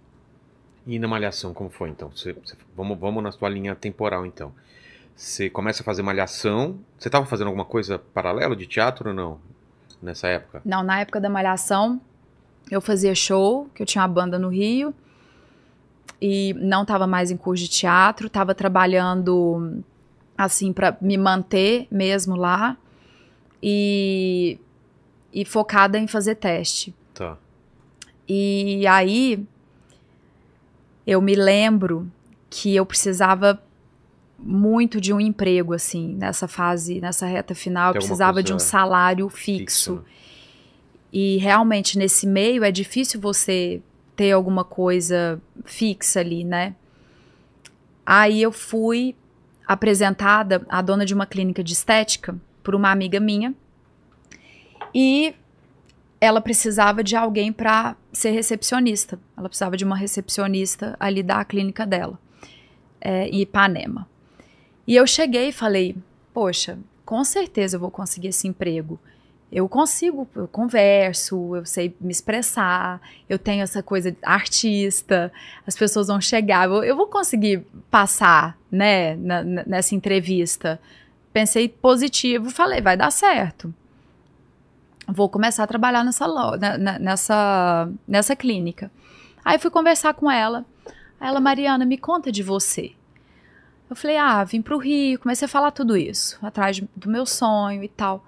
Speaker 1: E na malhação, como foi então? Você, vamos, vamos na sua linha temporal então. Você começa a fazer malhação. Você estava fazendo alguma coisa paralela de teatro ou não? Nessa época? Não,
Speaker 4: na época da malhação, eu fazia show, que eu tinha uma banda no Rio. E não estava mais em curso de teatro, estava trabalhando assim para me manter mesmo lá e, e focada em fazer teste. E aí eu me lembro que eu precisava muito de um emprego assim, nessa fase, nessa reta final, eu precisava de um salário fixo. fixo. E realmente nesse meio é difícil você ter alguma coisa fixa ali, né? Aí eu fui apresentada à dona de uma clínica de estética por uma amiga minha. E ela precisava de alguém para ser recepcionista. Ela precisava de uma recepcionista ali da clínica dela, é, em Ipanema. E eu cheguei e falei: Poxa, com certeza eu vou conseguir esse emprego. Eu consigo, eu converso, eu sei me expressar, eu tenho essa coisa de artista, as pessoas vão chegar, eu, vou conseguir passar, né, na, nessa entrevista. Pensei positivo, falei, vai dar certo vou começar a trabalhar nessa, né, né, nessa, nessa clínica. Aí fui conversar com ela. Ela, Mariana, me conta de você. Eu falei, ah, vim para o Rio, comecei a falar tudo isso, atrás do meu sonho e tal.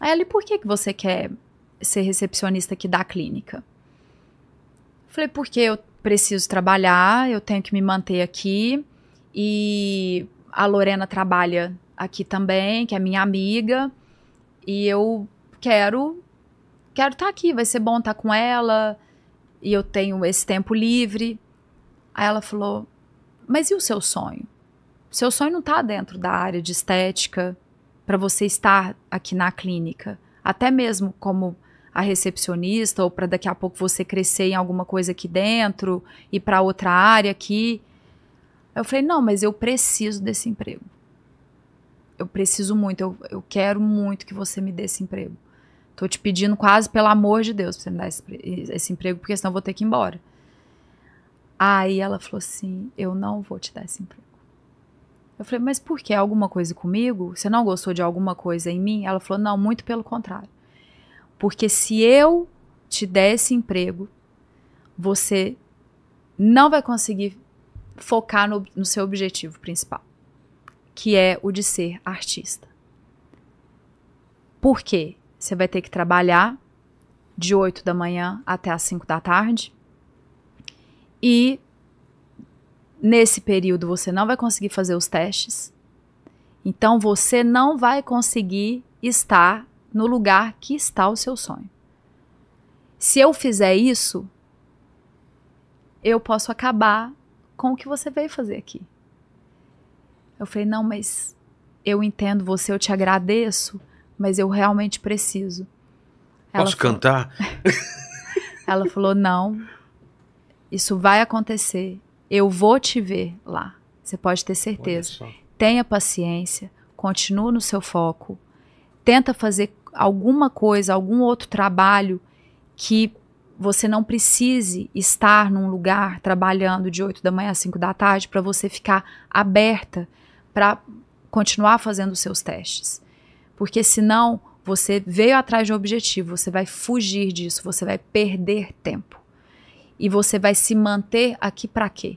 Speaker 4: Aí ela, e por que, que você quer ser recepcionista aqui da clínica? Eu falei, porque eu preciso trabalhar, eu tenho que me manter aqui. E a Lorena trabalha aqui também, que é minha amiga. E eu quero quero estar tá aqui, vai ser bom estar tá com ela e eu tenho esse tempo livre. Aí ela falou: "Mas e o seu sonho? Seu sonho não está dentro da área de estética para você estar aqui na clínica, até mesmo como a recepcionista ou para daqui a pouco você crescer em alguma coisa aqui dentro e para outra área aqui. Eu falei: "Não, mas eu preciso desse emprego. Eu preciso muito, eu, eu quero muito que você me dê esse emprego. Tô te pedindo quase, pelo amor de Deus, pra você me dar esse, esse emprego, porque senão eu vou ter que ir embora. Aí ela falou assim: Eu não vou te dar esse emprego. Eu falei: Mas por que? Alguma coisa comigo? Você não gostou de alguma coisa em mim? Ela falou: Não, muito pelo contrário. Porque se eu te der esse emprego, você não vai conseguir focar no, no seu objetivo principal, que é o de ser artista. Por quê? Você vai ter que trabalhar de 8 da manhã até as 5 da tarde. E nesse período você não vai conseguir fazer os testes. Então você não vai conseguir estar no lugar que está o seu sonho. Se eu fizer isso, eu posso acabar com o que você veio fazer aqui. Eu falei: "Não, mas eu entendo você, eu te agradeço, mas eu realmente preciso. Ela Posso falou, cantar? ela falou: não, isso vai acontecer. Eu vou te ver lá. Você pode ter certeza. Tenha paciência, continue no seu foco, tenta fazer alguma coisa, algum outro trabalho que você não precise estar num lugar trabalhando de 8 da manhã a 5 da tarde para você ficar aberta para continuar fazendo os seus testes. Porque senão você veio atrás de um objetivo, você vai fugir disso, você vai perder tempo. E você vai se manter aqui para quê?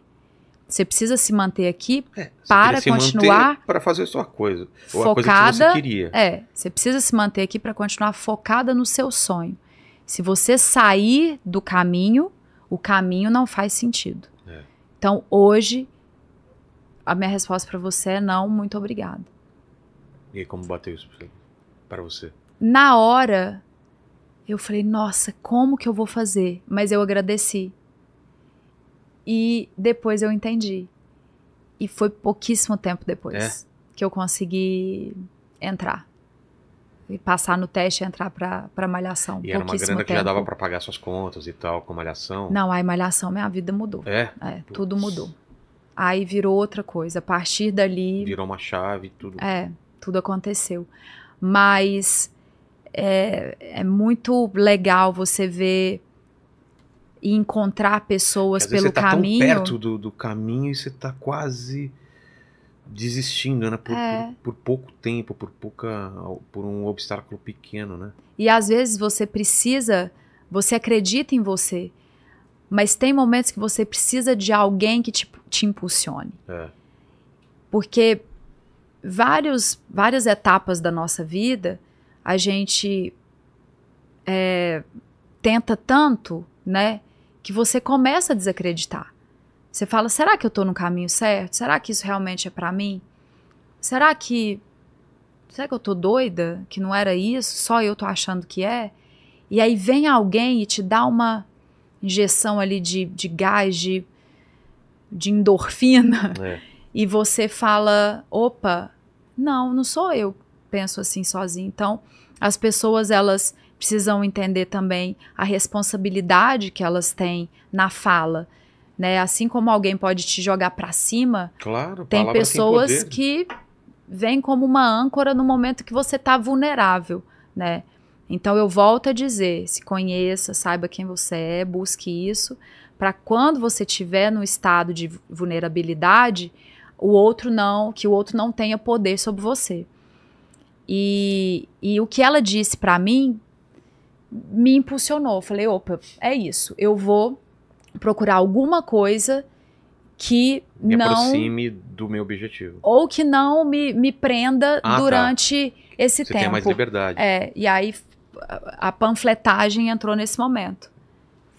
Speaker 4: Você precisa se manter aqui é, para continuar
Speaker 1: para fazer a sua coisa,
Speaker 4: focada, ou focada, a coisa que você queria. É, você precisa se manter aqui para continuar focada no seu sonho. Se você sair do caminho, o caminho não faz sentido. É. Então, hoje a minha resposta para você é não, muito obrigada.
Speaker 1: E aí, como bateu isso para você?
Speaker 4: Na hora, eu falei, nossa, como que eu vou fazer? Mas eu agradeci. E depois eu entendi. E foi pouquíssimo tempo depois é? que eu consegui entrar. E passar no teste e entrar pra, pra malhação. E era uma grana tempo. que já dava
Speaker 1: para pagar suas contas e tal, com malhação? Não,
Speaker 4: aí malhação, minha vida mudou. É? é tudo mudou. Aí virou outra coisa. A partir dali.
Speaker 1: Virou uma chave, tudo. É
Speaker 4: tudo aconteceu. Mas é, é muito legal você ver e encontrar pessoas pelo tá caminho. Você tá tão perto
Speaker 1: do, do caminho e você tá quase desistindo, né? Por, é. por, por, pouco tempo, por pouca, por um obstáculo pequeno, né?
Speaker 4: E às vezes você precisa, você acredita em você, mas tem momentos que você precisa de alguém que te, te impulsione. É. Porque vários, várias etapas da nossa vida, a gente é, tenta tanto, né, que você começa a desacreditar. Você fala: será que eu estou no caminho certo? Será que isso realmente é para mim? Será que será que eu tô doida? Que não era isso? Só eu tô achando que é? E aí vem alguém e te dá uma injeção ali de, de gás, de, de endorfina. É e você fala, opa, não, não sou eu penso assim sozinho. Então, as pessoas elas precisam entender também a responsabilidade que elas têm na fala, né? Assim como alguém pode te jogar para cima, claro, tem pessoas tem que vêm como uma âncora no momento que você tá vulnerável, né? Então eu volto a dizer, se conheça, saiba quem você é, busque isso, para quando você tiver no estado de vulnerabilidade, o outro não, que o outro não tenha poder sobre você. E, e o que ela disse para mim me impulsionou. Eu falei, opa, é isso. Eu vou procurar alguma coisa que me não... aproxime
Speaker 1: do meu objetivo.
Speaker 4: Ou que não me, me prenda ah, tá. durante tá. esse Você tempo. Você tem mais liberdade. É, e aí a panfletagem entrou nesse momento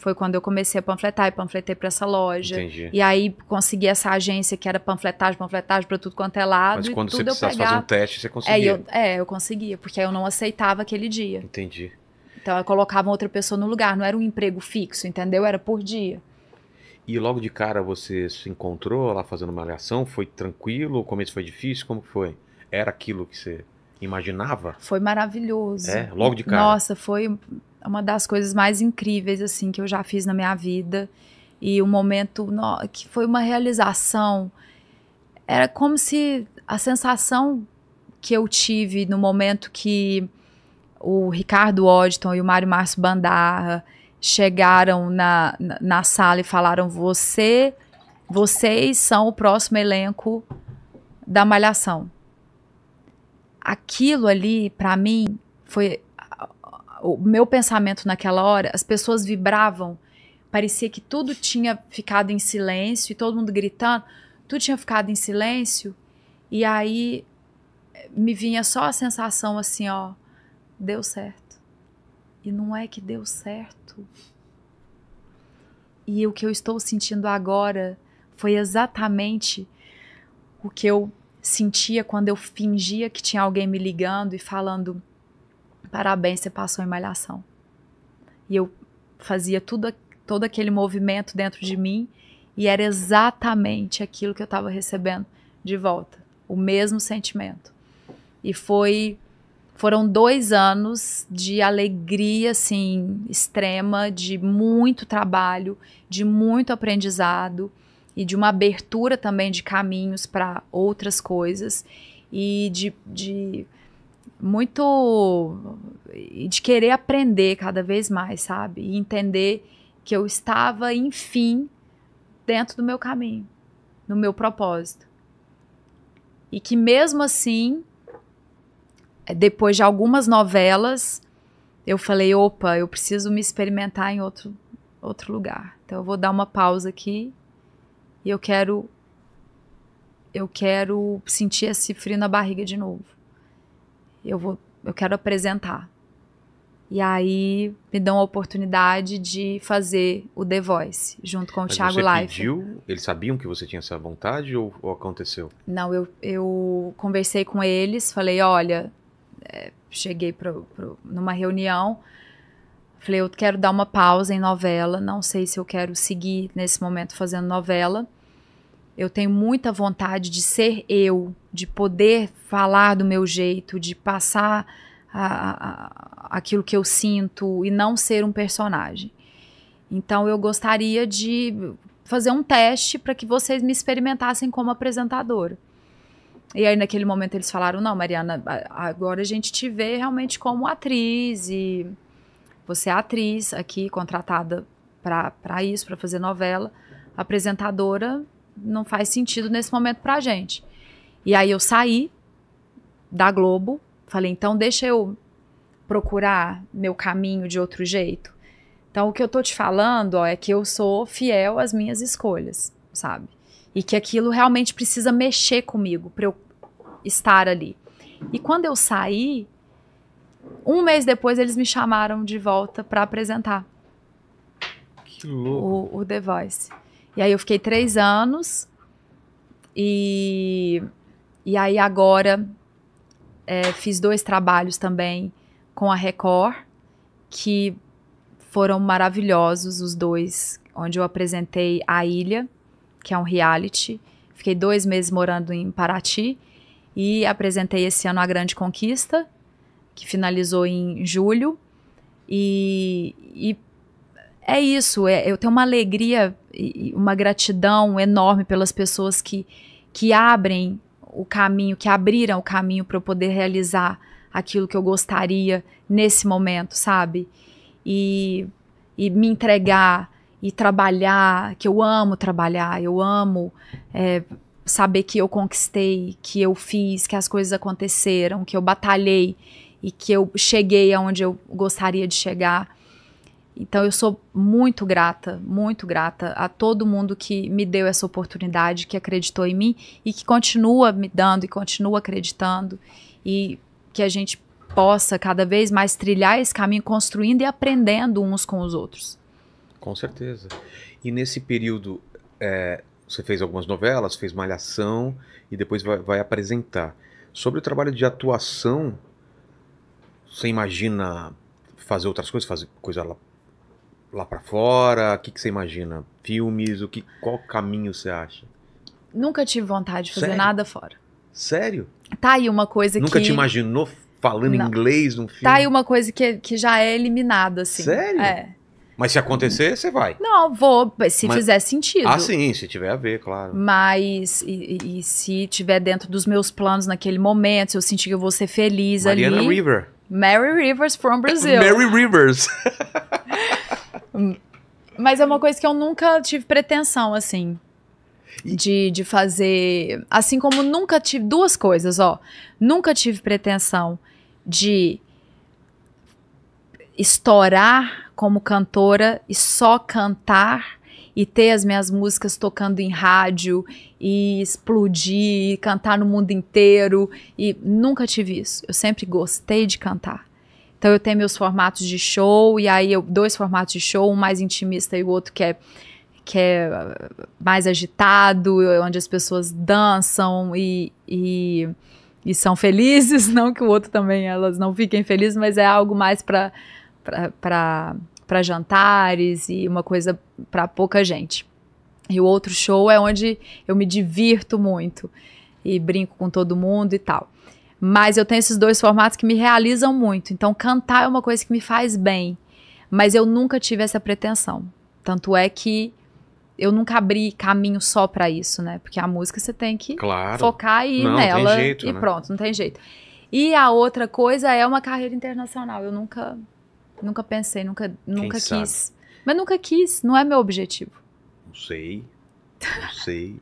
Speaker 4: foi quando eu comecei a panfletar e panfletei para essa loja. Entendi. E aí consegui essa agência que era panfletagem, panfletagem para tudo quanto é lado. Mas quando você precisasse fazer um
Speaker 1: teste, você é, conseguia. É eu,
Speaker 4: é, eu conseguia, porque eu não aceitava aquele dia. Entendi. Então eu colocava outra pessoa no lugar, não era um emprego fixo, entendeu? Era por dia.
Speaker 1: E logo de cara você se encontrou lá fazendo uma aliação? Foi tranquilo? O começo foi difícil? Como foi? Era aquilo que você imaginava?
Speaker 4: Foi maravilhoso. É, logo de cara. Nossa, foi uma das coisas mais incríveis assim que eu já fiz na minha vida e o um momento no, que foi uma realização era como se a sensação que eu tive no momento que o Ricardo Odton e o Mário Márcio Bandarra chegaram na, na, na sala e falaram você vocês são o próximo elenco da malhação aquilo ali para mim foi o meu pensamento naquela hora, as pessoas vibravam, parecia que tudo tinha ficado em silêncio e todo mundo gritando, tudo tinha ficado em silêncio e aí me vinha só a sensação assim, ó, deu certo. E não é que deu certo. E o que eu estou sentindo agora foi exatamente o que eu sentia quando eu fingia que tinha alguém me ligando e falando Parabéns, você passou em malhação. E eu fazia tudo, todo aquele movimento dentro de mim e era exatamente aquilo que eu estava recebendo de volta, o mesmo sentimento. E foi, foram dois anos de alegria, assim, extrema, de muito trabalho, de muito aprendizado e de uma abertura também de caminhos para outras coisas e de, de muito de querer aprender cada vez mais, sabe? E entender que eu estava, enfim, dentro do meu caminho, no meu propósito. E que mesmo assim, é, depois de algumas novelas, eu falei, opa, eu preciso me experimentar em outro outro lugar. Então eu vou dar uma pausa aqui e eu quero eu quero sentir esse frio na barriga de novo eu vou, eu quero apresentar. E aí me dão a oportunidade de fazer o The Voice junto com o Mas Thiago Life. pediu?
Speaker 3: Eles
Speaker 1: sabiam que você tinha essa vontade ou, ou aconteceu?
Speaker 4: Não, eu, eu conversei com eles, falei, olha, é, cheguei pro, pro, numa reunião, falei, eu quero dar uma pausa em novela, não sei se eu quero seguir nesse momento fazendo novela. Eu tenho muita vontade de ser eu, de poder falar do meu jeito, de passar a, a, aquilo que eu sinto e não ser um personagem. Então eu gostaria de fazer um teste para que vocês me experimentassem como apresentadora. E aí naquele momento eles falaram: "Não, Mariana, agora a gente te vê realmente como atriz e você é atriz aqui contratada para isso, para fazer novela, apresentadora não faz sentido nesse momento para a gente". E aí eu saí da Globo, falei, então deixa eu procurar meu caminho de outro jeito. Então o que eu tô te falando ó, é que eu sou fiel às minhas escolhas, sabe? E que aquilo realmente precisa mexer comigo para eu estar ali. E quando eu saí, um mês depois eles me chamaram de volta para apresentar.
Speaker 3: Que louco.
Speaker 4: O, o The Voice. E aí eu fiquei três anos e e aí agora é, fiz dois trabalhos também com a Record, que foram maravilhosos os dois, onde eu apresentei A Ilha, que é um reality. Fiquei dois meses morando em Paraty e apresentei esse ano A Grande Conquista, que finalizou em julho. E, e é isso, é, eu tenho uma alegria e uma gratidão enorme pelas pessoas que, que abrem o caminho, que abriram o caminho para eu poder realizar aquilo que eu gostaria nesse momento, sabe? E, e me entregar e trabalhar, que eu amo trabalhar, eu amo é, saber que eu conquistei, que eu fiz, que as coisas aconteceram, que eu batalhei e que eu cheguei aonde eu gostaria de chegar. Então eu sou muito grata, muito grata a todo mundo que me deu essa oportunidade, que acreditou em mim e que continua me dando e continua acreditando e que a gente possa cada vez mais trilhar esse caminho construindo e aprendendo uns com os outros.
Speaker 1: Com certeza. E nesse período é, você fez algumas novelas, fez malhação e depois vai, vai apresentar. Sobre o trabalho de atuação, você imagina fazer outras coisas, fazer coisa lá para fora? O que, que você imagina? Filmes? O que, qual caminho você acha?
Speaker 4: Nunca tive vontade de fazer Sério? nada fora. Sério? Tá aí uma coisa Nunca que. Nunca te
Speaker 1: imaginou falando Não. inglês num filme? Tá aí
Speaker 4: uma coisa que, que já é eliminada, assim. Sério? É.
Speaker 1: Mas se acontecer, você vai.
Speaker 4: Não, vou, se Mas... fizer sentido. Ah, sim,
Speaker 1: se tiver a ver, claro.
Speaker 4: Mas, e, e, se tiver dentro dos meus planos naquele momento, se eu sentir que eu vou ser feliz Mariana ali. Mariana River. Mary Rivers from Brazil. Mary
Speaker 1: Rivers.
Speaker 4: Mas é uma coisa que eu nunca tive pretensão, assim. De, de fazer. Assim como nunca tive. Duas coisas, ó. Nunca tive pretensão de estourar como cantora e só cantar e ter as minhas músicas tocando em rádio e explodir, e cantar no mundo inteiro e nunca tive isso. Eu sempre gostei de cantar. Então eu tenho meus formatos de show, e aí eu, dois formatos de show, um mais intimista e o outro que é que é ah, mais agitado, onde as pessoas dançam e, e, e, são felizes, não que o outro também elas não fiquem felizes, mas é algo mais para para jantares e uma coisa para pouca gente. E o outro show é onde eu me divirto muito e brinco com todo mundo e tal. Mas eu tenho esses dois formatos que me realizam muito. Então, cantar é uma coisa que me faz bem. Mas eu nunca tive essa pretensão. Tanto é que eu nunca abri caminho só para isso, né? Porque a música você tem que claro. focar e não, nela jeito, e né? pronto, não tem jeito. E a outra coisa é uma carreira internacional. Eu nunca nunca pensei, nunca nunca sabe? quis. Mas nunca quis, não é meu objetivo.
Speaker 1: Não sei. Não sei.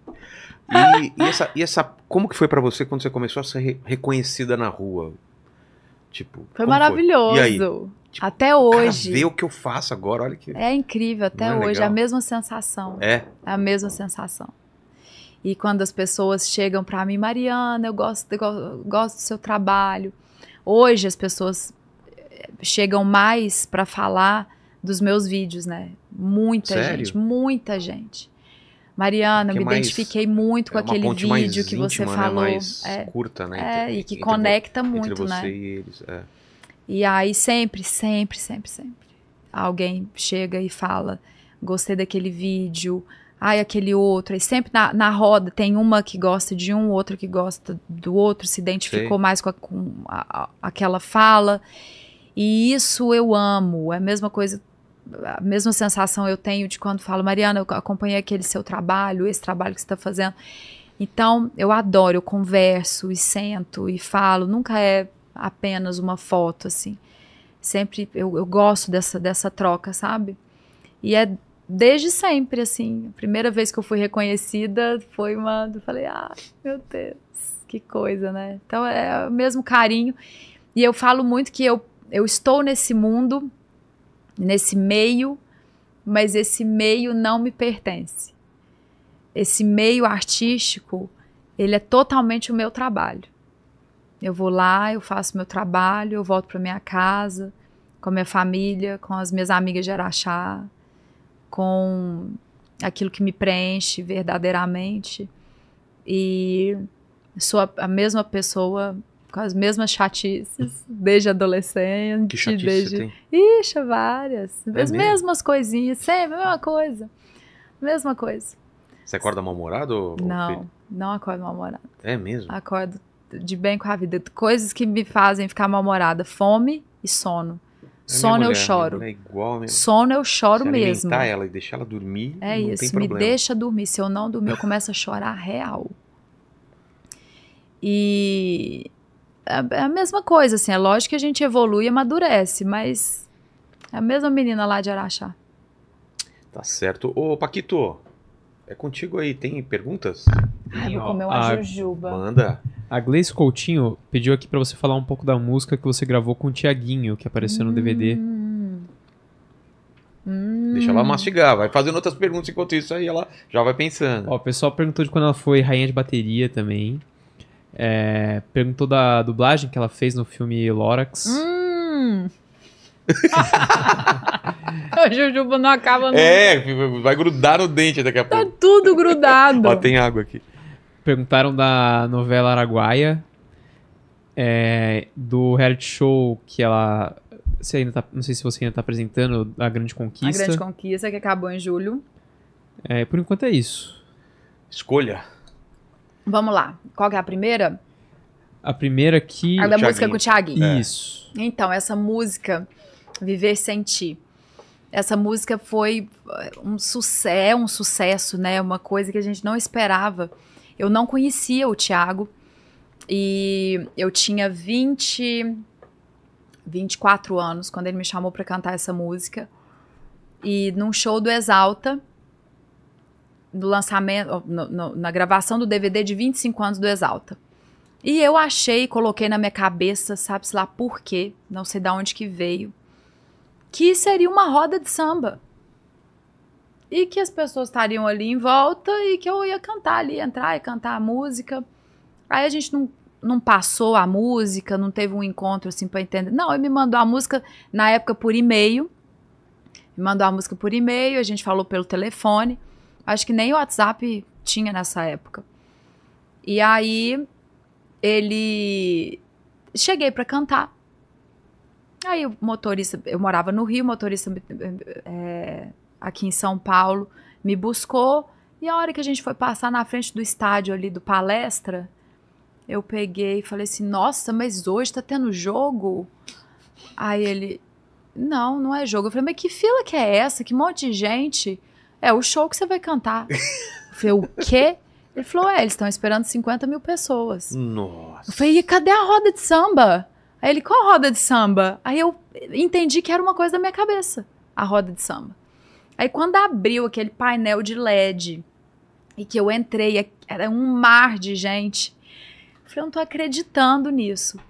Speaker 1: E, e, essa, e essa, como que foi para você quando você começou a ser re reconhecida na rua? Tipo, foi maravilhoso. Foi? Aí,
Speaker 4: tipo, até hoje. Cara,
Speaker 1: vê o que eu faço agora, olha que. É
Speaker 4: incrível até é hoje, legal. a mesma sensação. É. A mesma sensação. E quando as pessoas chegam para mim, Mariana, eu gosto, eu gosto do seu trabalho. Hoje as pessoas eh, chegam mais para falar dos meus vídeos, né? Muita Sério? gente, muita gente. Mariana, que me mais, identifiquei muito com é aquele vídeo que você íntima, né? falou. Né? Mais é, curta, né? É, entre, e que conecta entre, muito, né? você né? E, eles, é. e aí sempre, sempre, sempre, sempre. Alguém chega e fala: gostei daquele vídeo, ai, aquele outro. E sempre na, na roda tem uma que gosta de um, outra que gosta do outro, se identificou Sei. mais com, a, com a, a, aquela fala. E isso eu amo. É a mesma coisa a mesma sensação eu tenho de quando falo, Mariana, eu acompanhei aquele seu trabalho, esse trabalho que você está fazendo. Então, eu adoro, eu converso e sento e falo, nunca é apenas uma foto, assim. Sempre eu, eu gosto dessa, dessa troca, sabe? E é desde sempre, assim. A primeira vez que eu fui reconhecida foi uma. Eu falei, ah, meu Deus, que coisa, né? Então, é o mesmo carinho. E eu falo muito que eu, eu estou nesse mundo nesse meio, mas esse meio não me pertence. Esse meio artístico, ele é totalmente o meu trabalho. Eu vou lá, eu faço meu trabalho, eu volto para minha casa, com a minha família, com as minhas amigas de Araxá, com aquilo que me preenche verdadeiramente. E sou a, a mesma pessoa com as mesmas chatices desde adolescente. Que chatice desde... tem? Ixi, várias. É as mesmo? mesmas coisinhas, sempre a mesma coisa. Mesma coisa.
Speaker 1: Você acorda mal-humorado? Não, filho?
Speaker 4: não acordo mal-humorado. É mesmo? Acordo de bem com a vida. Coisas que me fazem ficar mal-humorada: fome e sono. Sono, mulher, eu choro. É igual, minha... Sono eu choro Se mesmo. Se
Speaker 1: ela e deixar ela dormir, é não isso, tem me deixa
Speaker 4: dormir. Se eu não dormir, eu começo a chorar real. E é, é a mesma coisa, assim. É lógico que a gente evolui e amadurece, mas é a mesma menina lá de Araxá.
Speaker 1: Tá certo. Ô, Paquito, é contigo aí. Tem perguntas? Ai, Sim, vou ó, comer
Speaker 4: uma a... jujuba. Manda.
Speaker 2: A Gleice Coutinho pediu aqui para você falar um pouco da música que você gravou com o Tiaguinho, que apareceu hum. no DVD. Hum.
Speaker 1: Deixa ela mastigar, vai fazendo outras perguntas enquanto isso aí ela já vai pensando.
Speaker 2: Ó, o pessoal perguntou de quando ela foi rainha de bateria também. É, perguntou da dublagem que ela fez no filme Lorax.
Speaker 4: Hum. o Jujuba não acaba não. É,
Speaker 2: vai grudar no dente daqui a tá pouco.
Speaker 4: Tá tudo grudado. Ó,
Speaker 2: tem água aqui. Perguntaram da novela Araguaia. É, do reality show que ela. Você ainda tá, não sei se você ainda tá apresentando a Grande Conquista. A Grande
Speaker 4: Conquista, que acabou em julho.
Speaker 2: É, por enquanto é isso. Escolha.
Speaker 4: Vamos lá. Qual que é a primeira?
Speaker 2: A primeira que. A da música com o Thiaguinho. É. Isso.
Speaker 4: Então, essa música, Viver Sem Ti. Essa música foi uh, um sucesso, um sucesso, né? Uma coisa que a gente não esperava. Eu não conhecia o Thiago. E eu tinha 20. 24 anos quando ele me chamou para cantar essa música. E num show do Exalta, do lançamento, no, no, na gravação do DVD de 25 anos do Exalta. E eu achei, coloquei na minha cabeça, sabe-se lá por quê, não sei de onde que veio, que seria uma roda de samba. E que as pessoas estariam ali em volta e que eu ia cantar ali, entrar e cantar a música. Aí a gente não, não passou a música, não teve um encontro assim para entender. Não, ele me mandou a música, na época, por e-mail. Me mandou a música por e-mail, a gente falou pelo telefone. Acho que nem o WhatsApp tinha nessa época. E aí ele cheguei para cantar. Aí o motorista, eu morava no Rio, o motorista é, aqui em São Paulo me buscou. E a hora que a gente foi passar na frente do estádio ali do palestra, eu peguei e falei assim: Nossa, mas hoje tá tendo jogo? Aí ele: Não, não é jogo. Eu falei: Mas que fila que é essa? Que monte de gente? É, o show que você vai cantar. Eu falei, o quê? Ele falou, é, eles estão esperando 50 mil pessoas.
Speaker 1: Nossa.
Speaker 4: Eu falei, e cadê a roda de samba? Aí ele, qual roda de samba? Aí eu entendi que era uma coisa da minha cabeça, a roda de samba. Aí quando abriu aquele painel de LED e que eu entrei, era um mar de gente. Eu falei, eu não tô acreditando nisso.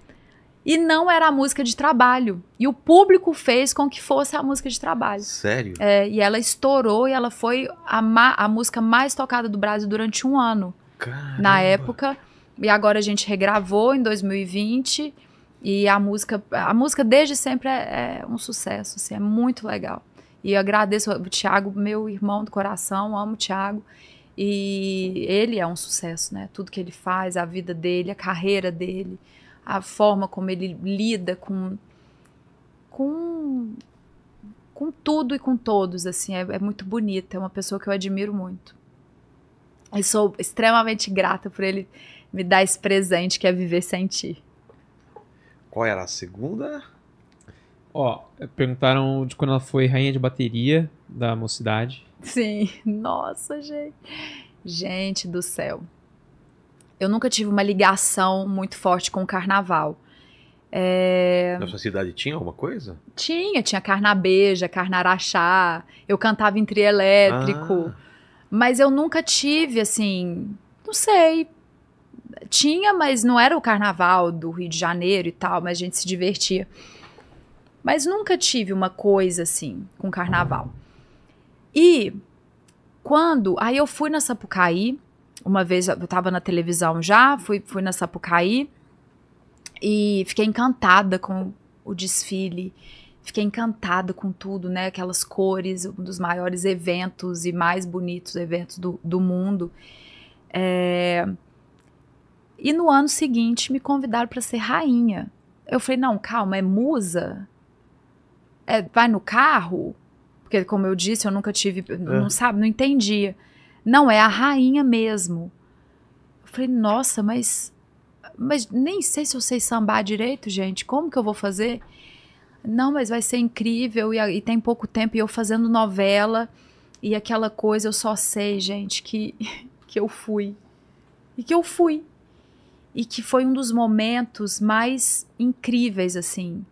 Speaker 4: E não era a música de trabalho. E o público fez com que fosse a música de trabalho. Sério? É, e ela estourou e ela foi a, a música mais tocada do Brasil durante um ano. Caramba. Na época. E agora a gente regravou em 2020. E a música, a música desde sempre é, é um sucesso, assim, é muito legal. E eu agradeço o Thiago, meu irmão do coração, amo o Thiago. E ele é um sucesso, né? Tudo que ele faz, a vida dele, a carreira dele a forma como ele lida com com com tudo e com todos, assim, é, é muito bonita, é uma pessoa que eu admiro muito. E sou extremamente grata por ele me dar esse presente que é viver sem ti.
Speaker 2: Qual era a segunda? Ó, perguntaram de quando ela foi rainha de bateria da mocidade.
Speaker 4: Sim, nossa, gente. Gente do céu eu nunca tive uma ligação muito forte com o carnaval. É... Na sua
Speaker 1: cidade tinha alguma coisa?
Speaker 4: Tinha, tinha carnabeja, carnaraxá, eu cantava em trio elétrico. Ah. Mas eu nunca tive, assim, não sei. Tinha, mas não era o carnaval do Rio de Janeiro e tal, mas a gente se divertia. Mas nunca tive uma coisa assim com carnaval. E quando. Aí eu fui na Sapucaí uma vez eu estava na televisão já, fui, fui na Sapucaí e fiquei encantada com o desfile. Fiquei encantada com tudo, né? Aquelas cores, um dos maiores eventos e mais bonitos eventos do, do mundo. É... E no ano seguinte me convidaram para ser rainha. Eu falei: não, calma, é musa? É, vai no carro? Porque, como eu disse, eu nunca tive. É. Não sabe, não entendia. Não, é a rainha mesmo. Eu falei, nossa, mas. Mas nem sei se eu sei sambar direito, gente. Como que eu vou fazer? Não, mas vai ser incrível. E, e tem pouco tempo e eu fazendo novela. E aquela coisa, eu só sei, gente, que, que eu fui. E que eu fui. E que foi um dos momentos mais incríveis, assim.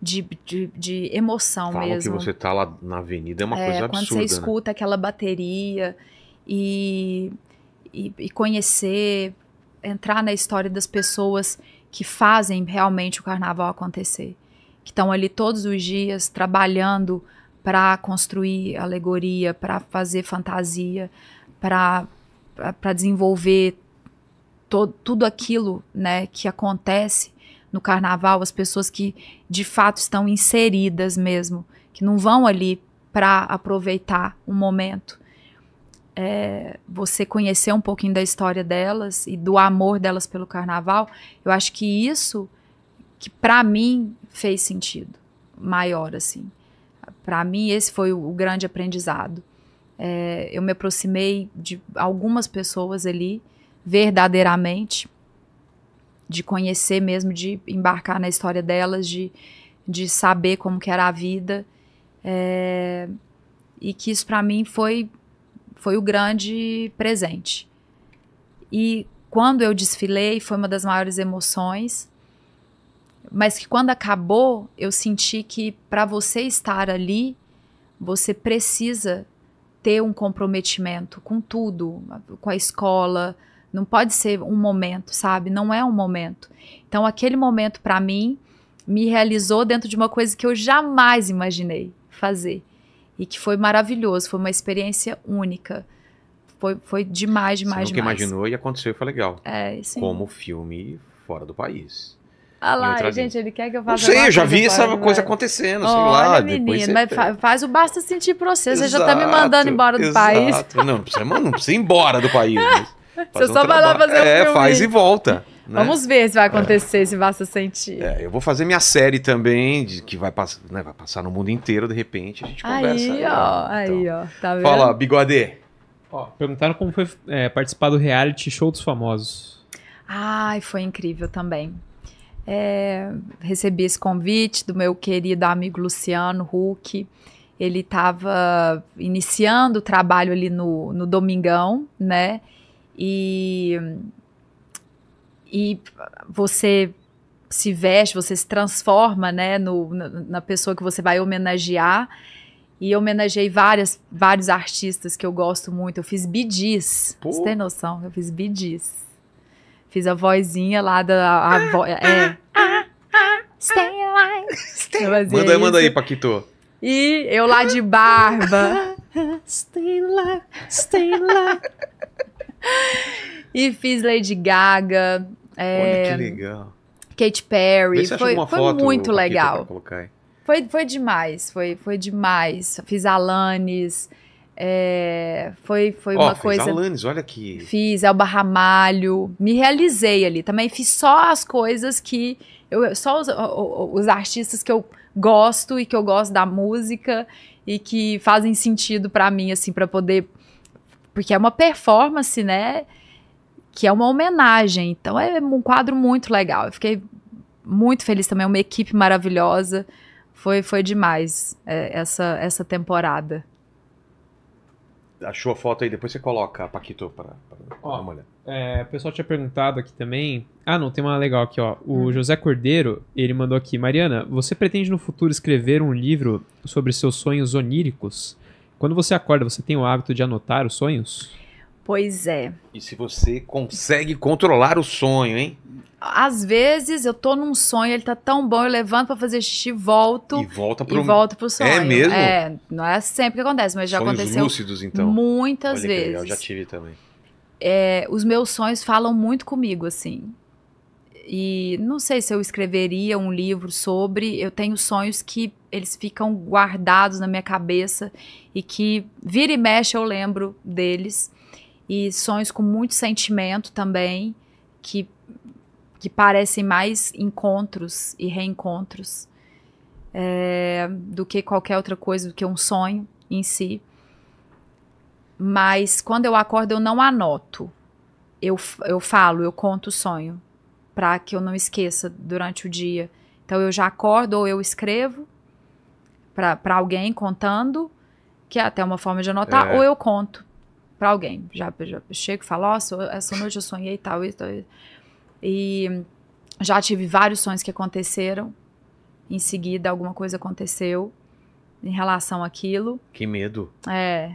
Speaker 4: De, de, de, emoção Falam mesmo. que você
Speaker 1: tá lá na avenida é uma é, coisa absurda. Quando você né? escuta
Speaker 4: aquela bateria e, e, e conhecer, entrar na história das pessoas que fazem realmente o carnaval acontecer, que estão ali todos os dias trabalhando para construir alegoria, para fazer fantasia, para desenvolver to, tudo aquilo né, que acontece no carnaval, as pessoas que de fato estão inseridas mesmo, que não vão ali para aproveitar um momento, é, você conhecer um pouquinho da história delas e do amor delas pelo carnaval, eu acho que isso que para mim fez sentido maior assim. Para mim esse foi o, grande aprendizado. É, eu me aproximei de algumas pessoas ali verdadeiramente, de conhecer mesmo, de embarcar na história delas, de, de saber como que era a vida. É, e que isso para mim foi foi o grande presente. E quando eu desfilei, foi uma das maiores emoções. Mas que quando acabou, eu senti que para você estar ali, você precisa ter um comprometimento com tudo, com a escola. Não pode ser um momento, sabe? Não é um momento. Então, aquele momento para mim me realizou dentro de uma coisa que eu jamais imaginei fazer. E que foi maravilhoso, foi uma experiência única. Foi, foi demais, demais, Você nunca imaginou
Speaker 1: e aconteceu e foi legal. É, sim. Como filme fora do país.
Speaker 4: Ah lá, gente, ele quer que eu faça. Não sei, eu já vi essa coisa mas... acontecendo, sei Olha, lá. Menino, você... mas faz, o basta sentir processo você. Exato, você já tá me mandando embora do exato.
Speaker 1: país. Não, não precisa, não precisa ir embora do país.
Speaker 4: Você um só trabalho. vai lá fazer o um é, filme. É, faz e volta. Né? Vamos ver se vai é. acontecer, é. se basta sentir. É, eu
Speaker 1: vou fazer minha série também, de, que vai, pass né, vai passar no mundo inteiro, de repente, a gente
Speaker 4: conversa. ó, aí, então. ó. Tá vendo? Fala,
Speaker 2: Bigodê. Ó, perguntaram como foi é, participar do reality show dos famosos.
Speaker 4: Ai, foi incrível também. É, recebi esse convite do meu querido amigo Luciano Huck. Ele estava iniciando o trabalho ali no, no Domingão, né? E e você se veste, você se transforma, né, no, na pessoa que você vai homenagear. E eu homenageei várias, vários artistas que eu gosto muito. Eu fiz Bidis. Você tem noção? Eu fiz Bidis. Fiz a vozinha lá da. A, a vo, é. Stay alive. Stay. Manda, isso. manda aí, Paquito. E eu lá de barba. stay alive, stay alive. e fiz Lady Gaga. É, Olha que é, legal. Katy Perry. foi, foi muito legal. Foi, foi demais, foi, foi demais. Fiz Alanis. É, foi foi oh, uma fiz coisa. Alanis, olha que. Fiz Elba Ramalho. Me realizei ali. Também fiz só as coisas que. Eu, só os, os artistas que eu gosto e que eu gosto da música e que fazem sentido para mim, assim, para poder. Porque é uma performance, né? que é uma homenagem. Então é um quadro muito legal. Eu fiquei muito feliz também, é uma equipe maravilhosa. Foi, foi demais é, essa, essa temporada.
Speaker 1: Achou a foto aí, depois você coloca, Paquito, para a
Speaker 2: mulher. É, o pessoal tinha perguntado aqui também. Ah, não, tem uma legal aqui, ó. O hum. José Cordeiro, ele mandou aqui: Mariana, você pretende no futuro escrever um livro sobre seus sonhos oníricos? Quando você acorda, você tem o hábito de anotar os sonhos?
Speaker 4: Pois é. E se
Speaker 1: você
Speaker 2: consegue
Speaker 1: controlar o sonho, hein?
Speaker 4: Às vezes eu tô num sonho, ele tá tão bom, eu levanto para fazer xixi, volto. E volta pro, e volto pro é sonho. É mesmo? É, não é sempre que acontece, mas já Sonhos aconteceu. lúcidos, então. Muitas Olha vezes. eu já tive também. É, os meus sonhos falam muito comigo, assim. E não sei se eu escreveria um livro sobre. Eu tenho sonhos que eles ficam guardados na minha cabeça e que vira e mexe eu lembro deles e sonhos com muito sentimento também, que, que parecem mais encontros e reencontros é, do que qualquer outra coisa, do que um sonho em si. Mas quando eu acordo, eu não anoto. Eu, eu falo, eu conto o sonho, para que eu não esqueça durante o dia. Então eu já acordo ou eu escrevo para alguém contando, que é até uma forma de anotar, é. ou eu conto para alguém. Já, já chego e falo, ó, oh, essa noite eu sonhei tal e tal. E já tive vários sonhos que aconteceram. Em seguida, alguma coisa aconteceu em relação àquilo. Que medo. É.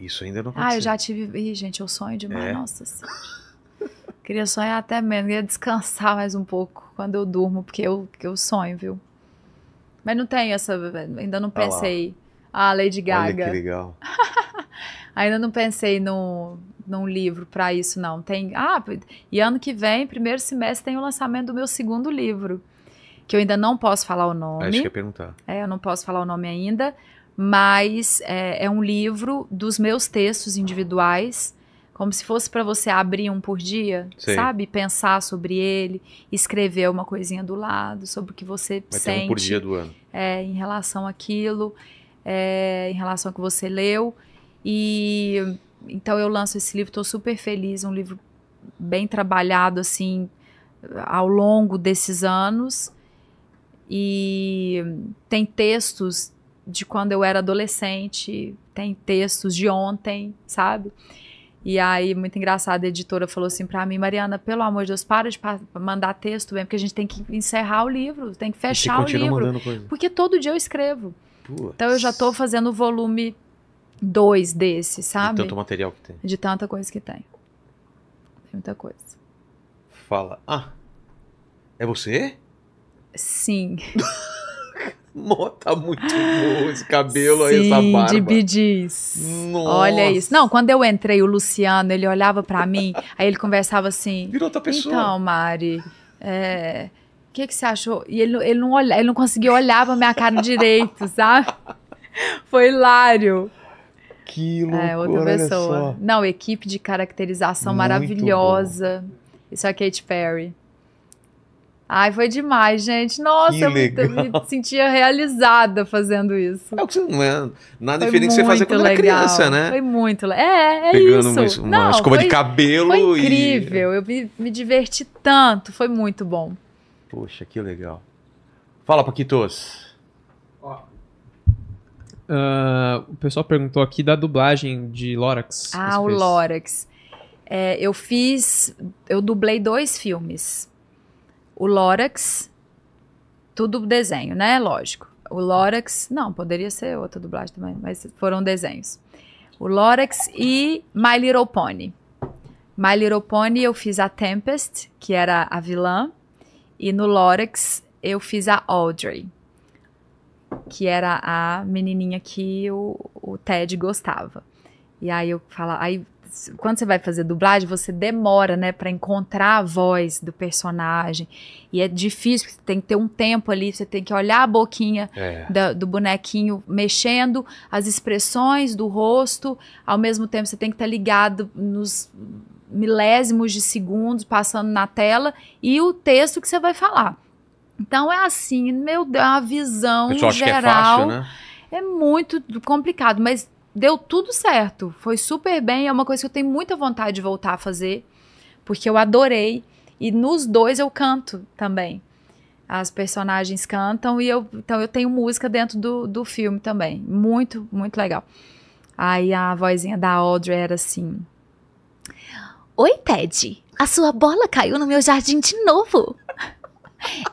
Speaker 1: Isso ainda não aconteceu. Ah, eu já
Speaker 4: tive. Ih, gente, eu sonho demais. É. Nossa Queria sonhar até menos. Queria descansar mais um pouco quando eu durmo, porque eu, que eu sonho, viu? Mas não tem essa. Ainda não pensei. Ah, Lady Gaga. Olha que legal. Ainda não pensei no, num livro para isso, não. Tem. Ah, e ano que vem, primeiro semestre, tem o lançamento do meu segundo livro. Que eu ainda não posso falar o ah, nome. Acho que ia perguntar. É, eu não posso falar o nome ainda, mas é, é um livro dos meus textos individuais, como se fosse para você abrir um por dia, Sim. sabe? Pensar sobre ele, escrever uma coisinha do lado, sobre o que você Vai sente. um por dia do ano. É, em relação àquilo, é, em relação ao que você leu. E então eu lanço esse livro, estou super feliz, um livro bem trabalhado assim ao longo desses anos. E tem textos de quando eu era adolescente, tem textos de ontem, sabe? E aí, muito engraçado, a editora falou assim pra mim, Mariana, pelo amor de Deus, para de mandar texto mesmo, porque a gente tem que encerrar o livro, tem que fechar o livro. Porque todo dia eu escrevo. Puts. Então eu já tô fazendo o volume dois desses, sabe? De tanto material que tem. De tanta coisa que tem. Tem muita coisa.
Speaker 1: Fala, ah, é você?
Speaker 4: Sim. Mota tá muito bom esse cabelo Sim, aí, essa barba. de bidiz. Olha isso. Não, quando eu entrei, o Luciano, ele olhava para mim, aí ele conversava assim. Virou outra pessoa. Então, Mari, é... O que, que você achou? E ele, ele, não olha, ele não conseguia olhar pra minha cara direito, sabe? Foi hilário.
Speaker 3: Que loucura, é, outra pessoa. Só.
Speaker 4: Não, equipe de caracterização Muito maravilhosa. Bom. Isso é Kate Perry. Ai, foi demais, gente. Nossa, eu me, me, sentia realizada fazendo isso. É o que você não
Speaker 1: é. Nada foi diferente que você fazia quando legal. era criança, né? Foi
Speaker 4: muito legal. É, é Pegando isso. Uma, uma não, escova foi, de cabelo. Foi incrível. E... Eu me, me, diverti tanto. Foi muito bom.
Speaker 1: Poxa, que legal.
Speaker 2: Fala, Paquitos. Uh, o pessoal perguntou aqui da dublagem de Lorax. Ah, o fez.
Speaker 4: Lorax. É, eu fiz. Eu dublei dois filmes. O Lorax. Tudo desenho, né? Lógico. O Lorax. Não, poderia ser outra dublagem também, mas foram desenhos. O Lorax e My Little Pony. My Little Pony eu fiz a Tempest, que era a vilã. E no Lorax eu fiz a Audrey que era a menininha que o, o Ted gostava. E aí eu falo, aí quando você vai fazer dublagem, você demora, né, para encontrar a voz do personagem. E é difícil, você tem que ter um tempo ali, você tem que olhar a boquinha é. da, do bonequinho mexendo, as expressões do rosto, ao mesmo tempo você tem que estar tá ligado nos milésimos de segundos passando na tela e o texto que você vai falar. Então é assim, meu Deus, a visão é geral é, fácil, né? é muito complicado, mas deu tudo certo, foi super bem, é uma coisa que eu tenho muita vontade de voltar a fazer, porque eu adorei e nos dois eu canto também. As personagens cantam e eu, então eu tenho música dentro do, do filme também, muito, muito legal. Aí a vozinha da Audrey era assim: Oi, Ted, a sua bola caiu no meu jardim de novo.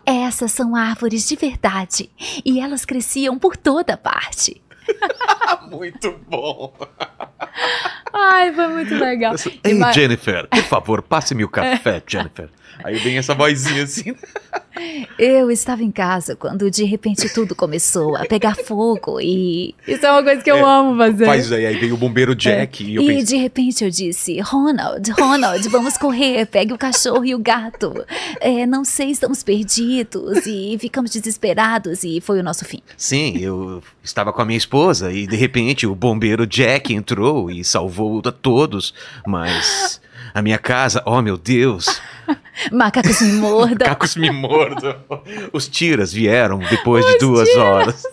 Speaker 4: Essas são árvores de verdade e elas cresciam por toda parte.
Speaker 1: muito bom.
Speaker 4: Ai, foi muito legal. Ei,
Speaker 3: Jennifer,
Speaker 1: por favor, passe-me o café, Jennifer. Aí vem essa vozinha assim.
Speaker 4: Eu estava em casa quando de repente tudo começou a pegar fogo e. Isso é uma coisa que eu é, amo fazer. Faz
Speaker 1: aí, é, aí vem o bombeiro é. Jack é. e eu E de
Speaker 4: repente eu disse: Ronald, Ronald, vamos correr, pegue o cachorro e o gato. É, não sei, estamos perdidos e ficamos desesperados e foi o nosso fim.
Speaker 1: Sim, eu estava com a minha esposa e de repente o bombeiro Jack entrou e salvou a todos, mas a minha casa. Oh, meu Deus!
Speaker 3: Macacos me mordam. Macacos
Speaker 1: me mordam. Os tiras vieram depois Os de duas tiras. horas.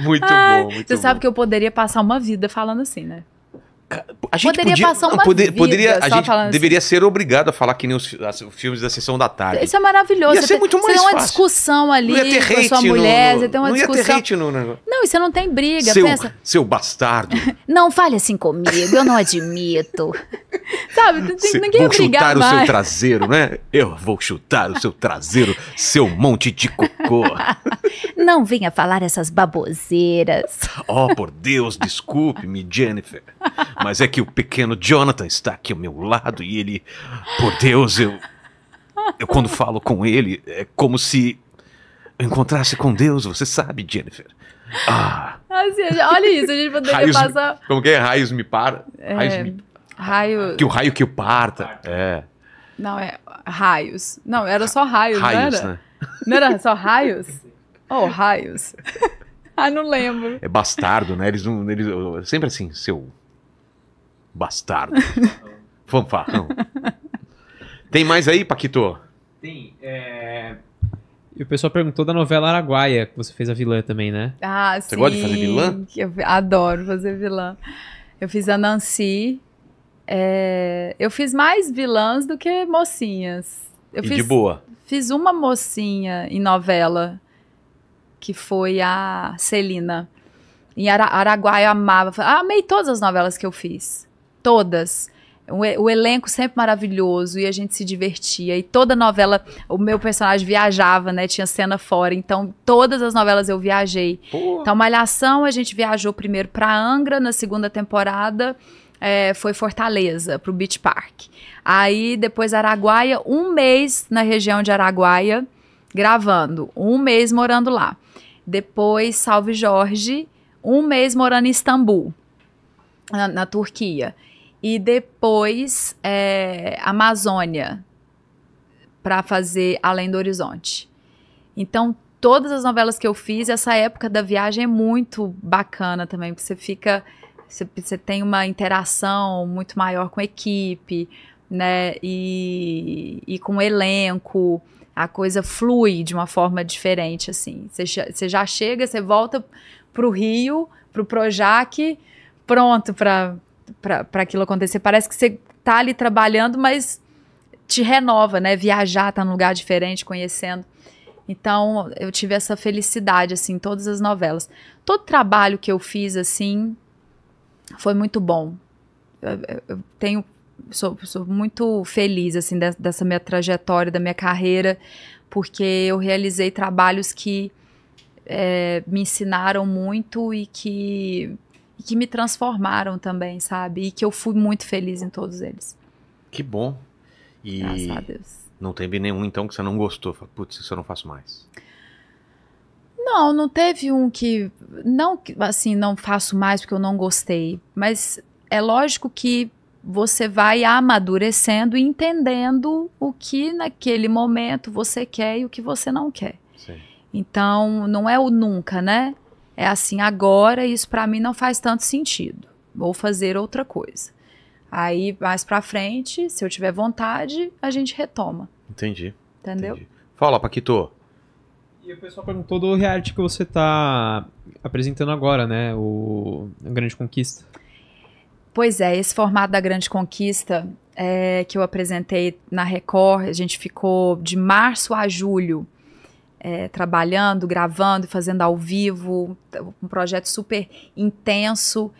Speaker 1: muito Ai, bom, muito Você bom. sabe
Speaker 4: que eu poderia passar uma vida falando assim, né? A gente poderia podia, passar uma poder, poderia, A gente
Speaker 1: deveria assim. ser obrigado a falar que nem os, filmes da sessão da tarde.
Speaker 4: Isso é maravilhoso. Ia ser ter, muito mais seria fácil. uma discussão ali não ia ter com a sua mulher, no, você tem uma não discussão. Ia ter hate no, no... Não, e você não tem briga, seu, pensa.
Speaker 1: Seu bastardo.
Speaker 4: não fale assim comigo, eu não admito. Sabe, Cê, ninguém vou chutar mais. o seu
Speaker 1: traseiro, né? Eu vou chutar o seu traseiro, seu monte de cocô.
Speaker 4: não venha falar essas baboseiras.
Speaker 1: oh, por Deus, desculpe-me, Jennifer. Mas é que o pequeno Jonathan está aqui ao meu lado e ele. Por Deus, eu. Eu quando falo com ele, é como se eu encontrasse com Deus, você sabe, Jennifer.
Speaker 4: Ah. Assim, olha isso, a gente poderia raios passar.
Speaker 1: como que é? Raios me para. É, raios me...
Speaker 4: Raio... Que o raio
Speaker 1: que o parta. É.
Speaker 4: Não, é raios. Não, era só raios, raios não era? Né? Não era só raios? Oh, raios. ah, não lembro.
Speaker 1: É bastardo, né? Eles não. Eles, sempre assim, seu. Bastardo.
Speaker 2: Fanfarrão. Tem mais aí, Paquito? Tem. É... E o pessoal perguntou da novela Araguaia, que você fez a vilã também, né? Ah, você sim. Você gosta de fazer vilã?
Speaker 4: Eu adoro fazer vilã. Eu fiz a Nancy. É... Eu fiz mais vilãs do que mocinhas. Eu e fiz, de boa? Fiz uma mocinha em novela, que foi a Celina. Em Ara Araguaia eu amava. amei todas as novelas que eu fiz todas. O, o elenco sempre maravilhoso e a gente se divertia. E toda novela, o meu personagem viajava, né? Tinha cena fora. Então, todas as novelas eu viajei. Porra. Então, Malhação, a gente viajou primeiro para Angra na segunda temporada. É, foi Fortaleza, pro Beach Park. Aí depois Araguaia, um mês na região de Araguaia, gravando, um mês morando lá. Depois Salve Jorge, um mês morando em Istambul, na, na Turquia e depois é, Amazônia para fazer Além do Horizonte. Então, todas as novelas que eu fiz, essa época da viagem é muito bacana também, porque você fica, você, você tem uma interação muito maior com a equipe, né, e, e com o elenco, a coisa flui de uma forma diferente, assim. Você, você já chega, você volta pro Rio, pro Projac, pronto para para aquilo acontecer. Parece que você tá ali trabalhando, mas te renova, né? Viajar, tá num lugar diferente, conhecendo. Então, eu tive essa felicidade, assim, em todas as novelas. Todo trabalho que eu fiz, assim, foi muito bom. Eu, eu tenho, sou, sou, muito feliz, assim, de, dessa minha trajetória, da minha carreira, porque eu realizei trabalhos que é, me ensinaram muito e que e que me transformaram também, sabe? E que eu fui muito feliz em todos eles.
Speaker 1: Que bom. E Graças a Deus. Não teve nenhum, então, que você não gostou. Putz, isso eu não faço mais.
Speaker 4: Não, não teve um que. Não, assim, não faço mais porque eu não gostei. Mas é lógico que você vai amadurecendo e entendendo o que naquele momento você quer e o que você não quer. Sim. Então, não é o nunca, né? é assim agora, isso para mim não faz tanto sentido. Vou fazer outra coisa. Aí mais para frente, se eu tiver vontade, a gente retoma. Entendi. Entendeu? Entendi.
Speaker 1: Fala,
Speaker 2: Paquito. E o pessoal perguntou do reality que você tá apresentando agora, né? O a Grande Conquista.
Speaker 4: Pois é, esse formato da Grande Conquista é, que eu apresentei na Record, a gente ficou de março a julho é, trabalhando, gravando, fazendo ao vivo, um projeto super intenso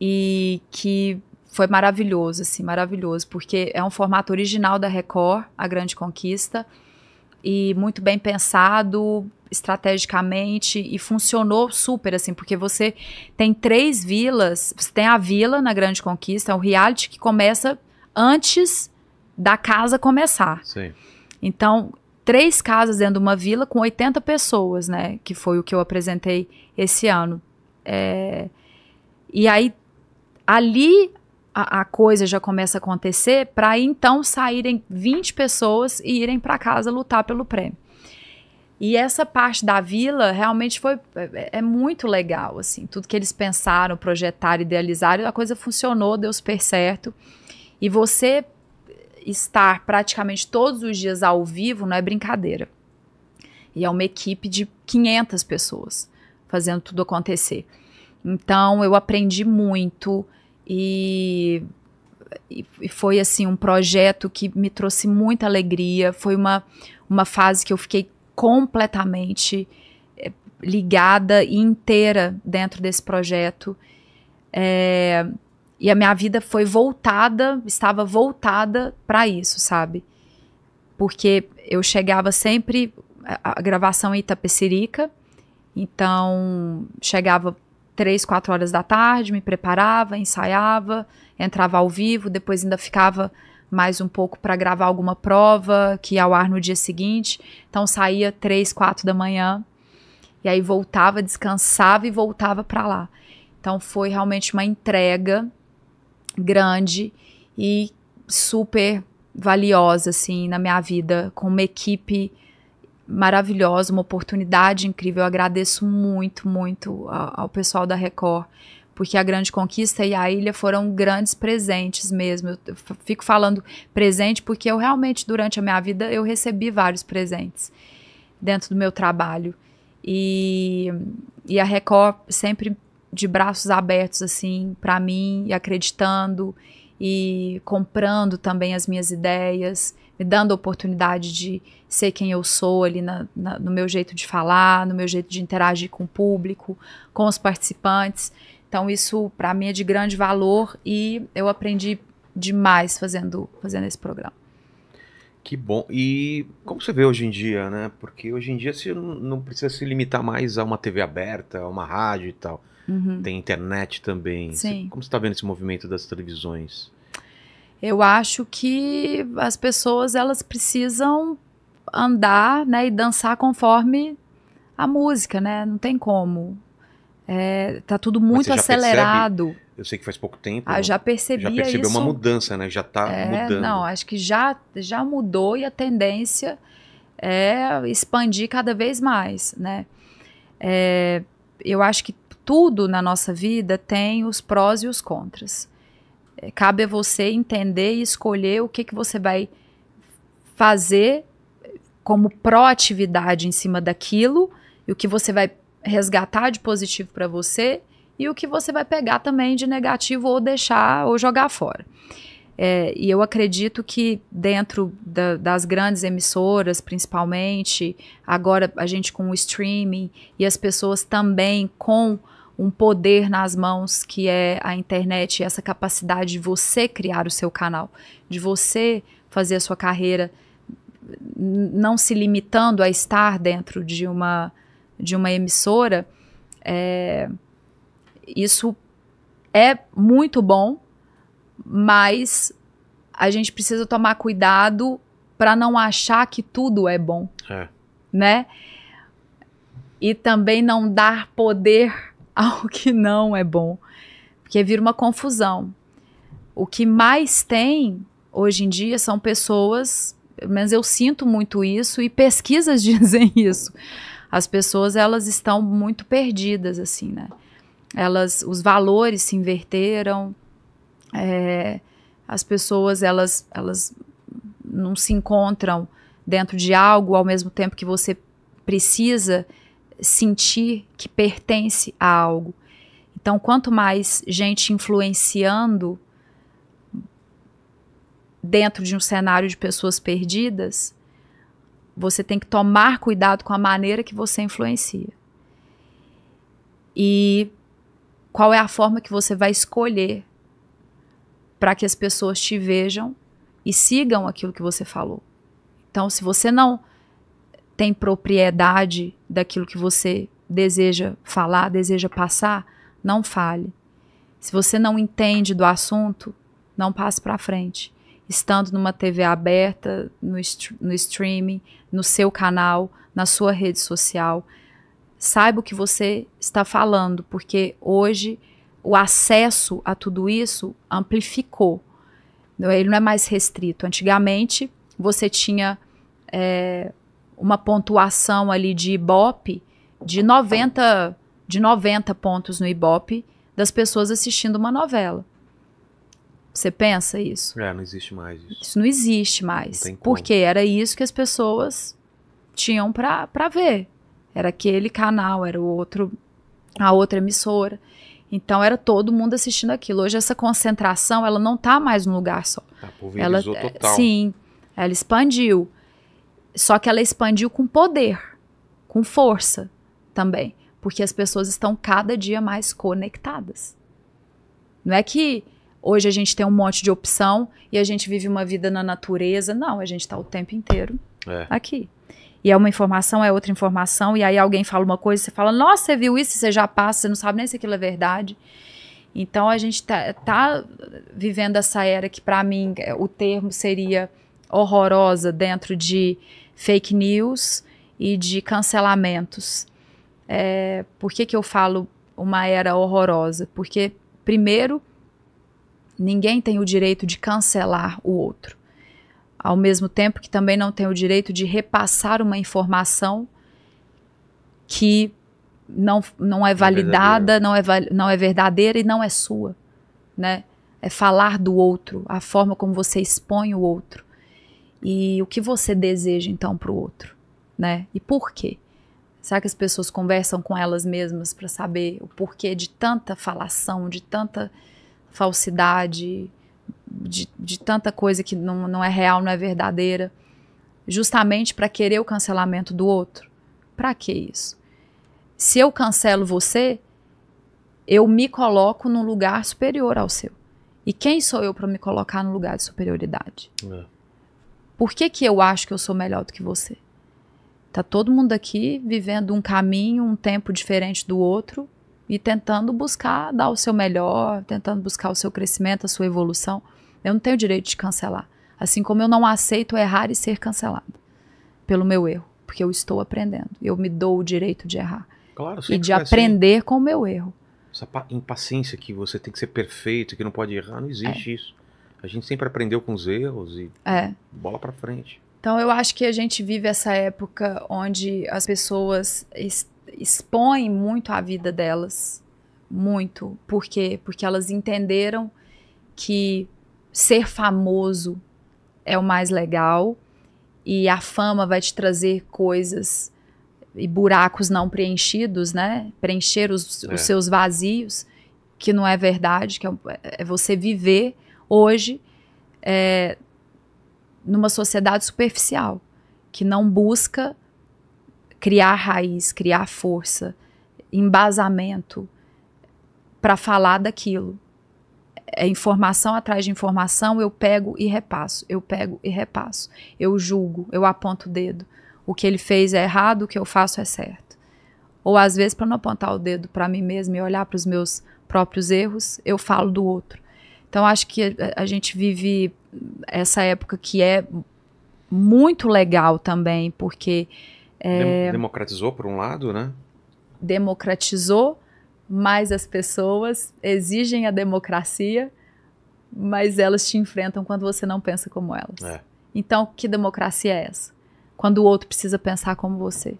Speaker 4: e que foi maravilhoso, assim, maravilhoso, porque é um formato original da Record, A Grande Conquista, e muito bem pensado estrategicamente e funcionou super, assim, porque você tem três vilas, você tem a vila na Grande Conquista, é um reality que começa antes da casa começar. Sim. Então, três casas dentro de uma vila com 80 pessoas, né? Que foi o que eu apresentei esse ano. É, e aí, ali a, a, coisa já começa a acontecer para então saírem 20 pessoas e irem para casa lutar pelo prêmio. E essa parte da vila realmente foi é, é, é muito legal, assim, tudo que eles pensaram, projetaram, idealizaram, a coisa funcionou, deu super certo. E você estar praticamente todos os dias ao vivo não é brincadeira. E é uma equipe de 500 pessoas fazendo tudo acontecer. Então eu aprendi muito e, e foi assim um projeto que me trouxe muita alegria. Foi uma, uma fase que eu fiquei completamente eh, ligada e inteira dentro desse projeto. É, e a minha vida foi voltada, estava voltada para isso, sabe? Porque eu chegava sempre, a, a gravação em é Itapecerica, então chegava três, quatro horas da tarde, me preparava, ensaiava, entrava ao vivo, depois ainda ficava mais um pouco para gravar alguma prova que ia ao ar no dia seguinte. Então saía três, quatro da manhã e aí voltava, descansava e voltava para lá. Então foi realmente uma entrega grande e super valiosa, assim, na minha vida, com uma equipe maravilhosa, uma oportunidade incrível. Eu agradeço muito, muito ao, pessoal da Record, porque a Grande Conquista e a Ilha foram grandes presentes mesmo. Eu fico falando presente porque eu realmente, durante a minha vida, eu recebi vários presentes dentro do meu trabalho. E, e a Record sempre de braços abertos assim para mim e acreditando e comprando também as minhas ideias, me dando a oportunidade de ser quem eu sou ali na, na, no meu jeito de falar, no meu jeito de interagir com o público, com os participantes. Então isso para mim é de grande valor e eu aprendi demais fazendo fazendo esse programa.
Speaker 1: Que bom. E como você vê hoje em dia, né? Porque hoje em dia você não precisa se limitar mais a uma TV aberta, a uma rádio e tal. Uhum. Tem internet também. Sim. Como você está vendo esse movimento das televisões?
Speaker 4: Eu acho que as pessoas elas precisam andar né, e dançar conforme a música, né? Não tem como. É, tá tudo muito acelerado. Percebe,
Speaker 1: eu sei que faz pouco tempo. Ah, já percebi. Já percebeu isso, uma mudança, né? Já tá
Speaker 4: é, mudando. Não, acho que já, já mudou e a tendência é expandir cada vez mais, né? É, eu acho que tudo na nossa vida tem os prós e os contras. É, cabe a você entender e escolher o que, que você vai fazer como proatividade em cima daquilo e o que você vai resgatar de positivo para você e o que você vai pegar também de negativo ou deixar ou jogar fora. É, e eu acredito que dentro da, das grandes emissoras, principalmente, agora a gente com o streaming e as pessoas também com um poder nas mãos que é a internet, essa capacidade de você criar o seu canal, de você fazer a sua carreira não se limitando a estar dentro de uma de uma emissora, é, isso é muito bom, mas a gente precisa tomar cuidado para não achar que tudo é bom, é. né? E também não dar poder ao que não é bom, porque vira uma confusão. O que mais tem hoje em dia são pessoas, mas eu sinto muito isso e pesquisas dizem isso. As pessoas elas estão muito perdidas assim, né? Elas, os valores se inverteram. É, as pessoas elas elas não se encontram dentro de algo ao mesmo tempo que você precisa sentir que pertence a algo. Então, quanto mais gente influenciando dentro de um cenário de pessoas perdidas, você tem que tomar cuidado com a maneira que você influencia. E qual é a forma que você vai escolher para que as pessoas te vejam e sigam aquilo que você falou. Então, se você não tem propriedade daquilo que você deseja falar, deseja passar, não fale. Se você não entende do assunto, não passe para frente. Estando numa TV aberta, no, no streaming, no seu canal, na sua rede social, saiba o que você está falando, porque hoje o acesso a tudo isso amplificou. Ele não é mais restrito. Antigamente, você tinha é, uma pontuação ali de Ibope de 90, de 90 pontos no Ibope das pessoas assistindo uma novela. Você pensa isso?
Speaker 1: É, não existe mais isso. Isso
Speaker 4: não existe mais. Não porque era isso que as pessoas tinham para ver. Era aquele canal, era o outro, a outra emissora. Então era todo mundo assistindo aquilo. Hoje essa concentração, ela não tá mais num lugar só. Tá,
Speaker 3: ela total. sim,
Speaker 4: ela expandiu. Só que ela expandiu com poder, com força também, porque as pessoas estão cada dia mais conectadas. Não é que hoje a gente tem um monte de opção e a gente vive uma vida na natureza. Não, a gente está o tempo inteiro é. aqui. E é uma informação, é outra informação, e aí alguém fala uma coisa, você fala, nossa, você viu isso, você já passa, você não sabe nem se aquilo é verdade. Então a gente tá, tá vivendo essa era que, para mim, é, o termo seria horrorosa dentro de fake news e de cancelamentos. É, por que, que eu falo uma era horrorosa? Porque, primeiro, ninguém tem o direito de cancelar o outro, ao mesmo tempo que também não tem o direito de repassar uma informação que não, não é validada, é não, é, é não é verdadeira e não é sua, né? É falar do outro, a forma como você expõe o outro. E o que você deseja então para o outro, né? E por quê? Será que as pessoas conversam com elas mesmas para saber o porquê de tanta falação, de tanta falsidade, de, de tanta coisa que não, não é real, não é verdadeira, justamente para querer o cancelamento do outro? Para que isso? Se eu cancelo você, eu me coloco num lugar superior ao seu. E quem sou eu para me colocar no lugar de superioridade? É. Por que, que eu acho que eu sou melhor do que você? Tá todo mundo aqui vivendo um caminho, um tempo diferente do outro e tentando buscar dar o seu melhor, tentando buscar o seu crescimento, a sua evolução. Eu não tenho direito de cancelar. Assim como eu não aceito errar e ser cancelado pelo meu erro, porque eu estou aprendendo. Eu me dou o direito de errar claro, e de aprender assim, com o meu erro.
Speaker 1: Essa impaciência que você tem que ser perfeito, que não pode errar, não existe é. isso. A gente sempre aprendeu com os erros e é. bola para frente.
Speaker 4: Então eu acho que a gente vive essa época onde as pessoas expõem muito a vida delas, muito. Por quê? Porque elas entenderam que ser famoso é o mais legal e a fama vai te trazer coisas e buracos não preenchidos, né? Preencher os, é. os seus vazios, que não é verdade, que é, é, é você viver hoje é, numa sociedade superficial, que não busca criar raiz, criar força, embasamento para falar daquilo. É informação atrás de informação, eu pego e repasso, eu pego e repasso, eu julgo, eu aponto o dedo. O que ele fez é errado, o que eu faço é certo. Ou às vezes, para não apontar o dedo para mim mesmo e olhar para os meus próprios erros, eu falo do outro. Então, acho que a, a gente vive essa época que é muito legal também, porque. É, democratizou,
Speaker 1: por um lado, né?
Speaker 4: Democratizou, mas as pessoas exigem a democracia, mas elas te enfrentam quando você não pensa como elas. É. Então, que democracia é essa? Quando o outro precisa pensar como você.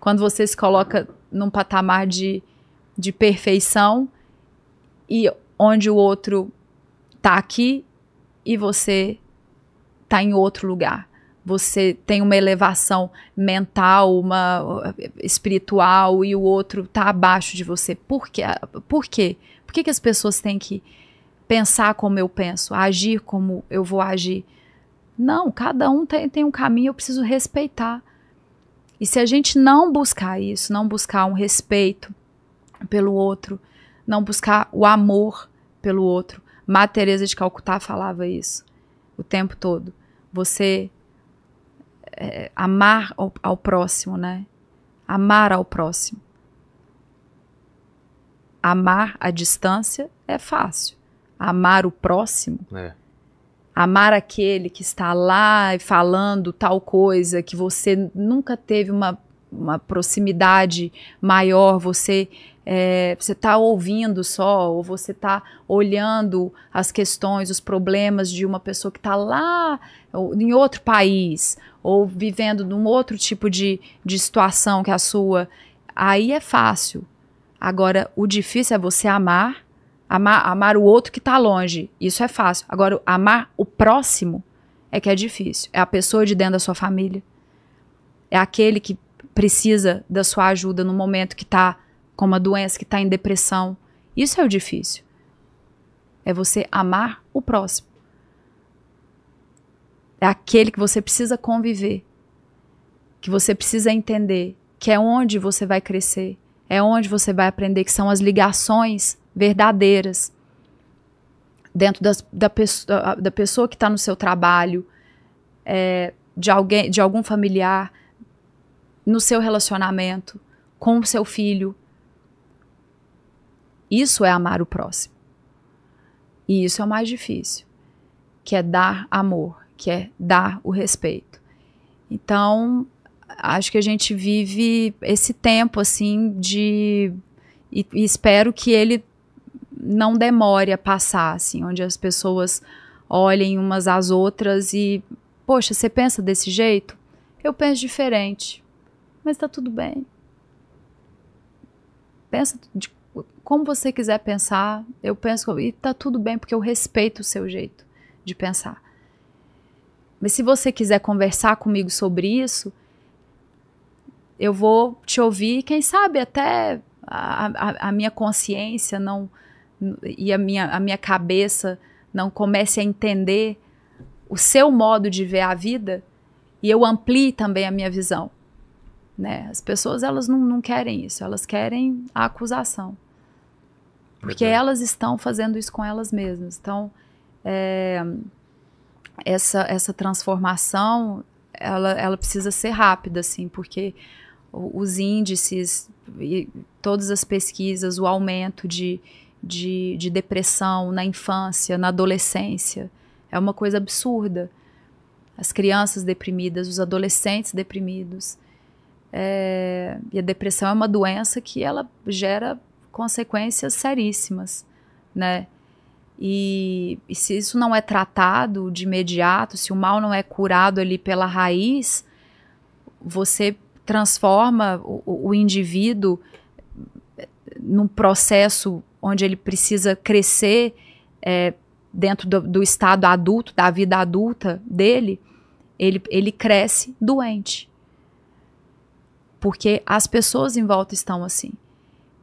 Speaker 4: Quando você se coloca num patamar de, de perfeição e onde o outro tá aqui e você tá em outro lugar. Você tem uma elevação mental, uma espiritual e o outro tá abaixo de você. Por quê? Por quê? Por que, que as pessoas têm que pensar como eu penso, agir como eu vou agir? Não, cada um tem, tem um caminho, eu preciso respeitar. E se a gente não buscar isso, não buscar um respeito pelo outro, não buscar o amor pelo outro, Madre Teresa de Calcutá falava isso o tempo todo. Você é, amar ao, ao próximo, né? Amar ao próximo. Amar à distância é fácil. Amar o próximo. É. Amar aquele que está lá e falando tal coisa que você nunca teve uma, uma proximidade maior, você é, você está ouvindo só, ou você está olhando as questões, os problemas de uma pessoa que está lá em outro país, ou vivendo num outro tipo de, de situação que a sua, aí é fácil. Agora, o difícil é você amar, amar, amar o outro que está longe, isso é fácil. Agora, amar o próximo é que é difícil. É a pessoa de dentro da sua família. É aquele que precisa da sua ajuda no momento que está com uma doença que está em depressão. Isso é o difícil. É você amar o próximo. É aquele que você precisa conviver, que você precisa entender, que é onde você vai crescer, é onde você vai aprender, que são as ligações verdadeiras dentro das, da, pessoa, da pessoa que está no seu trabalho, é, de alguém, de algum familiar, no seu relacionamento, com o seu filho, isso é amar o próximo. E isso é o mais difícil, que é dar amor, que é dar o respeito. Então, acho que a gente vive esse tempo assim de e, e espero que ele não demore a passar, assim, onde as pessoas olhem umas às outras e, poxa, você pensa desse jeito? Eu penso diferente, mas tá tudo bem. Pensa de como você quiser pensar, eu penso e tá tudo bem porque eu respeito o seu jeito de pensar. Mas se você quiser conversar comigo sobre isso, eu vou te ouvir, quem sabe até a, a, a minha consciência não e a minha, a minha cabeça não comece a entender o seu modo de ver a vida e eu amplie também a minha visão. Né? As pessoas elas não, não querem isso, elas querem a acusação. Porque Verdade. elas estão fazendo isso com elas mesmas. Então, é, essa, essa transformação, ela, ela precisa ser rápida, assim, porque os índices e todas as pesquisas, o aumento de, de, de depressão na infância, na adolescência, é uma coisa absurda. As crianças deprimidas, os adolescentes deprimidos. É, e a depressão é uma doença que ela gera consequências seríssimas, né? E, e, se isso não é tratado de imediato, se o mal não é curado ali pela raiz, você transforma o, o indivíduo eh, num processo onde ele precisa crescer é, dentro do, do, estado adulto, da vida adulta dele, ele, ele cresce doente. Porque as pessoas em volta estão assim.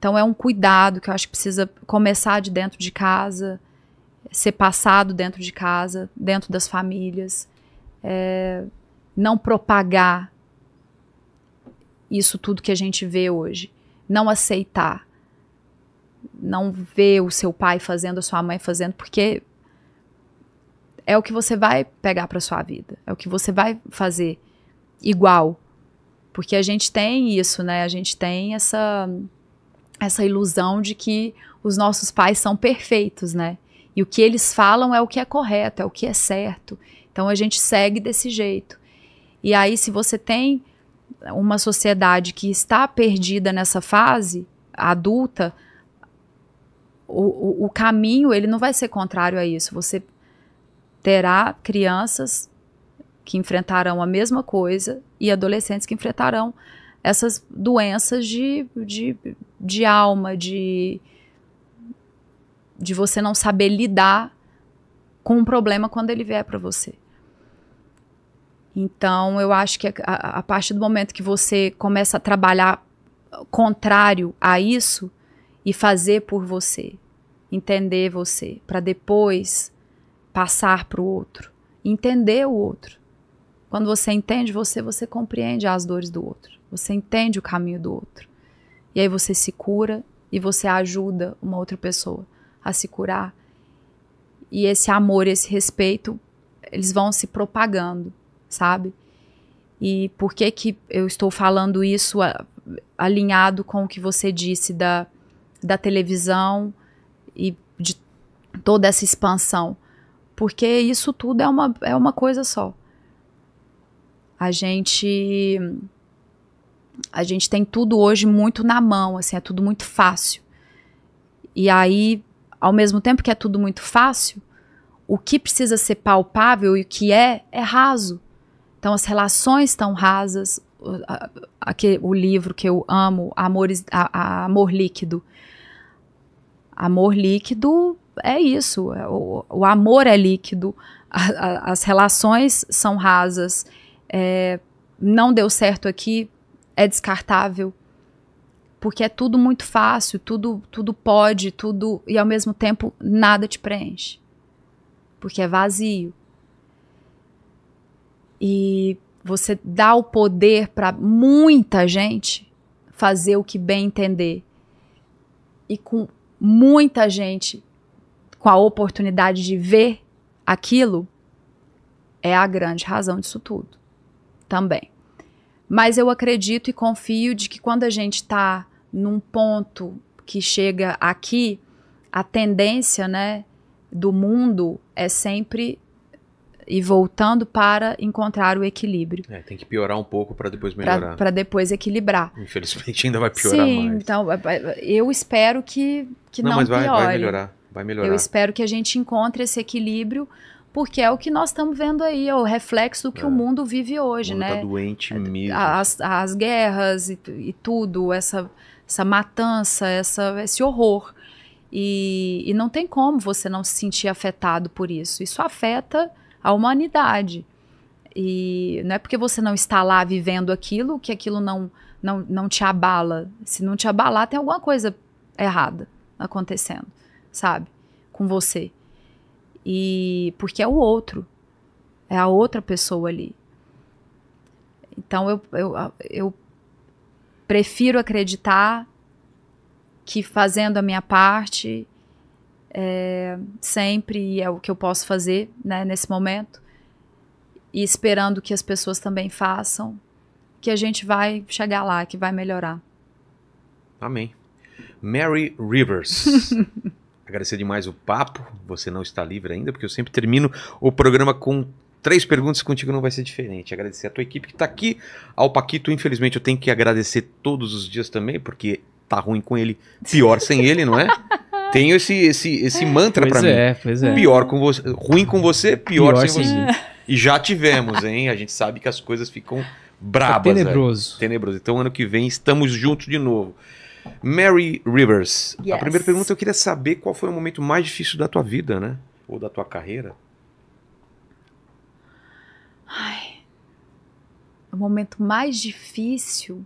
Speaker 4: Então é um cuidado que eu acho que precisa começar de dentro de casa, ser passado dentro de casa, dentro das famílias, é, não propagar isso tudo que a gente vê hoje, não aceitar, não ver o seu pai fazendo, a sua mãe fazendo, porque é o que você vai pegar para sua vida, é o que você vai fazer igual, porque a gente tem isso, né? A gente tem essa essa ilusão de que os nossos pais são perfeitos, né? E o que eles falam é o que é correto, é o que é certo. Então a gente segue desse jeito. E aí, se você tem uma sociedade que está perdida nessa fase adulta, o, o, o caminho ele não vai ser contrário a isso. Você terá crianças que enfrentarão a mesma coisa e adolescentes que enfrentarão essas doenças de, de, de alma, de, de você não saber lidar com um problema quando ele vier para você. Então, eu acho que a, a, a partir do momento que você começa a trabalhar contrário a isso e fazer por você, entender você, para depois passar para o outro, entender o outro. Quando você entende você, você compreende as dores do outro você entende o caminho do outro. E aí você se cura e você ajuda uma outra pessoa a se curar. E esse amor, esse respeito, eles vão se propagando, sabe? E por que que eu estou falando isso alinhado com o que você disse da, da televisão e de toda essa expansão? Porque isso tudo é uma, é uma coisa só. A gente a gente tem tudo hoje muito na mão, assim, é tudo muito fácil. E aí, ao mesmo tempo que é tudo muito fácil, o que precisa ser palpável e o que é, é raso. Então as relações estão rasas. Aquele, o livro que eu amo, Amores, a, a Amor Líquido. Amor líquido é isso. É o, o amor é líquido, a, a, as relações são rasas. É, não deu certo aqui, é descartável. Porque é tudo muito fácil, tudo, tudo pode, tudo. E ao mesmo tempo nada te preenche. Porque é vazio. E você dá o poder para muita gente fazer o que bem entender. E com muita gente com a oportunidade de ver aquilo, é a grande razão disso tudo também. Mas eu acredito e confio de que quando a gente está num ponto que chega aqui, a tendência, né, do mundo é sempre e voltando para encontrar o equilíbrio. É,
Speaker 1: tem que piorar um pouco para depois melhorar. Para
Speaker 4: depois equilibrar.
Speaker 1: Infelizmente ainda vai piorar Sim, mais.
Speaker 4: então eu espero que, que não, não mas vai, piore. vai melhorar,
Speaker 1: vai melhorar. Eu espero
Speaker 4: que a gente encontre esse equilíbrio porque é o que nós estamos vendo aí, é o reflexo do que é. o mundo vive hoje, o mundo tá né? Tá
Speaker 1: doente é, mesmo.
Speaker 4: As, as guerras e, e, tudo, essa, essa matança, essa, esse horror. E, e não tem como você não se sentir afetado por isso. Isso afeta a humanidade. E não é porque você não está lá vivendo aquilo que aquilo não, não, não te abala. Se não te abalar, tem alguma coisa errada acontecendo, sabe? Com você. E porque é o outro, é a outra pessoa ali. Então eu, eu, eu prefiro acreditar que fazendo a minha parte é, sempre é o que eu posso fazer né, nesse momento e esperando que as pessoas também façam, que a gente vai chegar lá, que vai melhorar.
Speaker 1: Amém. Mary Rivers. Agradecer demais o papo. Você não está livre ainda, porque eu sempre termino o programa com três perguntas contigo não vai ser diferente. Agradecer a tua equipe que está aqui, ao Paquito, infelizmente eu tenho que agradecer todos os dias também, porque tá ruim com ele, pior sem ele, não é? Tenho esse esse esse mantra para é, mim. Pois é. Pior com você, ruim com você, pior, pior sem você. E já tivemos, hein? A gente sabe que as coisas ficam brabas. Tá tenebroso. Aí. Tenebroso. Então ano que vem estamos juntos de novo. Mary Rivers, yes. a primeira pergunta eu queria saber qual foi o momento mais difícil da tua vida, né? Ou da tua carreira?
Speaker 4: Ai, o momento mais difícil.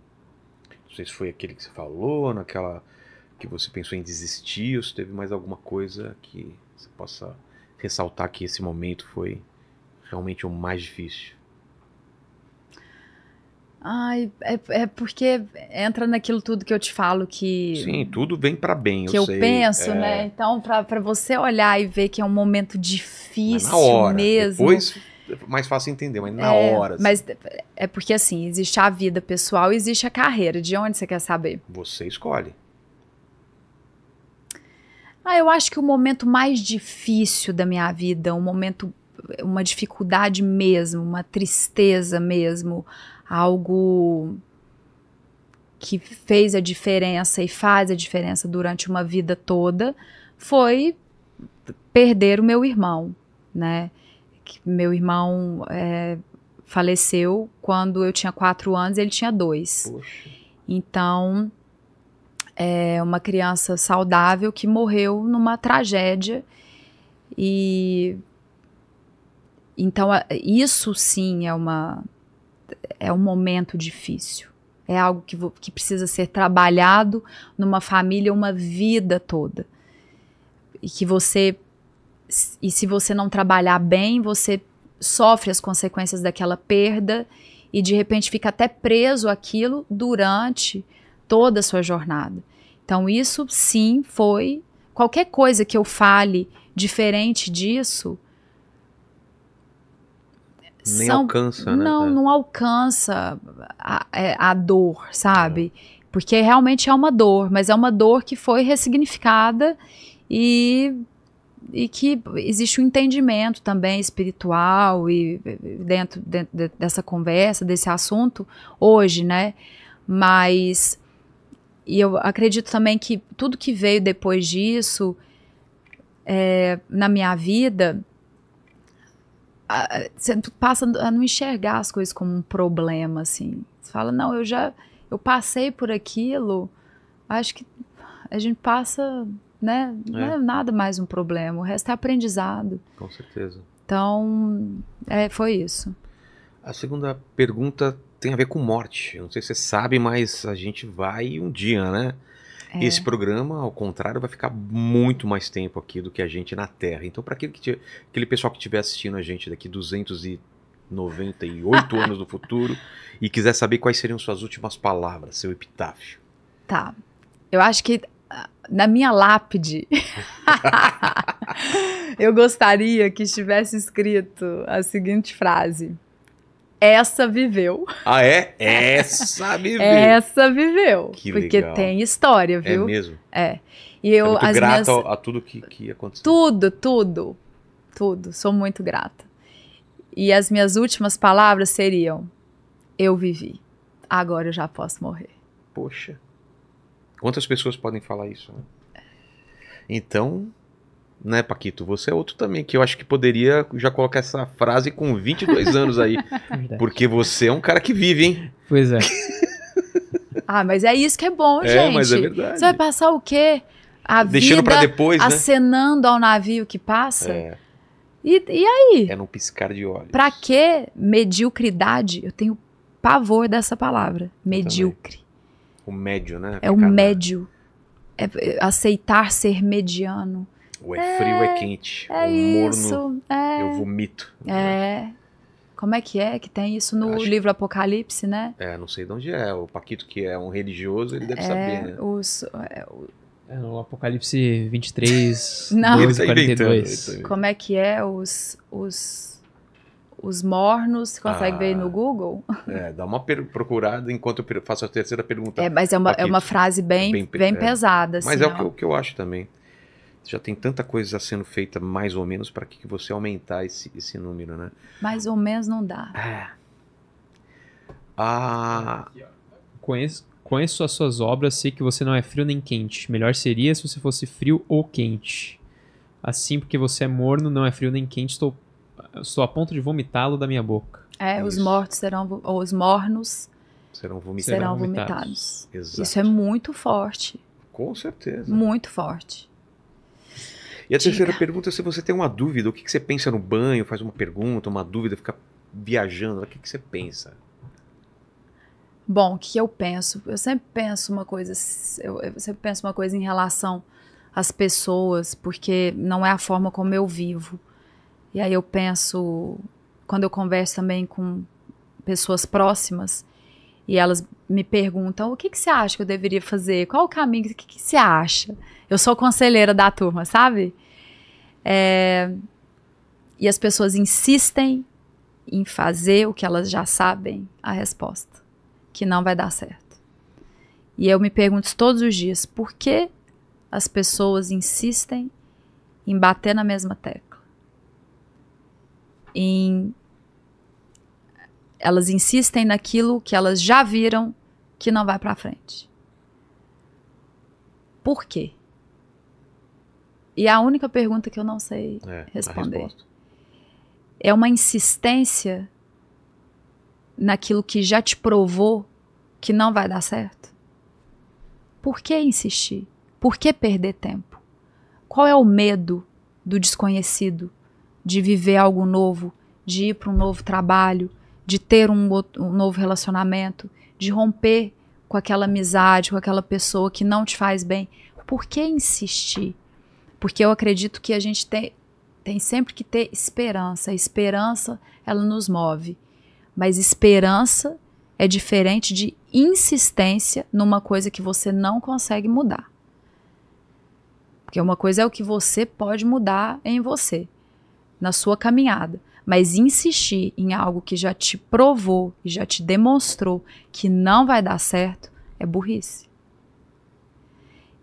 Speaker 1: Não sei se foi aquele que você falou, naquela que você pensou em desistir, ou se teve mais alguma coisa que você possa ressaltar que esse momento foi realmente o mais difícil.
Speaker 4: Ai, é, é porque entra naquilo tudo que eu te falo que. Sim,
Speaker 1: tudo vem para bem, que eu, eu sei, penso, é... né?
Speaker 4: Então, para você olhar e ver que é um momento difícil mas na hora, mesmo. Depois
Speaker 1: mais fácil entender, mas na é, hora. Assim. Mas
Speaker 4: é porque assim, existe a vida pessoal, existe a carreira. De onde você quer saber? Você escolhe. Ah, eu acho que o momento mais difícil da minha vida, um momento, uma dificuldade mesmo, uma tristeza mesmo, algo que fez a diferença e faz a diferença durante uma vida toda foi perder o meu irmão, né? Que meu irmão é, faleceu quando eu tinha quatro anos, ele tinha dois. Poxa. Então, é uma criança saudável que morreu numa tragédia e então isso sim é uma é um momento difícil. É algo que, que precisa ser trabalhado numa família uma vida toda. E que você. E se você não trabalhar bem, você sofre as consequências daquela perda e de repente fica até preso aquilo durante toda a sua jornada. Então, isso sim foi. Qualquer coisa que eu fale diferente disso nem são, alcança, né? Não, é. não alcança a, é, a dor, sabe? É. Porque realmente é uma dor, mas é uma dor que foi ressignificada e, e que existe um entendimento também espiritual e dentro, dentro dessa conversa, desse assunto hoje, né? Mas e eu acredito também que tudo que veio depois disso é, na minha vida você passa a não enxergar as coisas como um problema, assim. Você fala, não, eu já eu passei por aquilo, acho que a gente passa, né? É. Não é nada mais um problema, o resto é aprendizado.
Speaker 3: Com certeza.
Speaker 4: Então, é, foi isso.
Speaker 1: A segunda pergunta tem a ver com morte. Eu não sei se você sabe, mas a gente vai um dia, né? É. Esse programa, ao contrário, vai ficar muito mais tempo aqui do que a gente na Terra. Então, para aquele, que aquele pessoal que estiver assistindo a gente daqui 298 anos do futuro e quiser saber quais seriam suas últimas palavras, seu epitáfio.
Speaker 4: Tá. Eu acho que ah, na minha lápide, eu gostaria que estivesse escrito a seguinte frase: essa viveu.
Speaker 1: Ah, é? Essa viveu. Essa
Speaker 4: viveu. Que porque legal. tem história, é viu? É mesmo? É. E eu, é muito as grata minhas...
Speaker 1: a tudo que, que aconteceu.
Speaker 4: Tudo, tudo. Tudo. Sou muito grata. E as minhas últimas palavras seriam: Eu vivi. Agora eu já posso morrer.
Speaker 1: Poxa. Quantas pessoas podem falar isso, né? Então, né, Paquito? Você é outro também, que eu acho que poderia já colocar essa frase com 22 anos aí. porque você é um cara que vive, hein? Pois é.
Speaker 4: ah, mas é isso que é bom, é, gente. Mas é verdade. Você vai passar o quê? A Deixando vida depois, né? acenando ao navio que passa? É. E, e aí?
Speaker 1: É no piscar de olhos.
Speaker 4: Pra que mediocridade? Eu tenho pavor dessa palavra. Medíocre.
Speaker 1: O médio, né? É o médio.
Speaker 4: É, é aceitar ser mediano
Speaker 1: ou é, é frio, é quente. É morno, isso. É. Eu vomito.
Speaker 4: Né? É. Como é que é que tem isso no Acho... livro Apocalipse, né?
Speaker 1: É, não sei de onde é. O Paquito, que é um religioso, ele deve é, saber, né?
Speaker 4: Os, é, o...
Speaker 2: é, no Apocalipse 23,
Speaker 4: não. 12, 42. tá, tá Como é que é os, os, os mornos? Você consegue ah, ver no Google?
Speaker 1: É, dá uma procurada enquanto eu faço a terceira pergunta. É, mas é uma, é uma frase bem, é bem, bem é. pesada. Mas assim, é o assim, que, que eu acho também já tem tanta coisa sendo feita mais ou menos para que você aumentar esse, esse número, né?
Speaker 4: Mais ou menos não dá. É.
Speaker 2: Ah. Conheço, conheço as suas obras, sei que você não é frio nem quente. Melhor seria se você fosse frio ou quente. Assim, porque você é morno, não é frio nem quente, estou, estou a ponto de vomitá-lo da minha boca.
Speaker 4: É, é os mortos serão, ou os mornos serão, vomitados. Serão vomitados. Isso é muito forte. Com certeza. Muito forte.
Speaker 1: E a Diga. terceira pergunta é se você tem uma dúvida, o que, que você pensa no banho, faz uma pergunta, uma dúvida, fica viajando, o que, que você pensa?
Speaker 4: Bom, o que eu penso? Eu sempre penso uma coisa, eu, eu sempre penso uma coisa em relação às pessoas, porque não é a forma como eu vivo. E aí eu penso, quando eu converso também com pessoas próximas, e elas me perguntam o que, que você acha que eu deveria fazer, qual o caminho, o que, que você acha? Eu sou conselheira da turma, sabe? É, e as pessoas insistem em fazer o que elas já sabem a resposta, que não vai dar certo. E eu me pergunto todos os dias por que as pessoas insistem em bater na mesma tecla, em elas insistem naquilo que elas já viram que não vai para frente. Por quê? E é a única pergunta que eu não sei é, responder. É uma insistência naquilo que já te provou que não vai dar certo? Por que insistir? Por que perder tempo? Qual é o medo do desconhecido, de viver algo novo, de ir para um novo trabalho, de ter um, outro, um novo relacionamento, de romper com aquela amizade, com aquela pessoa que não te faz bem. Por que insistir? Porque eu acredito que a gente tem, tem sempre que ter esperança. A esperança, ela nos move. Mas esperança é diferente de insistência numa coisa que você não consegue mudar. Porque uma coisa é o que você pode mudar em você, na sua caminhada. Mas insistir em algo que já te provou e já te demonstrou que não vai dar certo é burrice.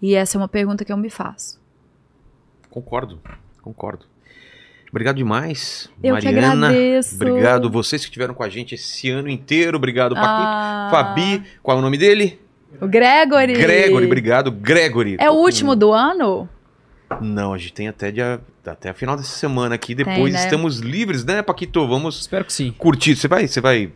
Speaker 4: E essa é uma pergunta que eu me faço.
Speaker 1: Concordo, concordo. Obrigado demais, eu Mariana. Obrigado vocês que estiveram com a gente esse ano inteiro. Obrigado, Paquito. Ah. Fabi, qual é o nome dele?
Speaker 4: O Gregory. Gregory,
Speaker 1: obrigado, Gregory. É o
Speaker 4: último do ano?
Speaker 1: Não, a gente tem até, dia, até a final dessa semana aqui. Depois tem, né? estamos livres, né, Paquito? Vamos. Espero que sim. Curtir. Você vai, você vai,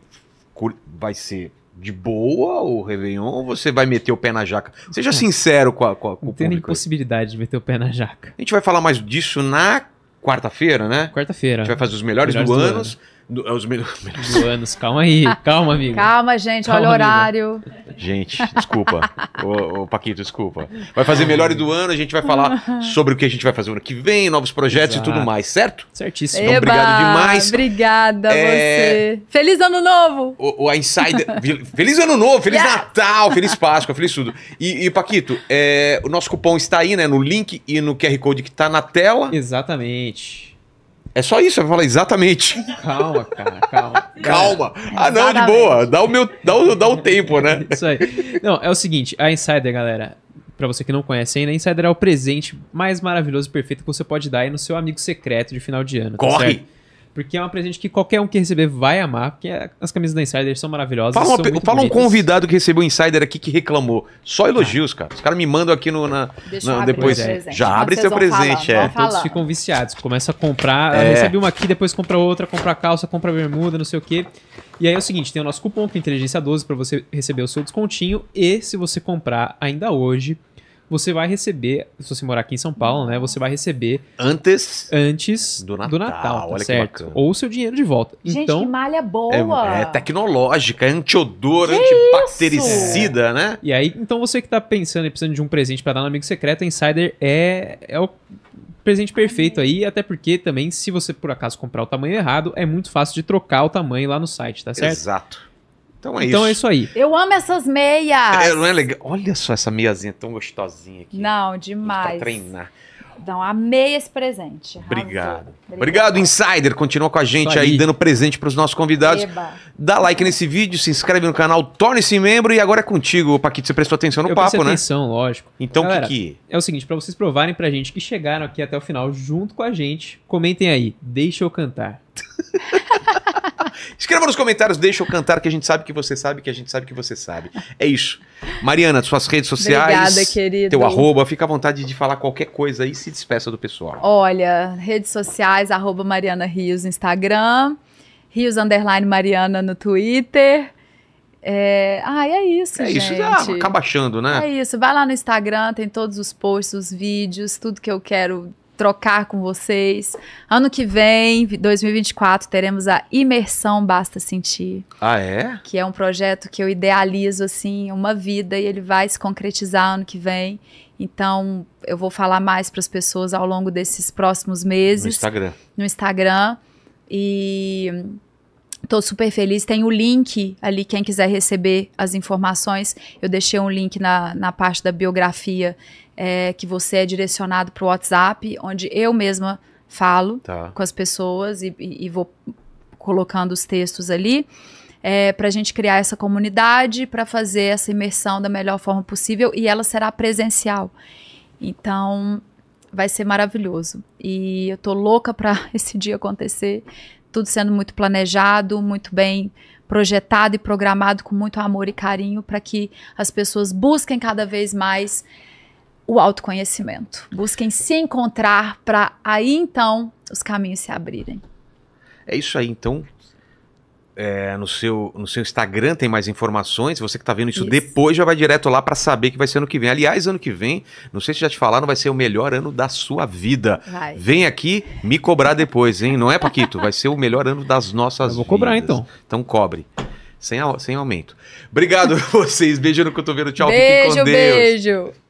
Speaker 1: vai ser de boa o Réveillon ou você vai meter o pé na jaca? Seja é. sincero com, a, com, a, com Não o público.
Speaker 2: Não possibilidade de meter o pé na jaca. A gente
Speaker 1: vai falar mais disso na quarta-feira, né? Quarta-feira. A gente vai fazer os melhores, melhores do, do ano. ano. Do, é os melhores. Do anos. Calma aí, ah, calma, amigo. Calma,
Speaker 4: gente, calma, olha o horário.
Speaker 1: Gente, desculpa. ô, ô, Paquito, desculpa. Vai fazer melhor do ano, a gente vai falar sobre o que a gente vai fazer no ano que vem, novos projetos Exato. e tudo mais, certo? Certíssimo. Eba, então, obrigado demais.
Speaker 4: Obrigada é... você. Feliz ano novo!
Speaker 1: O, o Insider. feliz ano novo, feliz yeah. Natal, feliz Páscoa, feliz tudo. E, e Paquito, é, o nosso cupom está aí, né? No link e no QR Code que está
Speaker 2: na tela. Exatamente.
Speaker 1: É só isso, eu falar exatamente. Calma, cara, calma. calma. É, ah, não, de boa. Dá o meu, dá o, dá o tempo, né?
Speaker 2: Isso aí. Não, é o seguinte, a Insider, galera, para você que não conhece ainda, Insider é o presente mais maravilhoso e perfeito que você pode dar aí no seu amigo secreto de final de ano. Tá Corre. Tá porque é um presente que qualquer um que receber vai amar, porque é, as camisas da Insider são maravilhosas. Fala, uma, são fala um convidado
Speaker 1: que recebeu o Insider aqui que reclamou. Só tá. elogios, cara. Os caras me mandam aqui no. Na, na depois. Já abre seu presente, é. falar, é. Todos ficam
Speaker 2: viciados. Começa a comprar. É. Recebe uma aqui, depois compra outra, compra calça, compra bermuda, não sei o quê. E aí é o seguinte: tem o nosso cupom que é Inteligência 12 para você receber o seu descontinho. E se você comprar ainda hoje você vai receber, se você morar aqui em São Paulo, né? Você vai receber antes antes do Natal, do Natal tá olha certo? Ou seu dinheiro de volta. Gente, então, que
Speaker 4: malha boa. É, é
Speaker 2: tecnológica, é antiodor, antibactericida, né? É. E aí, então você que tá pensando e precisando de um presente para dar no amigo secreto, Insider é é o presente perfeito aí, até porque também, se você por acaso comprar o tamanho errado, é muito fácil de trocar o tamanho lá no site, tá certo? Exato. Então é então é isso. Então é isso aí.
Speaker 4: Eu amo essas meias. É,
Speaker 2: não é legal? Olha só essa meiazinha tão gostosinha aqui.
Speaker 4: Não, tá demais. Pra treinar. Então, amei esse presente.
Speaker 1: Obrigado. Obrigado. Obrigado, Insider. Continua com a gente aí. aí, dando presente para os nossos convidados. Eba. Dá like nesse vídeo, se inscreve no canal, torne-se membro e agora é contigo, Paquito. Você prestou atenção no Eu papo, né? atenção, lógico. Então, o que,
Speaker 2: É o seguinte, para vocês provarem pra gente que chegaram aqui até o final junto com a gente, comentem aí. Deixa eu cantar.
Speaker 1: Escreva nos comentários, deixa eu cantar, que a gente sabe que você sabe, que a gente sabe que você sabe. É isso. Mariana, suas redes sociais. Obrigada, querido. Teu arroba, fica à vontade de falar qualquer coisa aí, se despeça do pessoal.
Speaker 4: Olha, redes sociais, arroba Mariana Rios no Instagram, Rios Underline Mariana no Twitter. É... Ah, é isso, é gente. isso, acaba achando, né? É isso, vai lá no Instagram, tem todos os posts, os vídeos, tudo que eu quero trocar com vocês. Ano que vem, 2024, teremos a Imersão Basta Sentir. Ah, é? Que é um projeto que eu idealizo, assim, uma vida e ele vai se concretizar ano que vem. Então, eu vou falar mais para as pessoas ao longo desses próximos meses. No Instagram. No Instagram. E Estou super feliz. Tem o link ali, quem quiser receber as informações. Eu deixei um link na, na parte da biografia é, que você é direcionado para o WhatsApp, onde eu mesma falo tá. com as pessoas e, e, e, vou colocando os textos ali. É, para a gente criar essa comunidade, para fazer essa imersão da melhor forma possível e ela será presencial. Então, vai ser maravilhoso. E eu tô louca para esse dia acontecer, tudo sendo muito planejado, muito bem projetado e programado com muito amor e carinho para que as pessoas busquem cada vez mais o autoconhecimento. Busquem se encontrar para aí então os caminhos se abrirem.
Speaker 1: É isso aí, então. É, no, seu, no seu Instagram tem mais informações. Você que está vendo isso, isso, depois já vai direto lá para saber que vai ser ano que vem. Aliás, ano que vem, não sei se já te falaram, vai ser o melhor ano da sua vida. Vai. Vem aqui me cobrar depois, hein? Não é, Paquito? Vai ser o melhor ano das nossas vidas. vou vidas. cobrar então. Então cobre. Sem, sem aumento. Obrigado a vocês. Beijo no cotovelo. Tchau. Beijo, Fiquem com Deus.
Speaker 3: Beijo.